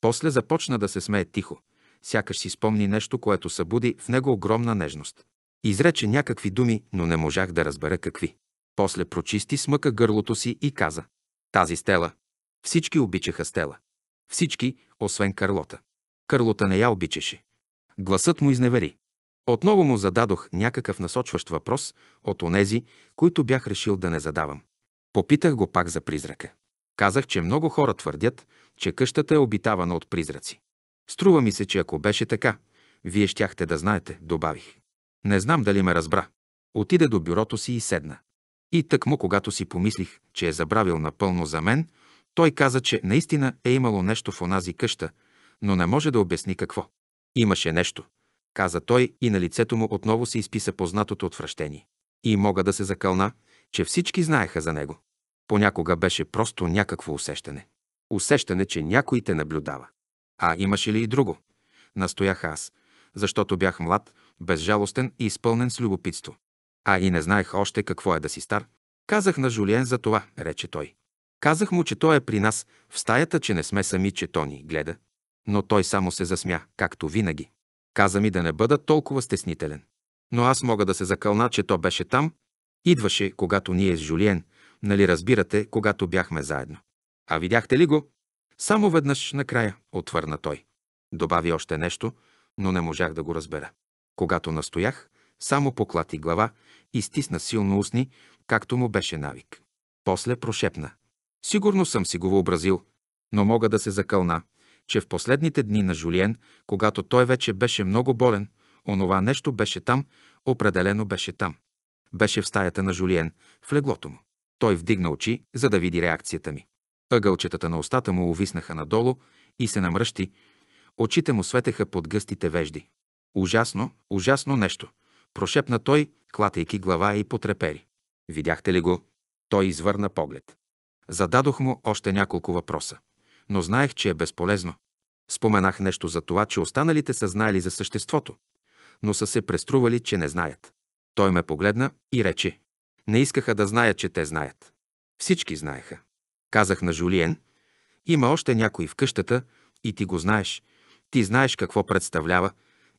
После започна да се смее тихо, сякаш си спомни нещо, което събуди в него огромна нежност. Изрече някакви думи, но не можах да разбера какви. После прочисти смъка гърлото си и каза «Тази Стела». Всички обичаха Стела. Всички, освен Карлота. Карлота не я обичаше. Гласът му изневери. Отново му зададох някакъв насочващ въпрос от онези, които бях решил да не задавам. Попитах го пак за призрака. Казах, че много хора твърдят, че къщата е обитавана от призраци. Струва ми се, че ако беше така, вие щяхте да знаете, добавих. Не знам дали ме разбра. Отиде до бюрото си и седна. И му, когато си помислих, че е забравил напълно за мен, той каза, че наистина е имало нещо в онази къща, но не може да обясни какво. Имаше нещо, каза той и на лицето му отново се изписа познатото отвращение. И мога да се закълна, че всички знаеха за него. Понякога беше просто някакво усещане. Усещане, че някой те наблюдава. А имаше ли и друго? Настоях аз, защото бях млад, безжалостен и изпълнен с любопитство. А и не знаех още какво е да си стар. Казах на Жулиен за това, рече той. Казах му, че той е при нас в стаята, че не сме сами, че то ни гледа. Но той само се засмя, както винаги. Каза ми да не бъда толкова стеснителен. Но аз мога да се закълна, че то беше там. Идваше, когато ние с Жулиен, нали разбирате, когато бяхме заедно. А видяхте ли го? Само веднъж накрая, отвърна той. Добави още нещо, но не можах да го разбера. Когато настоях, само поклати глава и стисна силно устни, както му беше навик. После прошепна. Сигурно съм си го въобразил, но мога да се закълна, че в последните дни на Жулиен, когато той вече беше много болен, онова нещо беше там, определено беше там. Беше в стаята на Жулиен, в леглото му. Той вдигна очи, за да види реакцията ми. Ъгълчетата на устата му увиснаха надолу и се намръщи. Очите му светеха под гъстите вежди. Ужасно, ужасно нещо, прошепна той, клатейки глава и потрепери. Видяхте ли го? Той извърна поглед. Зададох му още няколко въпроса, но знаех, че е безполезно. Споменах нещо за това, че останалите са знаели за съществото, но са се престрували, че не знаят. Той ме погледна и рече. Не искаха да знаят, че те знаят. Всички знаеха. Казах на Жулиен, има още някой в къщата и ти го знаеш. Ти знаеш какво представлява,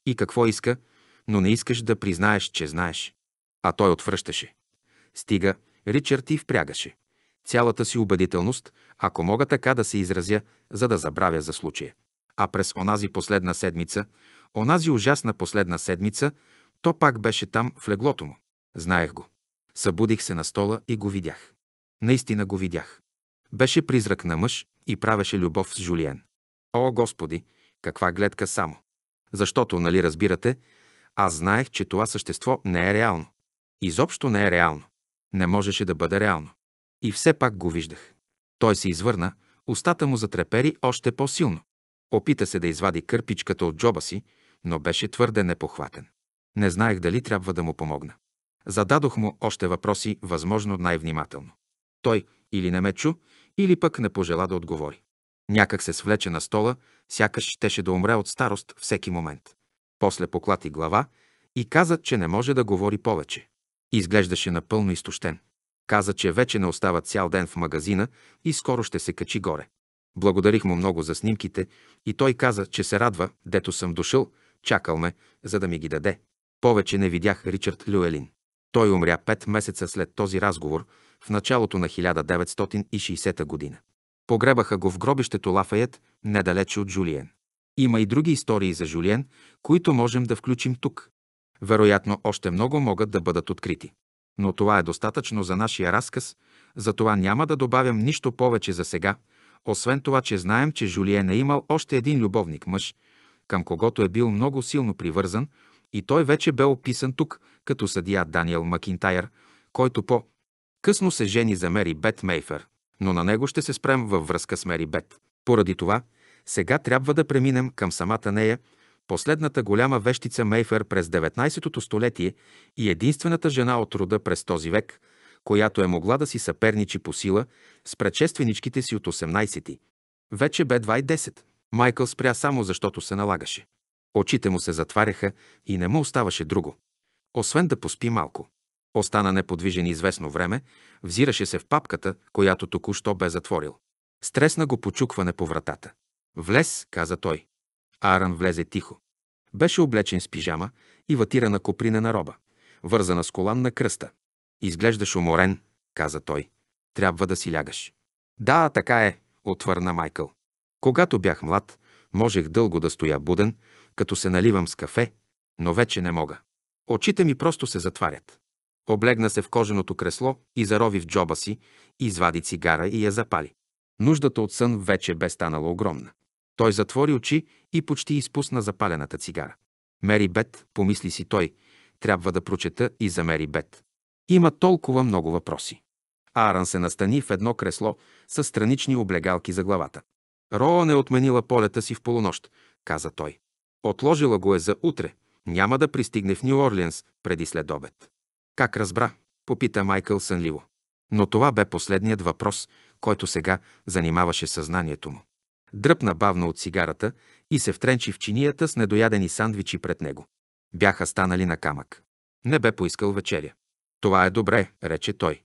и какво иска, но не искаш да признаеш, че знаеш. А той отвръщаше. Стига, Ричард и впрягаше. Цялата си убедителност, ако мога така да се изразя, за да забравя за случая. А през онази последна седмица, онази ужасна последна седмица, то пак беше там в леглото му. Знаех го. Събудих се на стола и го видях. Наистина го видях. Беше призрак на мъж и правеше любов с Жулиен. О, Господи, каква гледка само! Защото, нали разбирате, аз знаех, че това същество не е реално. Изобщо не е реално. Не можеше да бъде реално. И все пак го виждах. Той се извърна, устата му затрепери още по-силно. Опита се да извади кърпичката от джоба си, но беше твърде непохватен. Не знаех дали трябва да му помогна. Зададох му още въпроси, възможно най-внимателно. Той или не ме чу, или пък не пожела да отговори. Някак се свлече на стола, сякаш щеше да умре от старост всеки момент. После поклати глава и каза, че не може да говори повече. Изглеждаше напълно изтощен. Каза, че вече не остава цял ден в магазина и скоро ще се качи горе. Благодарих му много за снимките и той каза, че се радва, дето съм дошъл, чакал ме, за да ми ги даде. Повече не видях Ричард Люелин. Той умря пет месеца след този разговор в началото на 1960 година. Погребаха го в гробището лафаят, недалече от Жулиен. Има и други истории за Жулиен, които можем да включим тук. Вероятно, още много могат да бъдат открити. Но това е достатъчно за нашия разказ, затова няма да добавям нищо повече за сега, освен това, че знаем, че Жулиен е имал още един любовник мъж, към когото е бил много силно привързан, и той вече бе описан тук като съдия Даниел Макинтайр, който по-късно се жени за Мери Бет Мейфер но на него ще се спрем във връзка с Мери Бет. Поради това, сега трябва да преминем към самата нея, последната голяма вещица Мейфер през 19-то столетие и единствената жена от рода през този век, която е могла да си съперничи по сила с предшественичките си от 18-ти. Вече бе 2.10. Майкъл спря само защото се налагаше. Очите му се затваряха и не му оставаше друго, освен да поспи малко. Остана неподвижен известно време, взираше се в папката, която току-що бе затворил. Стресна го почукване по вратата. Влез, каза той. Аран влезе тихо. Беше облечен с пижама и ватирана копринена роба, вързана с колан на кръста. Изглеждаш уморен, каза той. Трябва да си лягаш. Да, така е, отвърна Майкъл. Когато бях млад, можех дълго да стоя буден, като се наливам с кафе, но вече не мога. Очите ми просто се затварят. Облегна се в коженото кресло и зарови в джоба си, извади цигара и я запали. Нуждата от сън вече бе станала огромна. Той затвори очи и почти изпусна запалената цигара. Мери Бет, помисли си той, трябва да прочета и за Мери Бет. Има толкова много въпроси. Аран се настани в едно кресло с странични облегалки за главата. Роан е отменила полета си в полунощ, каза той. Отложила го е за утре. Няма да пристигне в Нью Орлианс преди следобед. Как разбра? Попита Майкъл сънливо. Но това бе последният въпрос, който сега занимаваше съзнанието му. Дръпна бавно от цигарата и се втренчи в чинията с недоядени сандвичи пред него. Бяха станали на камък. Не бе поискал вечеря. Това е добре, рече той.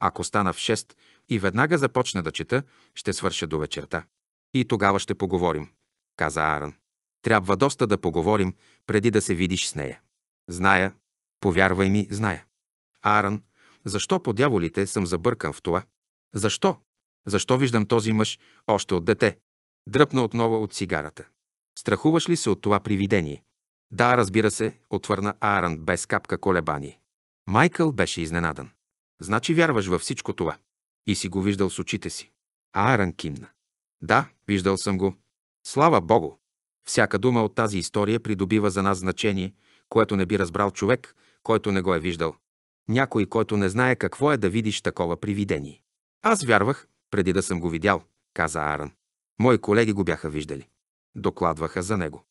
Ако стана в 6 и веднага започна да чета, ще свърша до вечерта. И тогава ще поговорим, каза Аран. Трябва доста да поговорим, преди да се видиш с нея. Зная, повярвай ми, зная. А,ран, защо по дяволите съм забъркан в това? Защо? Защо виждам този мъж още от дете? Дръпна отново от цигарата. Страхуваш ли се от това привидение? Да, разбира се, отвърна Аран без капка колебание. Майкъл беше изненадан. Значи вярваш във всичко това. И си го виждал с очите си. Аран, кимна. Да, виждал съм го. Слава Богу! Всяка дума от тази история придобива за нас значение, което не би разбрал човек, който не го е виждал. Някой, който не знае какво е да видиш такова привидение. Аз вярвах, преди да съм го видял, каза Аран. Мои колеги го бяха виждали. Докладваха за него.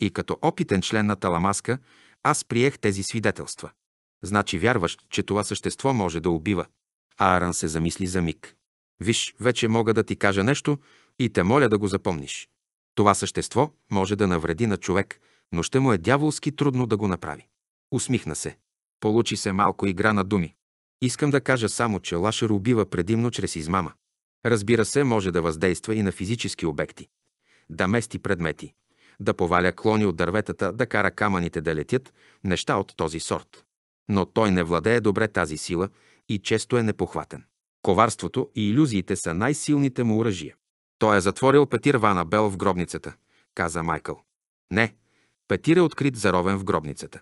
И като опитен член на Таламаска, аз приех тези свидетелства. Значи вярваш, че това същество може да убива. Аран се замисли за миг. Виж, вече мога да ти кажа нещо и те моля да го запомниш. Това същество може да навреди на човек, но ще му е дяволски трудно да го направи. Усмихна се. Получи се малко игра на думи. Искам да кажа само, че Лашер убива предимно чрез измама. Разбира се, може да въздейства и на физически обекти. Да мести предмети, да поваля клони от дърветата, да кара камъните да летят, неща от този сорт. Но той не владее добре тази сила и често е непохватен. Коварството и иллюзиите са най-силните му оръжия. Той е затворил Петир Вана Бел в гробницата, каза Майкъл. Не, Петир е открит заровен в гробницата.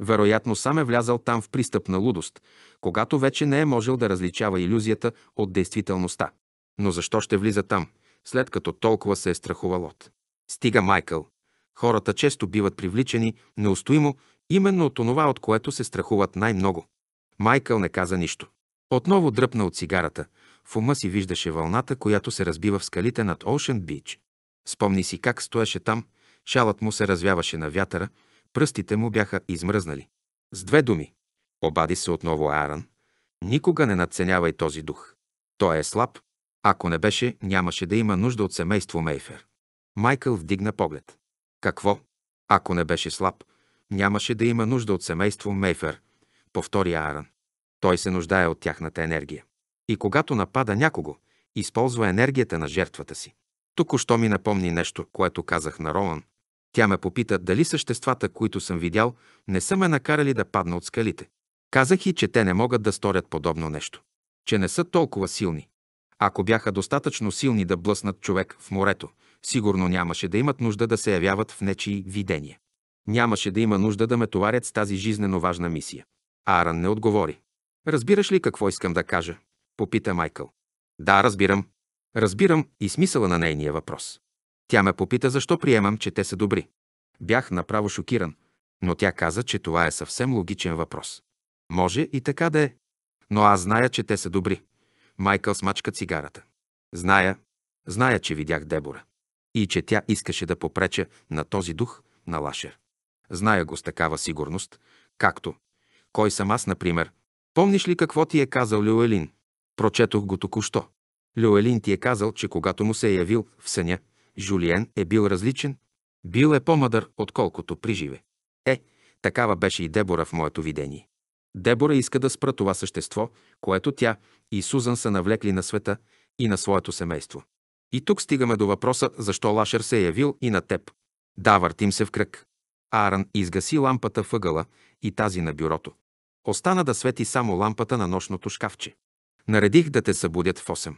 Вероятно сам е влязал там в пристъп на лудост, когато вече не е можел да различава иллюзията от действителността. Но защо ще влиза там, след като толкова се е страхувал от? Стига Майкъл. Хората често биват привличани неустоимо именно от онова, от което се страхуват най-много. Майкъл не каза нищо. Отново дръпна от цигарата. В ума си виждаше вълната, която се разбива в скалите над Оушен Бич. Спомни си как стоеше там, шалът му се развяваше на вятъра, Пръстите му бяха измръзнали. С две думи. Обади се отново Аран. Никога не надценявай този дух. Той е слаб. Ако не беше, нямаше да има нужда от семейство Мейфер. Майкъл вдигна поглед. Какво? Ако не беше слаб, нямаше да има нужда от семейство Мейфер, повтори Аран. Той се нуждае от тяхната енергия. И когато напада някого, използва енергията на жертвата си. Току-що ми напомни нещо, което казах на Ролан, тя ме попита дали съществата, които съм видял, не са ме накарали да падна от скалите. Казах и, че те не могат да сторят подобно нещо. Че не са толкова силни. Ако бяха достатъчно силни да блъснат човек в морето, сигурно нямаше да имат нужда да се явяват в нечии видения. Нямаше да има нужда да ме товарят с тази жизнено важна мисия. Аран не отговори. Разбираш ли какво искам да кажа? Попита Майкъл. Да, разбирам. Разбирам и смисъла на нейния въпрос. Тя ме попита защо приемам, че те са добри. Бях направо шокиран, но тя каза, че това е съвсем логичен въпрос. Може и така да е. Но аз зная, че те са добри. Майкъл смачка цигарата. Зная, зная, че видях Дебора. И че тя искаше да попреча на този дух на Лашер. Зная го с такава сигурност, както кой съм аз, например. Помниш ли какво ти е казал Люелин? Прочетох го току-що. Люелин ти е казал, че когато му се е явил в съня, Жулиен е бил различен. Бил е по-мъдър, отколкото приживе. Е, такава беше и Дебора в моето видение. Дебора иска да спра това същество, което тя и Сузан са навлекли на света и на своето семейство. И тук стигаме до въпроса, защо Лашер се е явил и на теб. Да, въртим се в кръг. Аран изгаси лампата въгъла и тази на бюрото. Остана да свети само лампата на нощното шкафче. Наредих да те събудят в 8.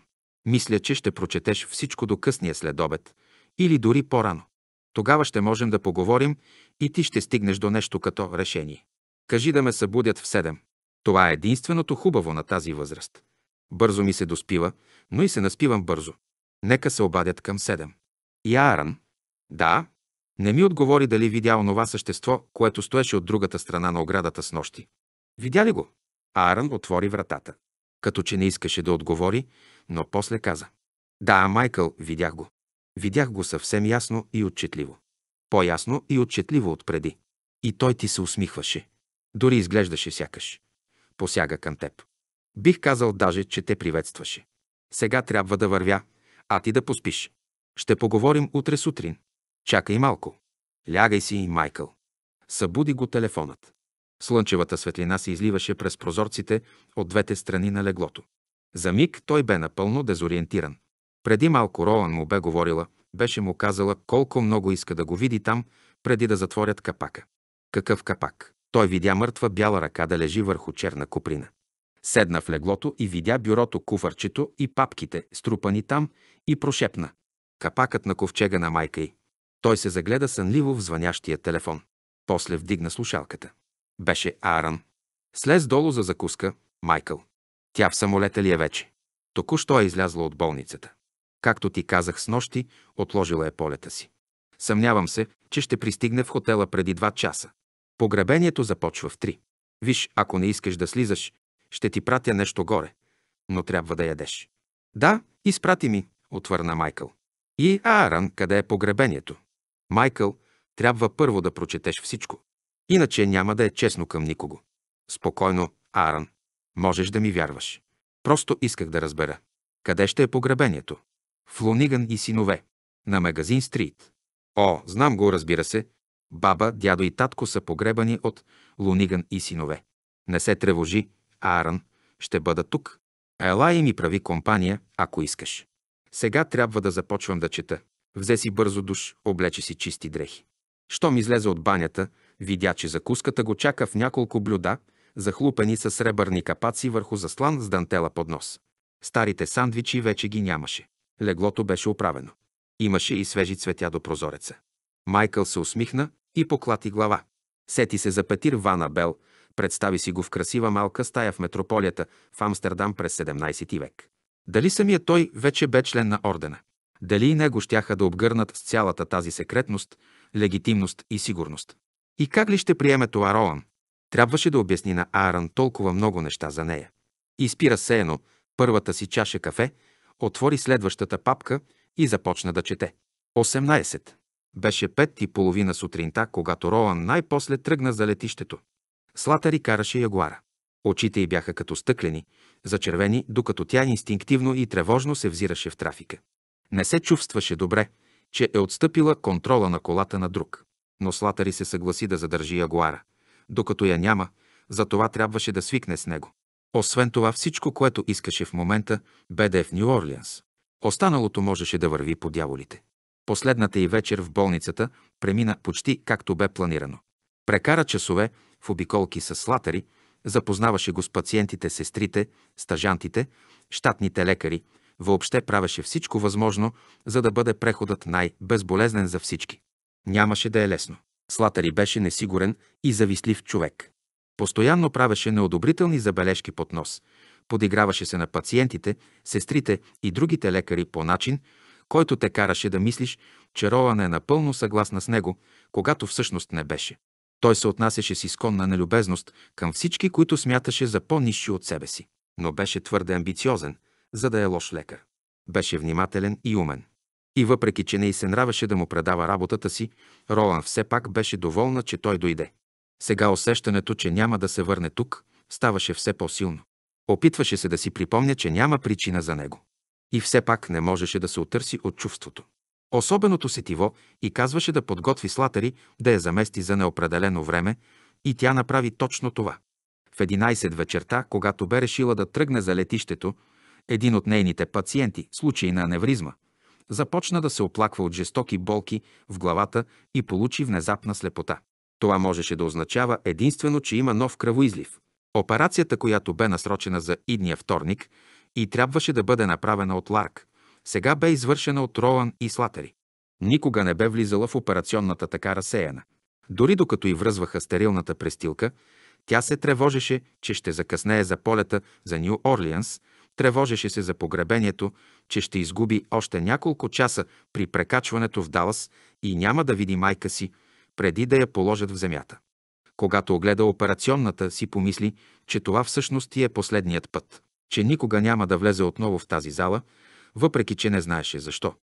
Мисля, че ще прочетеш всичко до късния следобед, или дори по-рано. Тогава ще можем да поговорим и ти ще стигнеш до нещо като решение. Кажи да ме събудят в 7. Това е единственото хубаво на тази възраст. Бързо ми се доспива, но и се наспивам бързо. Нека се обадят към 7. Яран. Да. Не ми отговори дали видя онова същество, което стоеше от другата страна на оградата с нощи. Видя ли го? Аран отвори вратата. Като че не искаше да отговори, но после каза. Да, Майкъл, видях го. Видях го съвсем ясно и отчетливо. По-ясно и отчетливо отпреди. И той ти се усмихваше. Дори изглеждаше сякаш. Посяга към теб. Бих казал даже, че те приветстваше. Сега трябва да вървя, а ти да поспиш. Ще поговорим утре сутрин. Чакай малко. Лягай си, Майкъл. Събуди го телефонът. Слънчевата светлина се изливаше през прозорците от двете страни на леглото. За миг той бе напълно дезориентиран. Преди малко Ролан му бе говорила, беше му казала колко много иска да го види там, преди да затворят капака. Какъв капак? Той видя мъртва бяла ръка да лежи върху черна куприна. Седна в леглото и видя бюрото, куфарчето и папките, струпани там, и прошепна. Капакът на ковчега на майка й. Той се загледа сънливо в звънящия телефон. После вдигна слушалката. Беше Аарън. Слез долу за закуска, Майкъл. Тя в самолета ли е вече? Току-що е излязла от болницата. Както ти казах с нощи, отложила е полета си. Съмнявам се, че ще пристигне в хотела преди два часа. Погребението започва в три. Виж, ако не искаш да слизаш, ще ти пратя нещо горе, но трябва да ядеш. Да, изпрати ми, отвърна Майкъл. И Аран, къде е погребението? Майкъл, трябва първо да прочетеш всичко. Иначе няма да е честно към никого. Спокойно, Аран. Можеш да ми вярваш. Просто исках да разбера. Къде ще е погребението? Флониган и синове. На магазин Стрит. О, знам го, разбира се. Баба, дядо и татко са погребани от Луниган и синове. Не се тревожи, Аарън, ще бъда тук. Ела и ми прави компания, ако искаш. Сега трябва да започвам да чета. Взе си бързо душ, облече си чисти дрехи. Щом излезе от банята, видя, че закуската го чака в няколко блюда, захлупени с сребърни капаци върху заслан с дантела под нос. Старите сандвичи вече ги нямаше. Леглото беше оправено. Имаше и свежи цветя до прозореца. Майкъл се усмихна и поклати глава. Сети се за Петир Вана Бел, представи си го в красива малка стая в метрополията в Амстердам през 17 век. Дали самия той вече бе член на ордена? Дали и него щяха да обгърнат с цялата тази секретност, легитимност и сигурност? И как ли ще приеме това Роан? Трябваше да обясни на Аарон толкова много неща за нея. Изпира сеено, първата си чаша кафе отвори следващата папка и започна да чете. 18. Беше пет и половина сутринта, когато Роан най-после тръгна за летището. Слатари караше ягуара. Очите й бяха като стъклени, зачервени, докато тя инстинктивно и тревожно се взираше в трафика. Не се чувстваше добре, че е отстъпила контрола на колата на друг. Но Слатари се съгласи да задържи ягуара. Докато я няма, затова трябваше да свикне с него. Освен това всичко, което искаше в момента, бе да е в Нью Орлианс. Останалото можеше да върви по дяволите. Последната и вечер в болницата премина почти както бе планирано. Прекара часове в обиколки с слатари, запознаваше го с пациентите, сестрите, стажантите, щатните лекари, въобще правеше всичко възможно, за да бъде преходът най-безболезнен за всички. Нямаше да е лесно. Слатари беше несигурен и завистлив човек. Постоянно правеше неодобрителни забележки под нос, подиграваше се на пациентите, сестрите и другите лекари по начин, който те караше да мислиш, че Ролан е напълно съгласна с него, когато всъщност не беше. Той се отнасяше с изконна нелюбезност към всички, които смяташе за по нищи от себе си. Но беше твърде амбициозен, за да е лош лекар. Беше внимателен и умен. И въпреки, че не й се нравеше да му предава работата си, Ролан все пак беше доволна, че той дойде. Сега усещането, че няма да се върне тук, ставаше все по-силно. Опитваше се да си припомня, че няма причина за него. И все пак не можеше да се отърси от чувството. Особеното сетиво и казваше да подготви слатери да я замести за неопределено време и тя направи точно това. В 11 вечерта, когато бе решила да тръгне за летището, един от нейните пациенти, случай на аневризма, започна да се оплаква от жестоки болки в главата и получи внезапна слепота. Това можеше да означава единствено, че има нов кръвоизлив. Операцията, която бе насрочена за идния вторник и трябваше да бъде направена от Ларк, сега бе извършена от Роан и Слатери. Никога не бе влизала в операционната така разсеяна. Дори докато и връзваха стерилната престилка, тя се тревожеше, че ще закъснее за полета за Нью Орлианс, тревожеше се за погребението, че ще изгуби още няколко часа при прекачването в Далас и няма да види майка си – преди да я положат в земята. Когато огледа операционната, си помисли, че това всъщност и е последният път, че никога няма да влезе отново в тази зала, въпреки че не знаеше защо.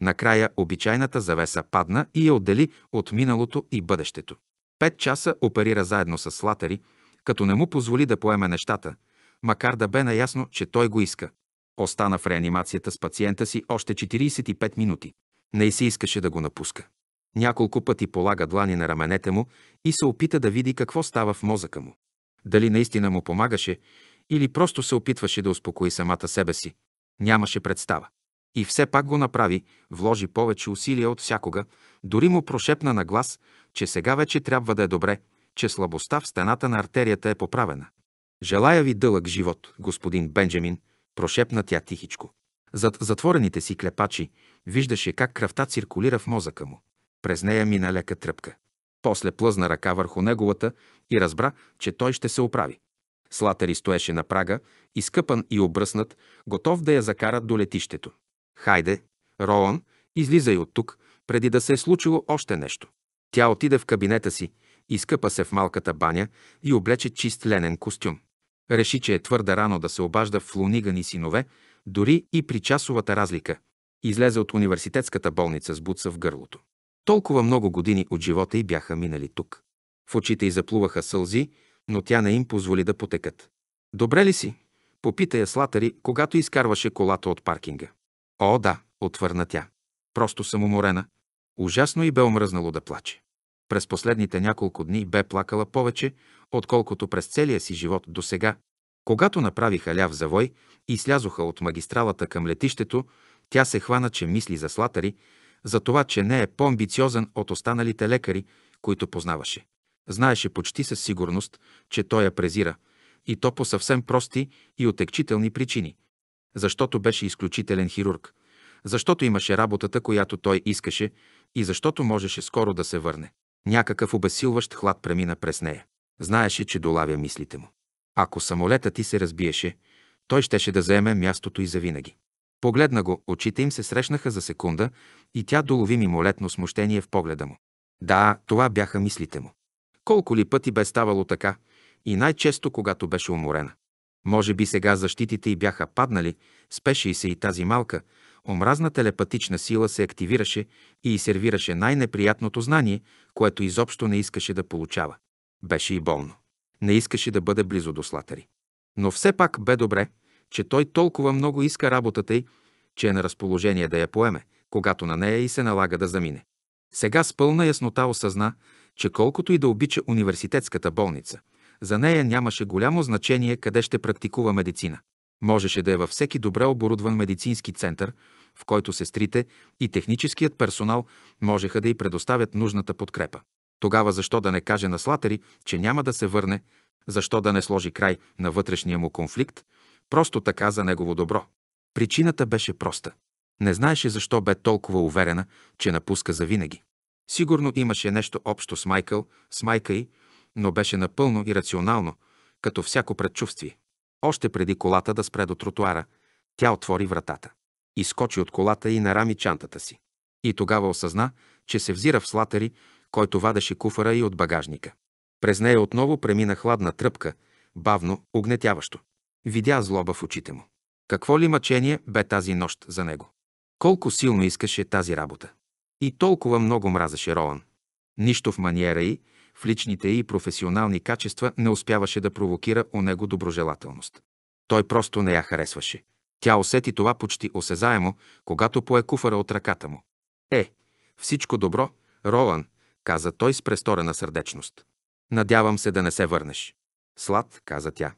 Накрая обичайната завеса падна и я отдели от миналото и бъдещето. Пет часа оперира заедно с Слатери, като не му позволи да поеме нещата, макар да бе наясно, че той го иска. Остана в реанимацията с пациента си още 45 минути. Не и се искаше да го напуска. Няколко пъти полага длани на раменете му и се опита да види какво става в мозъка му. Дали наистина му помагаше или просто се опитваше да успокои самата себе си. Нямаше представа. И все пак го направи, вложи повече усилия от всякога, дори му прошепна на глас, че сега вече трябва да е добре, че слабостта в стената на артерията е поправена. Желая ви дълъг живот, господин Бенджамин, прошепна тя тихичко. Зад затворените си клепачи виждаше как кръвта циркулира в мозъка му. През нея мина лека тръпка. После плъзна ръка върху неговата и разбра, че той ще се оправи. Слатери стоеше на прага, изкъпан и обръснат, готов да я закара до летището. Хайде, Роан, излизай от тук, преди да се е случило още нещо. Тя отиде в кабинета си, изкъпа се в малката баня и облече чист ленен костюм. Реши, че е твърде рано да се обажда в лунигани синове, дори и при часовата разлика. Излезе от университетската болница с буца в гърлото. Толкова много години от живота й бяха минали тук. В очите й заплуваха сълзи, но тя не им позволи да потекат. Добре ли си? Попита я Слатари, когато изкарваше колата от паркинга. О, да, отвърна тя. Просто съм уморена. Ужасно и бе омръзнало да плаче. През последните няколко дни бе плакала повече, отколкото през целия си живот до сега. Когато направиха ляв завой и слязоха от магистралата към летището, тя се хвана, че мисли за Слатари, за това, че не е по-амбициозен от останалите лекари, които познаваше. Знаеше почти със сигурност, че той я презира, и то по съвсем прости и отекчителни причини. Защото беше изключителен хирург, защото имаше работата, която той искаше и защото можеше скоро да се върне. Някакъв обесилващ хлад премина през нея. Знаеше, че долавя мислите му. Ако самолетът ти се разбиеше, той щеше да заеме мястото и завинаги. Погледна го, очите им се срещнаха за секунда и тя долови мимолетно смущение в погледа му. Да, това бяха мислите му. Колко ли пъти бе ставало така, и най-често, когато беше уморена. Може би сега защитите й бяха паднали, спеше и се и тази малка, омразна телепатична сила се активираше и й сервираше най-неприятното знание, което изобщо не искаше да получава. Беше и болно. Не искаше да бъде близо до Слатари. Но все пак бе добре, че той толкова много иска работата й, че е на разположение да я поеме, когато на нея и се налага да замине. Сега с пълна яснота осъзна, че колкото и да обича университетската болница, за нея нямаше голямо значение къде ще практикува медицина. Можеше да е във всеки добре оборудван медицински център, в който сестрите и техническият персонал можеха да й предоставят нужната подкрепа. Тогава защо да не каже на Слатери, че няма да се върне, защо да не сложи край на вътрешния му конфликт, Просто така за негово добро. Причината беше проста. Не знаеше защо бе толкова уверена, че напуска завинаги. Сигурно имаше нещо общо с Майкъл, с майка й, но беше напълно и рационално, като всяко предчувствие. Още преди колата да спре до тротуара, тя отвори вратата. Изкочи от колата и нарами чантата си. И тогава осъзна, че се взира в слатери, който вадеше куфара и от багажника. През нея отново премина хладна тръпка, бавно, огнетяващо. Видя злоба в очите му. Какво ли мъчение бе тази нощ за него? Колко силно искаше тази работа. И толкова много мразеше Роан. Нищо в маниера й, в личните и професионални качества не успяваше да провокира у него доброжелателност. Той просто не я харесваше. Тя усети това почти осезаемо, когато пое куфара от ръката му. Е, всичко добро, Ролан, каза той с престорена сърдечност. Надявам се да не се върнеш. Слад, каза тя.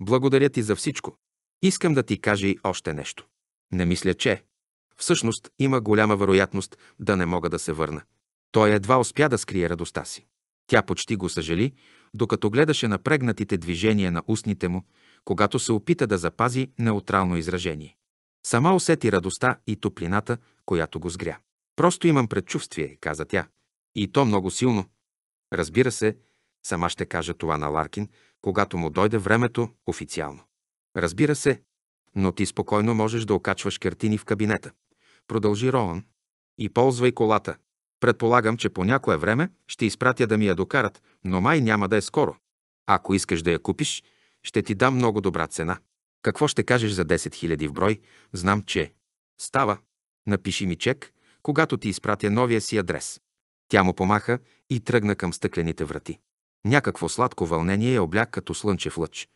Благодаря ти за всичко. Искам да ти кажа и още нещо. Не мисля, че. Всъщност има голяма вероятност да не мога да се върна. Той едва успя да скрие радостта си. Тя почти го съжали, докато гледаше напрегнатите движения на устните му, когато се опита да запази неутрално изражение. Сама усети радостта и топлината, която го сгря. Просто имам предчувствие, каза тя. И то много силно. Разбира се, Сама ще кажа това на Ларкин, когато му дойде времето официално. Разбира се, но ти спокойно можеш да окачваш картини в кабинета. Продължи Роан. И ползвай колата. Предполагам, че по някое време ще изпратя да ми я докарат, но май няма да е скоро. Ако искаш да я купиш, ще ти дам много добра цена. Какво ще кажеш за 10 000 в брой? Знам, че... Става. Напиши ми чек, когато ти изпратя новия си адрес. Тя му помаха и тръгна към стъклените врати. Някакво сладко вълнение я е обля като слънчев лъч.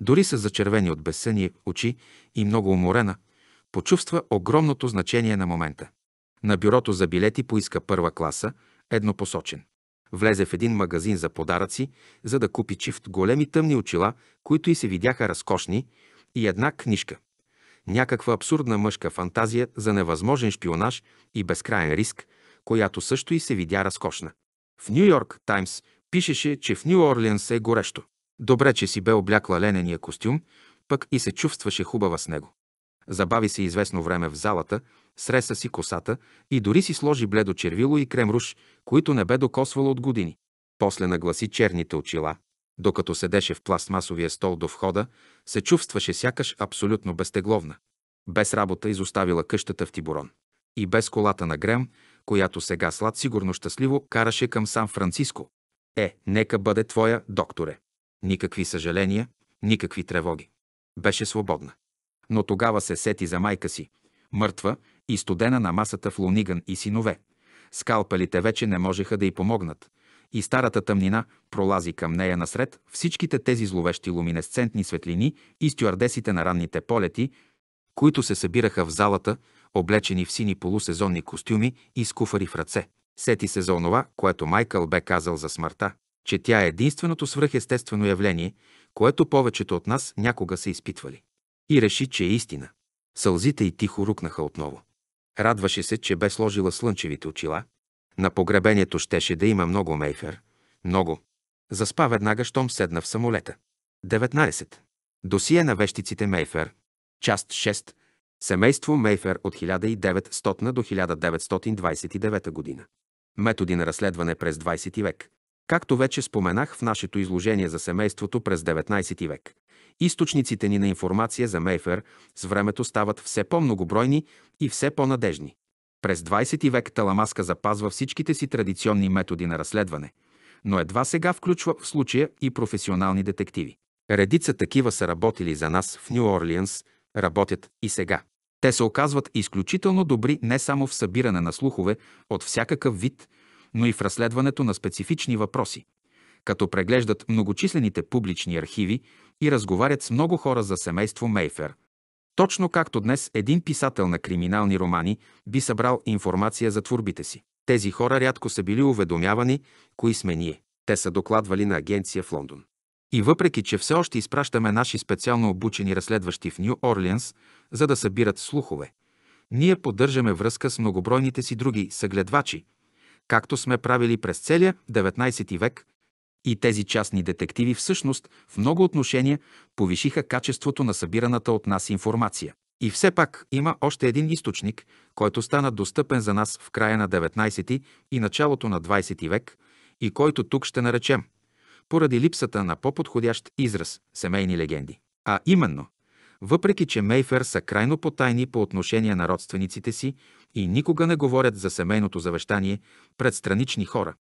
Дори с зачервени от безсъние очи и много уморена, почувства огромното значение на момента. На бюрото за билети поиска първа класа, еднопосочен. Влезе в един магазин за подаръци, за да купи чифт големи тъмни очила, които й се видяха разкошни, и една книжка. Някаква абсурдна мъжка фантазия за невъзможен шпионаж и безкрайен риск, която също и се видя разкошна. В Нью Йорк Таймс Пишеше, че в Нью Орлианс е горещо. Добре, че си бе облякла ленения костюм, пък и се чувстваше хубава с него. Забави се известно време в залата, среса си косата и дори си сложи бледо червило и кремруш, които не бе докосвало от години. После нагласи черните очила. Докато седеше в пластмасовия стол до входа, се чувстваше сякаш абсолютно безтегловна. Без работа изоставила къщата в Тибурон. И без колата на Грем, която сега слад сигурно щастливо караше към Сан-Франциско. Е, нека бъде твоя, докторе. Никакви съжаления, никакви тревоги. Беше свободна. Но тогава се сети за майка си, мъртва и студена на масата в Луниган и синове. Скалпелите вече не можеха да й помогнат. И старата тъмнина пролази към нея насред всичките тези зловещи луминесцентни светлини и стюардесите на ранните полети, които се събираха в залата, облечени в сини полусезонни костюми и с куфари в ръце. Сети се за онова, което Майкъл бе казал за смъртта, че тя е единственото свръхестествено явление, което повечето от нас някога са изпитвали. И реши, че е истина. Сълзите й тихо рукнаха отново. Радваше се, че бе сложила слънчевите очила. На погребението щеше да има много мейфер. Много. Заспа веднага, щом седна в самолета. 19. Досие на вещиците Мейфер. Част 6. Семейство Мейфер от 1900 до 1929 година методи на разследване през 20 век. Както вече споменах в нашето изложение за семейството през 19 век, източниците ни на информация за Мейфер с времето стават все по-многобройни и все по-надежни. През 20 век Таламаска запазва всичките си традиционни методи на разследване, но едва сега включва в случая и професионални детективи. Редица такива са работили за нас в Нью Орлианс, работят и сега. Те се оказват изключително добри не само в събиране на слухове от всякакъв вид, но и в разследването на специфични въпроси, като преглеждат многочислените публични архиви и разговарят с много хора за семейство Мейфер. Точно както днес един писател на криминални романи би събрал информация за творбите си. Тези хора рядко са били уведомявани, кои сме ние. Те са докладвали на агенция в Лондон. И въпреки, че все още изпращаме наши специално обучени разследващи в Нью Орлианс, за да събират слухове, ние поддържаме връзка с многобройните си други съгледвачи, както сме правили през целия 19 век, и тези частни детективи всъщност в много отношения повишиха качеството на събираната от нас информация. И все пак има още един източник, който стана достъпен за нас в края на 19 и началото на 20 век и който тук ще наречем – поради липсата на по-подходящ израз – семейни легенди. А именно, въпреки че Мейфер са крайно потайни по отношение на родствениците си и никога не говорят за семейното завещание пред странични хора,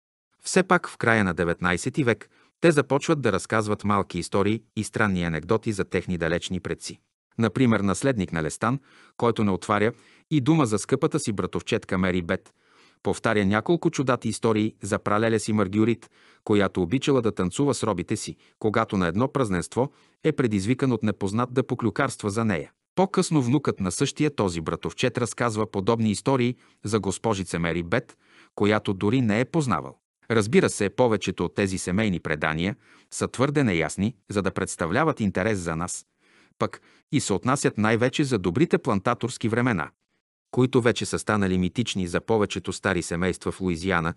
все пак в края на 19 век те започват да разказват малки истории и странни анекдоти за техни далечни предци. Например, наследник на Лестан, който не отваря и дума за скъпата си братовчетка Мери Бет – Повтаря няколко чудати истории за пралеля си Маргюрит, която обичала да танцува с робите си, когато на едно празненство е предизвикан от непознат да поклюкарства за нея. По-късно внукът на същия този братовчет разказва подобни истории за госпожица Мери Бет, която дори не е познавал. Разбира се, повечето от тези семейни предания са твърде неясни, за да представляват интерес за нас, пък и се отнасят най-вече за добрите плантаторски времена които вече са станали митични за повечето стари семейства в Луизиана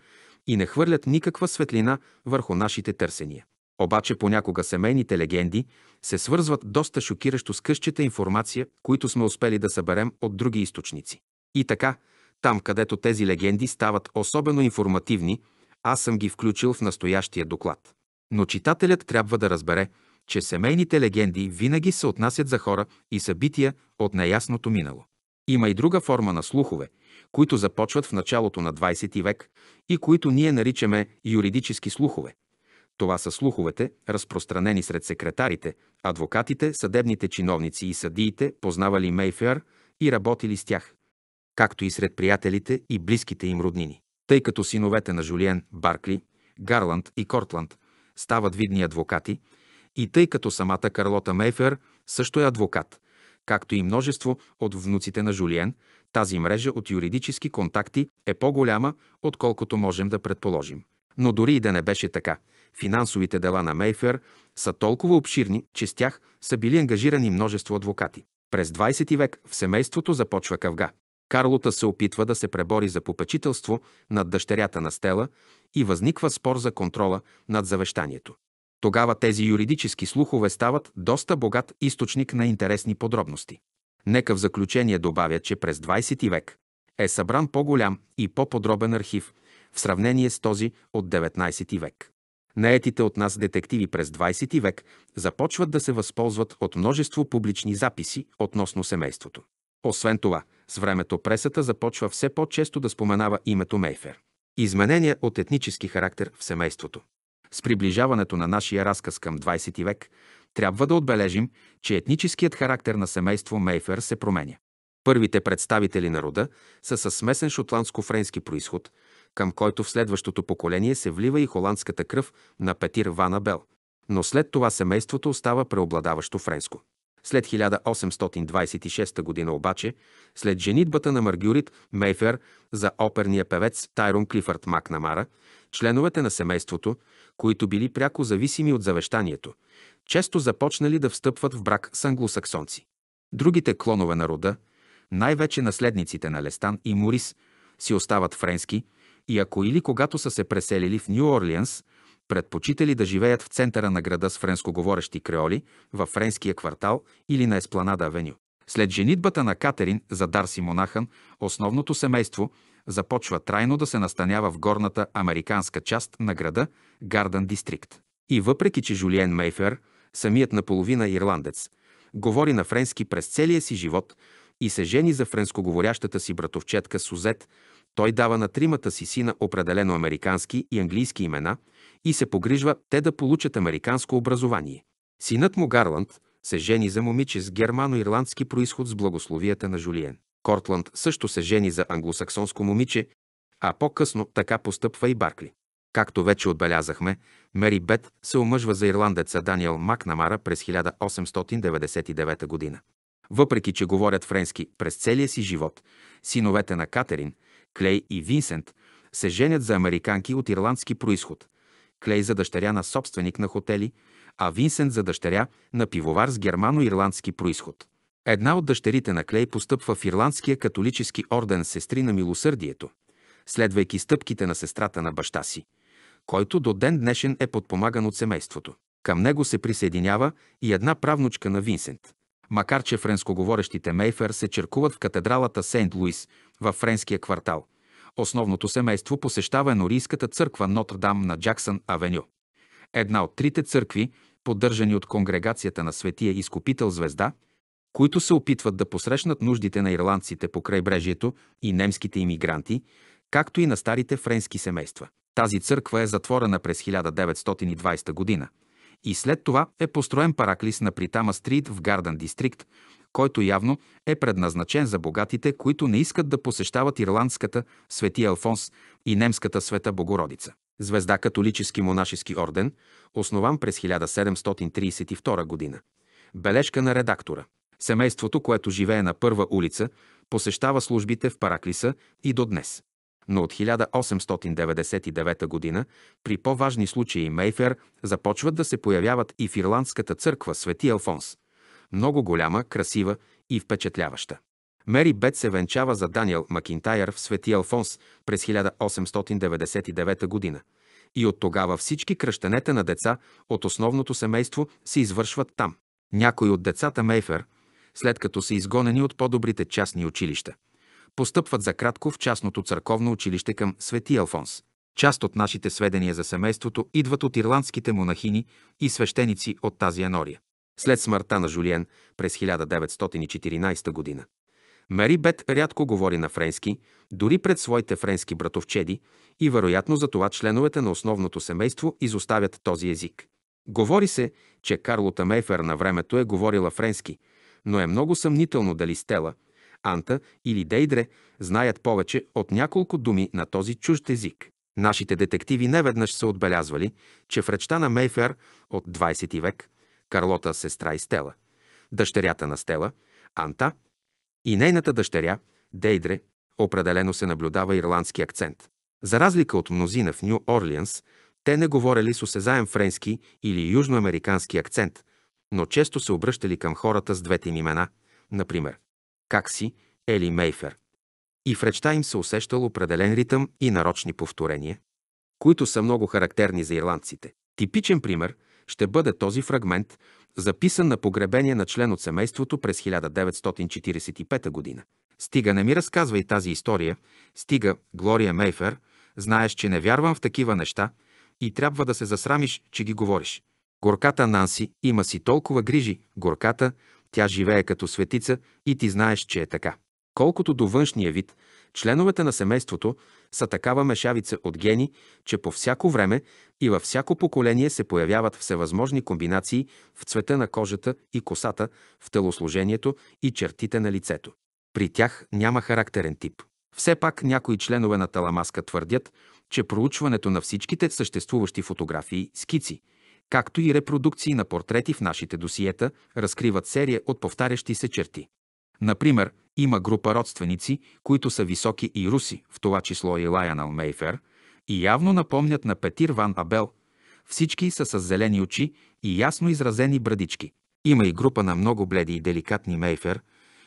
и не хвърлят никаква светлина върху нашите търсения. Обаче понякога семейните легенди се свързват доста шокиращо с къщата информация, които сме успели да съберем от други източници. И така, там където тези легенди стават особено информативни, аз съм ги включил в настоящия доклад. Но читателят трябва да разбере, че семейните легенди винаги се отнасят за хора и събития от неясното минало. Има и друга форма на слухове, които започват в началото на 20 век и които ние наричаме юридически слухове. Това са слуховете, разпространени сред секретарите, адвокатите, съдебните чиновници и съдиите, познавали Мейфер и работили с тях, както и сред приятелите и близките им роднини. Тъй като синовете на Жулиен, Баркли, Гарланд и Кортланд стават видни адвокати, и тъй като самата Карлота Мейфер също е адвокат, както и множество от внуците на Жулиен, тази мрежа от юридически контакти е по-голяма, отколкото можем да предположим. Но дори и да не беше така, финансовите дела на Мейфер са толкова обширни, че с тях са били ангажирани множество адвокати. През 20 век в семейството започва кавга. Карлота се опитва да се пребори за попечителство над дъщерята на Стела и възниква спор за контрола над завещанието. Тогава тези юридически слухове стават доста богат източник на интересни подробности. Нека в заключение добавя, че през 20 век е събран по-голям и по-подробен архив в сравнение с този от 19 век. Наетите от нас детективи през 20 век започват да се възползват от множество публични записи относно семейството. Освен това, с времето пресата започва все по-често да споменава името Мейфер. Изменения от етнически характер в семейството. С приближаването на нашия разказ към 20 век, трябва да отбележим, че етническият характер на семейство Мейфер се променя. Първите представители на рода са със смесен шотландско-френски происход, към който в следващото поколение се влива и холандската кръв на Петир Вана Бел. Но след това семейството остава преобладаващо френско. След 1826 г. обаче, след женитбата на Маргюрит Мейфер за оперния певец Тайрон Клифърд Макнамара, членовете на семейството – които били пряко зависими от завещанието, често започнали да встъпват в брак с англосаксонци. Другите клонове на рода, най-вече наследниците на Лестан и Морис, си остават френски и ако или когато са се преселили в Нью Орлианс, предпочитали да живеят в центъра на града с френскоговорещи креоли, във френския квартал или на Еспланада Авеню. След женитбата на Катерин за Дарси Монахън, основното семейство – започва трайно да се настанява в горната американска част на града Гарден Дистрикт. И въпреки, че Жулиен Мейфер, самият наполовина ирландец, говори на френски през целия си живот и се жени за френскоговорящата си братовчетка Сузет, той дава на тримата си сина определено американски и английски имена и се погрижва те да получат американско образование. Синът му Гарланд се жени за момиче с германо-ирландски происход с благословията на Жулиен. Кортланд също се жени за англосаксонско момиче, а по-късно така постъпва и Баркли. Както вече отбелязахме, Мери Бет се омъжва за ирландеца Даниел Макнамара през 1899 година. Въпреки, че говорят френски през целия си живот, синовете на Катерин, Клей и Винсент се женят за американки от ирландски происход. Клей за дъщеря на собственик на хотели, а Винсент за дъщеря на пивовар с германо-ирландски происход. Една от дъщерите на Клей постъпва в Ирландския католически орден Сестри на милосърдието, следвайки стъпките на сестрата на баща си, който до ден днешен е подпомаган от семейството. Към него се присъединява и една правнучка на Винсент. Макар че френскоговорещите Мейфер се черкуват в катедралата Сент Луис във френския квартал, основното семейство посещава енорийската църква Нотр-Дам на Джаксън Авеню. Една от трите църкви, поддържани от конгрегацията на Светия Изкупител Звезда – които се опитват да посрещнат нуждите на ирландците по крайбрежието и немските иммигранти, както и на старите френски семейства. Тази църква е затворена през 1920 година и след това е построен параклис на Притама Стрит в Гарден Дистрикт, който явно е предназначен за богатите, които не искат да посещават ирландската Свети Алфонс и немската Света Богородица. Звезда католически монашески орден, основан през 1732 година. Бележка на редактора. Семейството, което живее на първа улица, посещава службите в Параклиса и до днес. Но от 1899 г. при по-важни случаи Мейфер започват да се появяват и в ирландската църква Свети Алфонс. Много голяма, красива и впечатляваща. Мери Бет се венчава за Даниел Макинтайр в Свети Алфонс през 1899 г. И от тогава всички кръщенета на деца от основното семейство се извършват там. Някои от децата Мейфер след като са изгонени от по-добрите частни училища. Постъпват за кратко в частното църковно училище към Свети Алфонс. Част от нашите сведения за семейството идват от ирландските монахини и свещеници от тази енория. След смъртта на Жулиен през 1914 г. Мери Бет рядко говори на френски, дори пред своите френски братовчеди и вероятно за това членовете на основното семейство изоставят този език. Говори се, че Карлота Мейфер на времето е говорила френски – но е много съмнително дали Стела, Анта или Дейдре знаят повече от няколко думи на този чужд език. Нашите детективи неведнъж са отбелязвали, че в речта на Мейфер от 20 век Карлота сестра и Стела, дъщерята на Стела, Анта и нейната дъщеря, Дейдре, определено се наблюдава ирландски акцент. За разлика от мнозина в Нью Орлианс, те не говорели с осезаем френски или южноамерикански акцент, но често се обръщали към хората с двете им имена, например «Как си?» Ели Мейфер. И в речта им се усещал определен ритъм и нарочни повторения, които са много характерни за ирландците. Типичен пример ще бъде този фрагмент, записан на погребение на член от семейството през 1945 година. Стига не ми разказвай тази история, стига, Глория Мейфер, знаеш, че не вярвам в такива неща и трябва да се засрамиш, че ги говориш. Горката Нанси има си толкова грижи, горката, тя живее като светица и ти знаеш, че е така. Колкото до външния вид, членовете на семейството са такава мешавица от гени, че по всяко време и във всяко поколение се появяват всевъзможни комбинации в цвета на кожата и косата, в телосложението и чертите на лицето. При тях няма характерен тип. Все пак някои членове на Таламаска твърдят, че проучването на всичките съществуващи фотографии, скици – както и репродукции на портрети в нашите досиета, разкриват серия от повтарящи се черти. Например, има група родственици, които са високи и руси, в това число и Лайонел Мейфер, и явно напомнят на Петир Ван Абел. Всички са с зелени очи и ясно изразени брадички. Има и група на много бледи и деликатни Мейфер,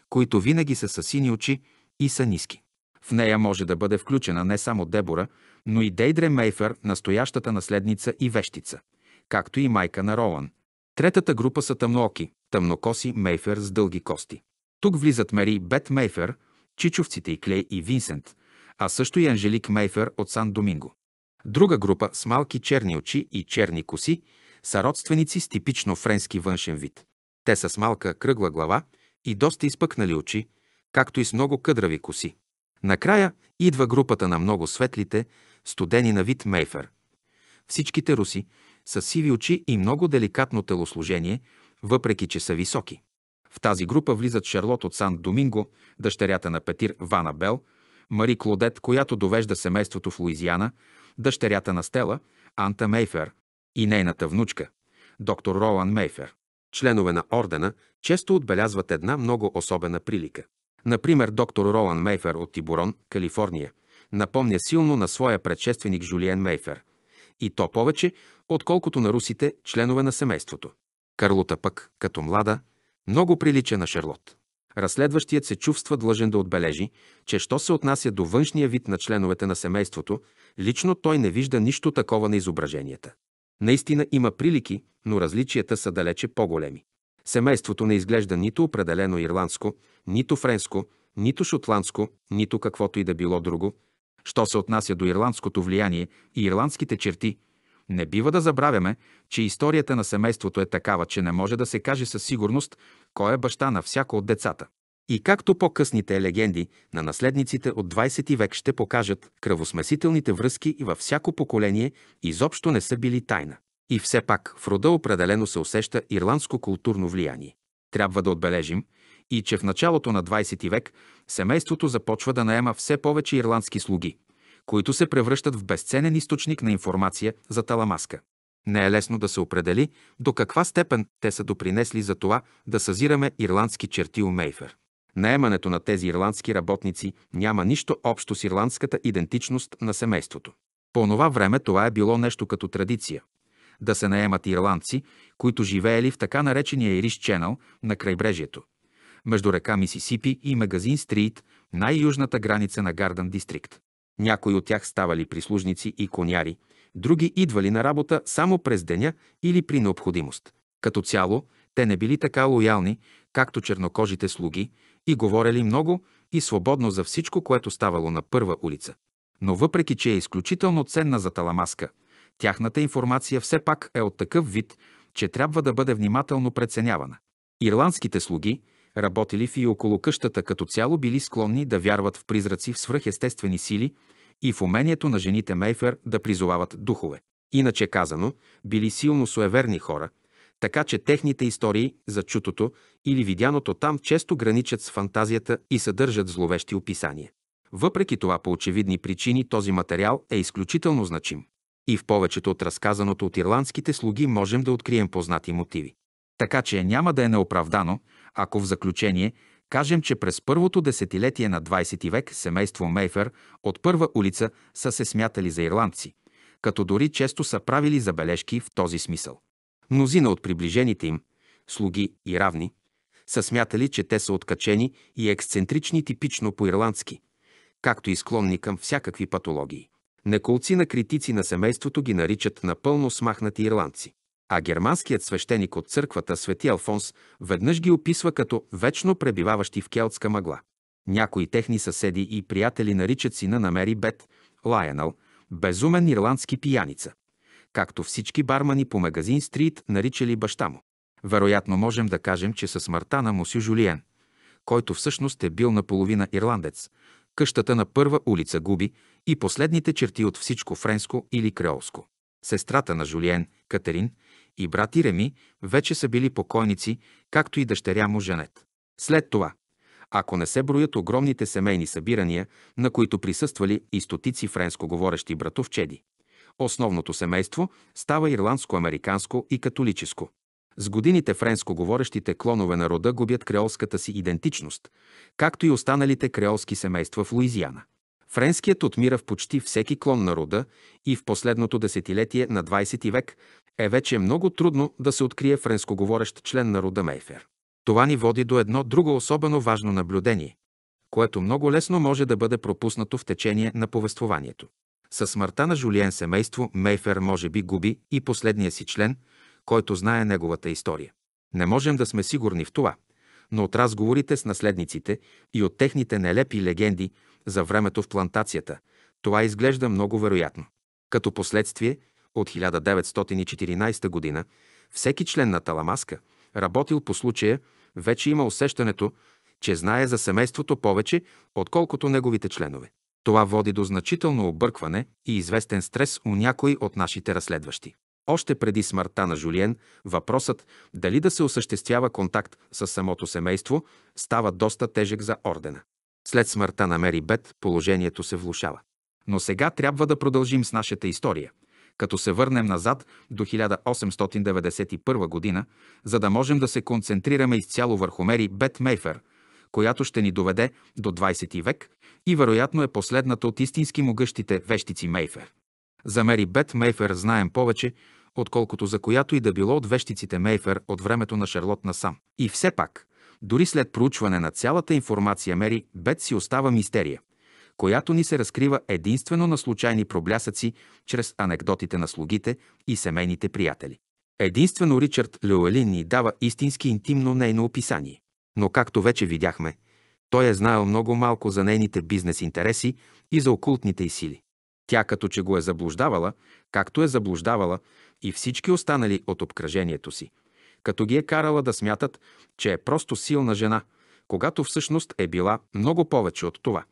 които винаги са с сини очи и са ниски. В нея може да бъде включена не само Дебора, но и Дейдре Мейфер, настоящата наследница и вещица – както и майка на Ролан. Третата група са тъмнооки, тъмнокоси Мейфер с дълги кости. Тук влизат Мери Бет Мейфер, чичовците и Клей и Винсент, а също и Анжелик Мейфер от Сан Доминго. Друга група с малки черни очи и черни коси са родственици с типично френски външен вид. Те са с малка кръгла глава и доста изпъкнали очи, както и с много къдрави коси. Накрая идва групата на много светлите, студени на вид Мейфер. Всичките руси, с сиви очи и много деликатно телосложение, въпреки че са високи. В тази група влизат Шарлот от Сан Доминго, дъщерята на Петир Вана Бел, Мари Клодет, която довежда семейството в Луизиана, дъщерята на Стела, Анта Мейфер и нейната внучка, доктор Ролан Мейфер. Членове на ордена често отбелязват една много особена прилика. Например, доктор Ролан Мейфер от Тибурон, Калифорния, напомня силно на своя предшественик Жулиен Мейфер. И то повече, отколкото на русите, членове на семейството. Карлота пък, като млада, много прилича на Шарлот. Разследващият се чувства длъжен да отбележи, че що се отнася до външния вид на членовете на семейството, лично той не вижда нищо такова на изображенията. Наистина има прилики, но различията са далече по-големи. Семейството не изглежда нито определено ирландско, нито френско, нито шотландско, нито каквото и да било друго. Що се отнася до ирландското влияние и ирландските черти – не бива да забравяме, че историята на семейството е такава, че не може да се каже със сигурност кой е баща на всяко от децата. И както по-късните легенди на наследниците от 20 век ще покажат, кръвосмесителните връзки и във всяко поколение изобщо не са били тайна. И все пак в рода определено се усеща ирландско културно влияние. Трябва да отбележим и че в началото на 20 век семейството започва да наема все повече ирландски слуги – които се превръщат в безценен източник на информация за таламаска. Не е лесно да се определи до каква степен те са допринесли за това да съзираме ирландски черти у Мейфер. Наемането на тези ирландски работници няма нищо общо с ирландската идентичност на семейството. По това време това е било нещо като традиция – да се наемат ирландци, които живеели в така наречения Ириш Ченъл на крайбрежието, между река Мисисипи и Магазин Стрит, най-южната граница на Гарден Дистрикт. Някои от тях ставали прислужници и коняри, други идвали на работа само през деня или при необходимост. Като цяло, те не били така лоялни, както чернокожите слуги, и говорели много и свободно за всичко, което ставало на първа улица. Но въпреки, че е изключително ценна за Таламаска, тяхната информация все пак е от такъв вид, че трябва да бъде внимателно преценявана. Ирландските слуги, работили в и около къщата като цяло били склонни да вярват в призраци в свръхестествени сили и в умението на жените Мейфер да призовават духове. Иначе казано, били силно суеверни хора, така че техните истории за чутото или видяното там често граничат с фантазията и съдържат зловещи описания. Въпреки това, по очевидни причини, този материал е изключително значим. И в повечето от разказаното от ирландските слуги можем да открием познати мотиви. Така че няма да е неоправдано, ако в заключение кажем, че през първото десетилетие на 20 век семейство Мейфер от първа улица са се смятали за ирландци, като дори често са правили забележки в този смисъл. Мнозина от приближените им, слуги и равни, са смятали, че те са откачени и ексцентрични типично по-ирландски, както и склонни към всякакви патологии. Неколци на критици на семейството ги наричат напълно смахнати ирландци. А германският свещеник от църквата Свети Алфонс веднъж ги описва като вечно пребиваващи в келтска мъгла. Някои техни съседи и приятели наричат сина на Мери Бет, Лайонел, безумен ирландски пияница, както всички бармани по магазин Стрит наричали баща му. Вероятно можем да кажем, че със смъртта на Мусю Жулиен, който всъщност е бил наполовина ирландец, къщата на първа улица губи и последните черти от всичко френско или креолско. Сестрата на Жулиен, Катерин, и брат Иреми вече са били покойници, както и дъщеря му Жанет. След това, ако не се броят огромните семейни събирания, на които присъствали и стотици френско говорещи братовчеди. Основното семейство става ирландско-американско и католическо. С годините френско говорещите клонове на рода губят креолската си идентичност, както и останалите креолски семейства в Луизиана. Френският отмира в почти всеки клон на рода и в последното десетилетие на 20 век е вече много трудно да се открие френскоговорещ член на рода Мейфер. Това ни води до едно друго особено важно наблюдение, което много лесно може да бъде пропуснато в течение на повествованието. Със смъртта на Жулиен семейство Мейфер може би губи и последния си член, който знае неговата история. Не можем да сме сигурни в това, но от разговорите с наследниците и от техните нелепи легенди за времето в плантацията, това изглежда много вероятно. Като последствие, от 1914 г. всеки член на Таламаска, работил по случая, вече има усещането, че знае за семейството повече, отколкото неговите членове. Това води до значително объркване и известен стрес у някои от нашите разследващи. Още преди смъртта на Жулиен, въпросът дали да се осъществява контакт с самото семейство става доста тежък за ордена. След смъртта на Мери Бет положението се влушава. Но сега трябва да продължим с нашата история – като се върнем назад до 1891 година, за да можем да се концентрираме изцяло върху Мери Бет Мейфер, която ще ни доведе до 20 век и вероятно е последната от истински могъщите вещици Мейфер. За Мери Бет Мейфер знаем повече, отколкото за която и да било от вещиците Мейфер от времето на Шарлот насам. И все пак, дори след проучване на цялата информация Мери Бет си остава мистерия която ни се разкрива единствено на случайни проблясъци чрез анекдотите на слугите и семейните приятели. Единствено Ричард Люелин ни дава истински интимно нейно описание. Но както вече видяхме, той е знаел много малко за нейните бизнес интереси и за окултните й сили. Тя като че го е заблуждавала, както е заблуждавала и всички останали от обкръжението си, като ги е карала да смятат, че е просто силна жена, когато всъщност е била много повече от това.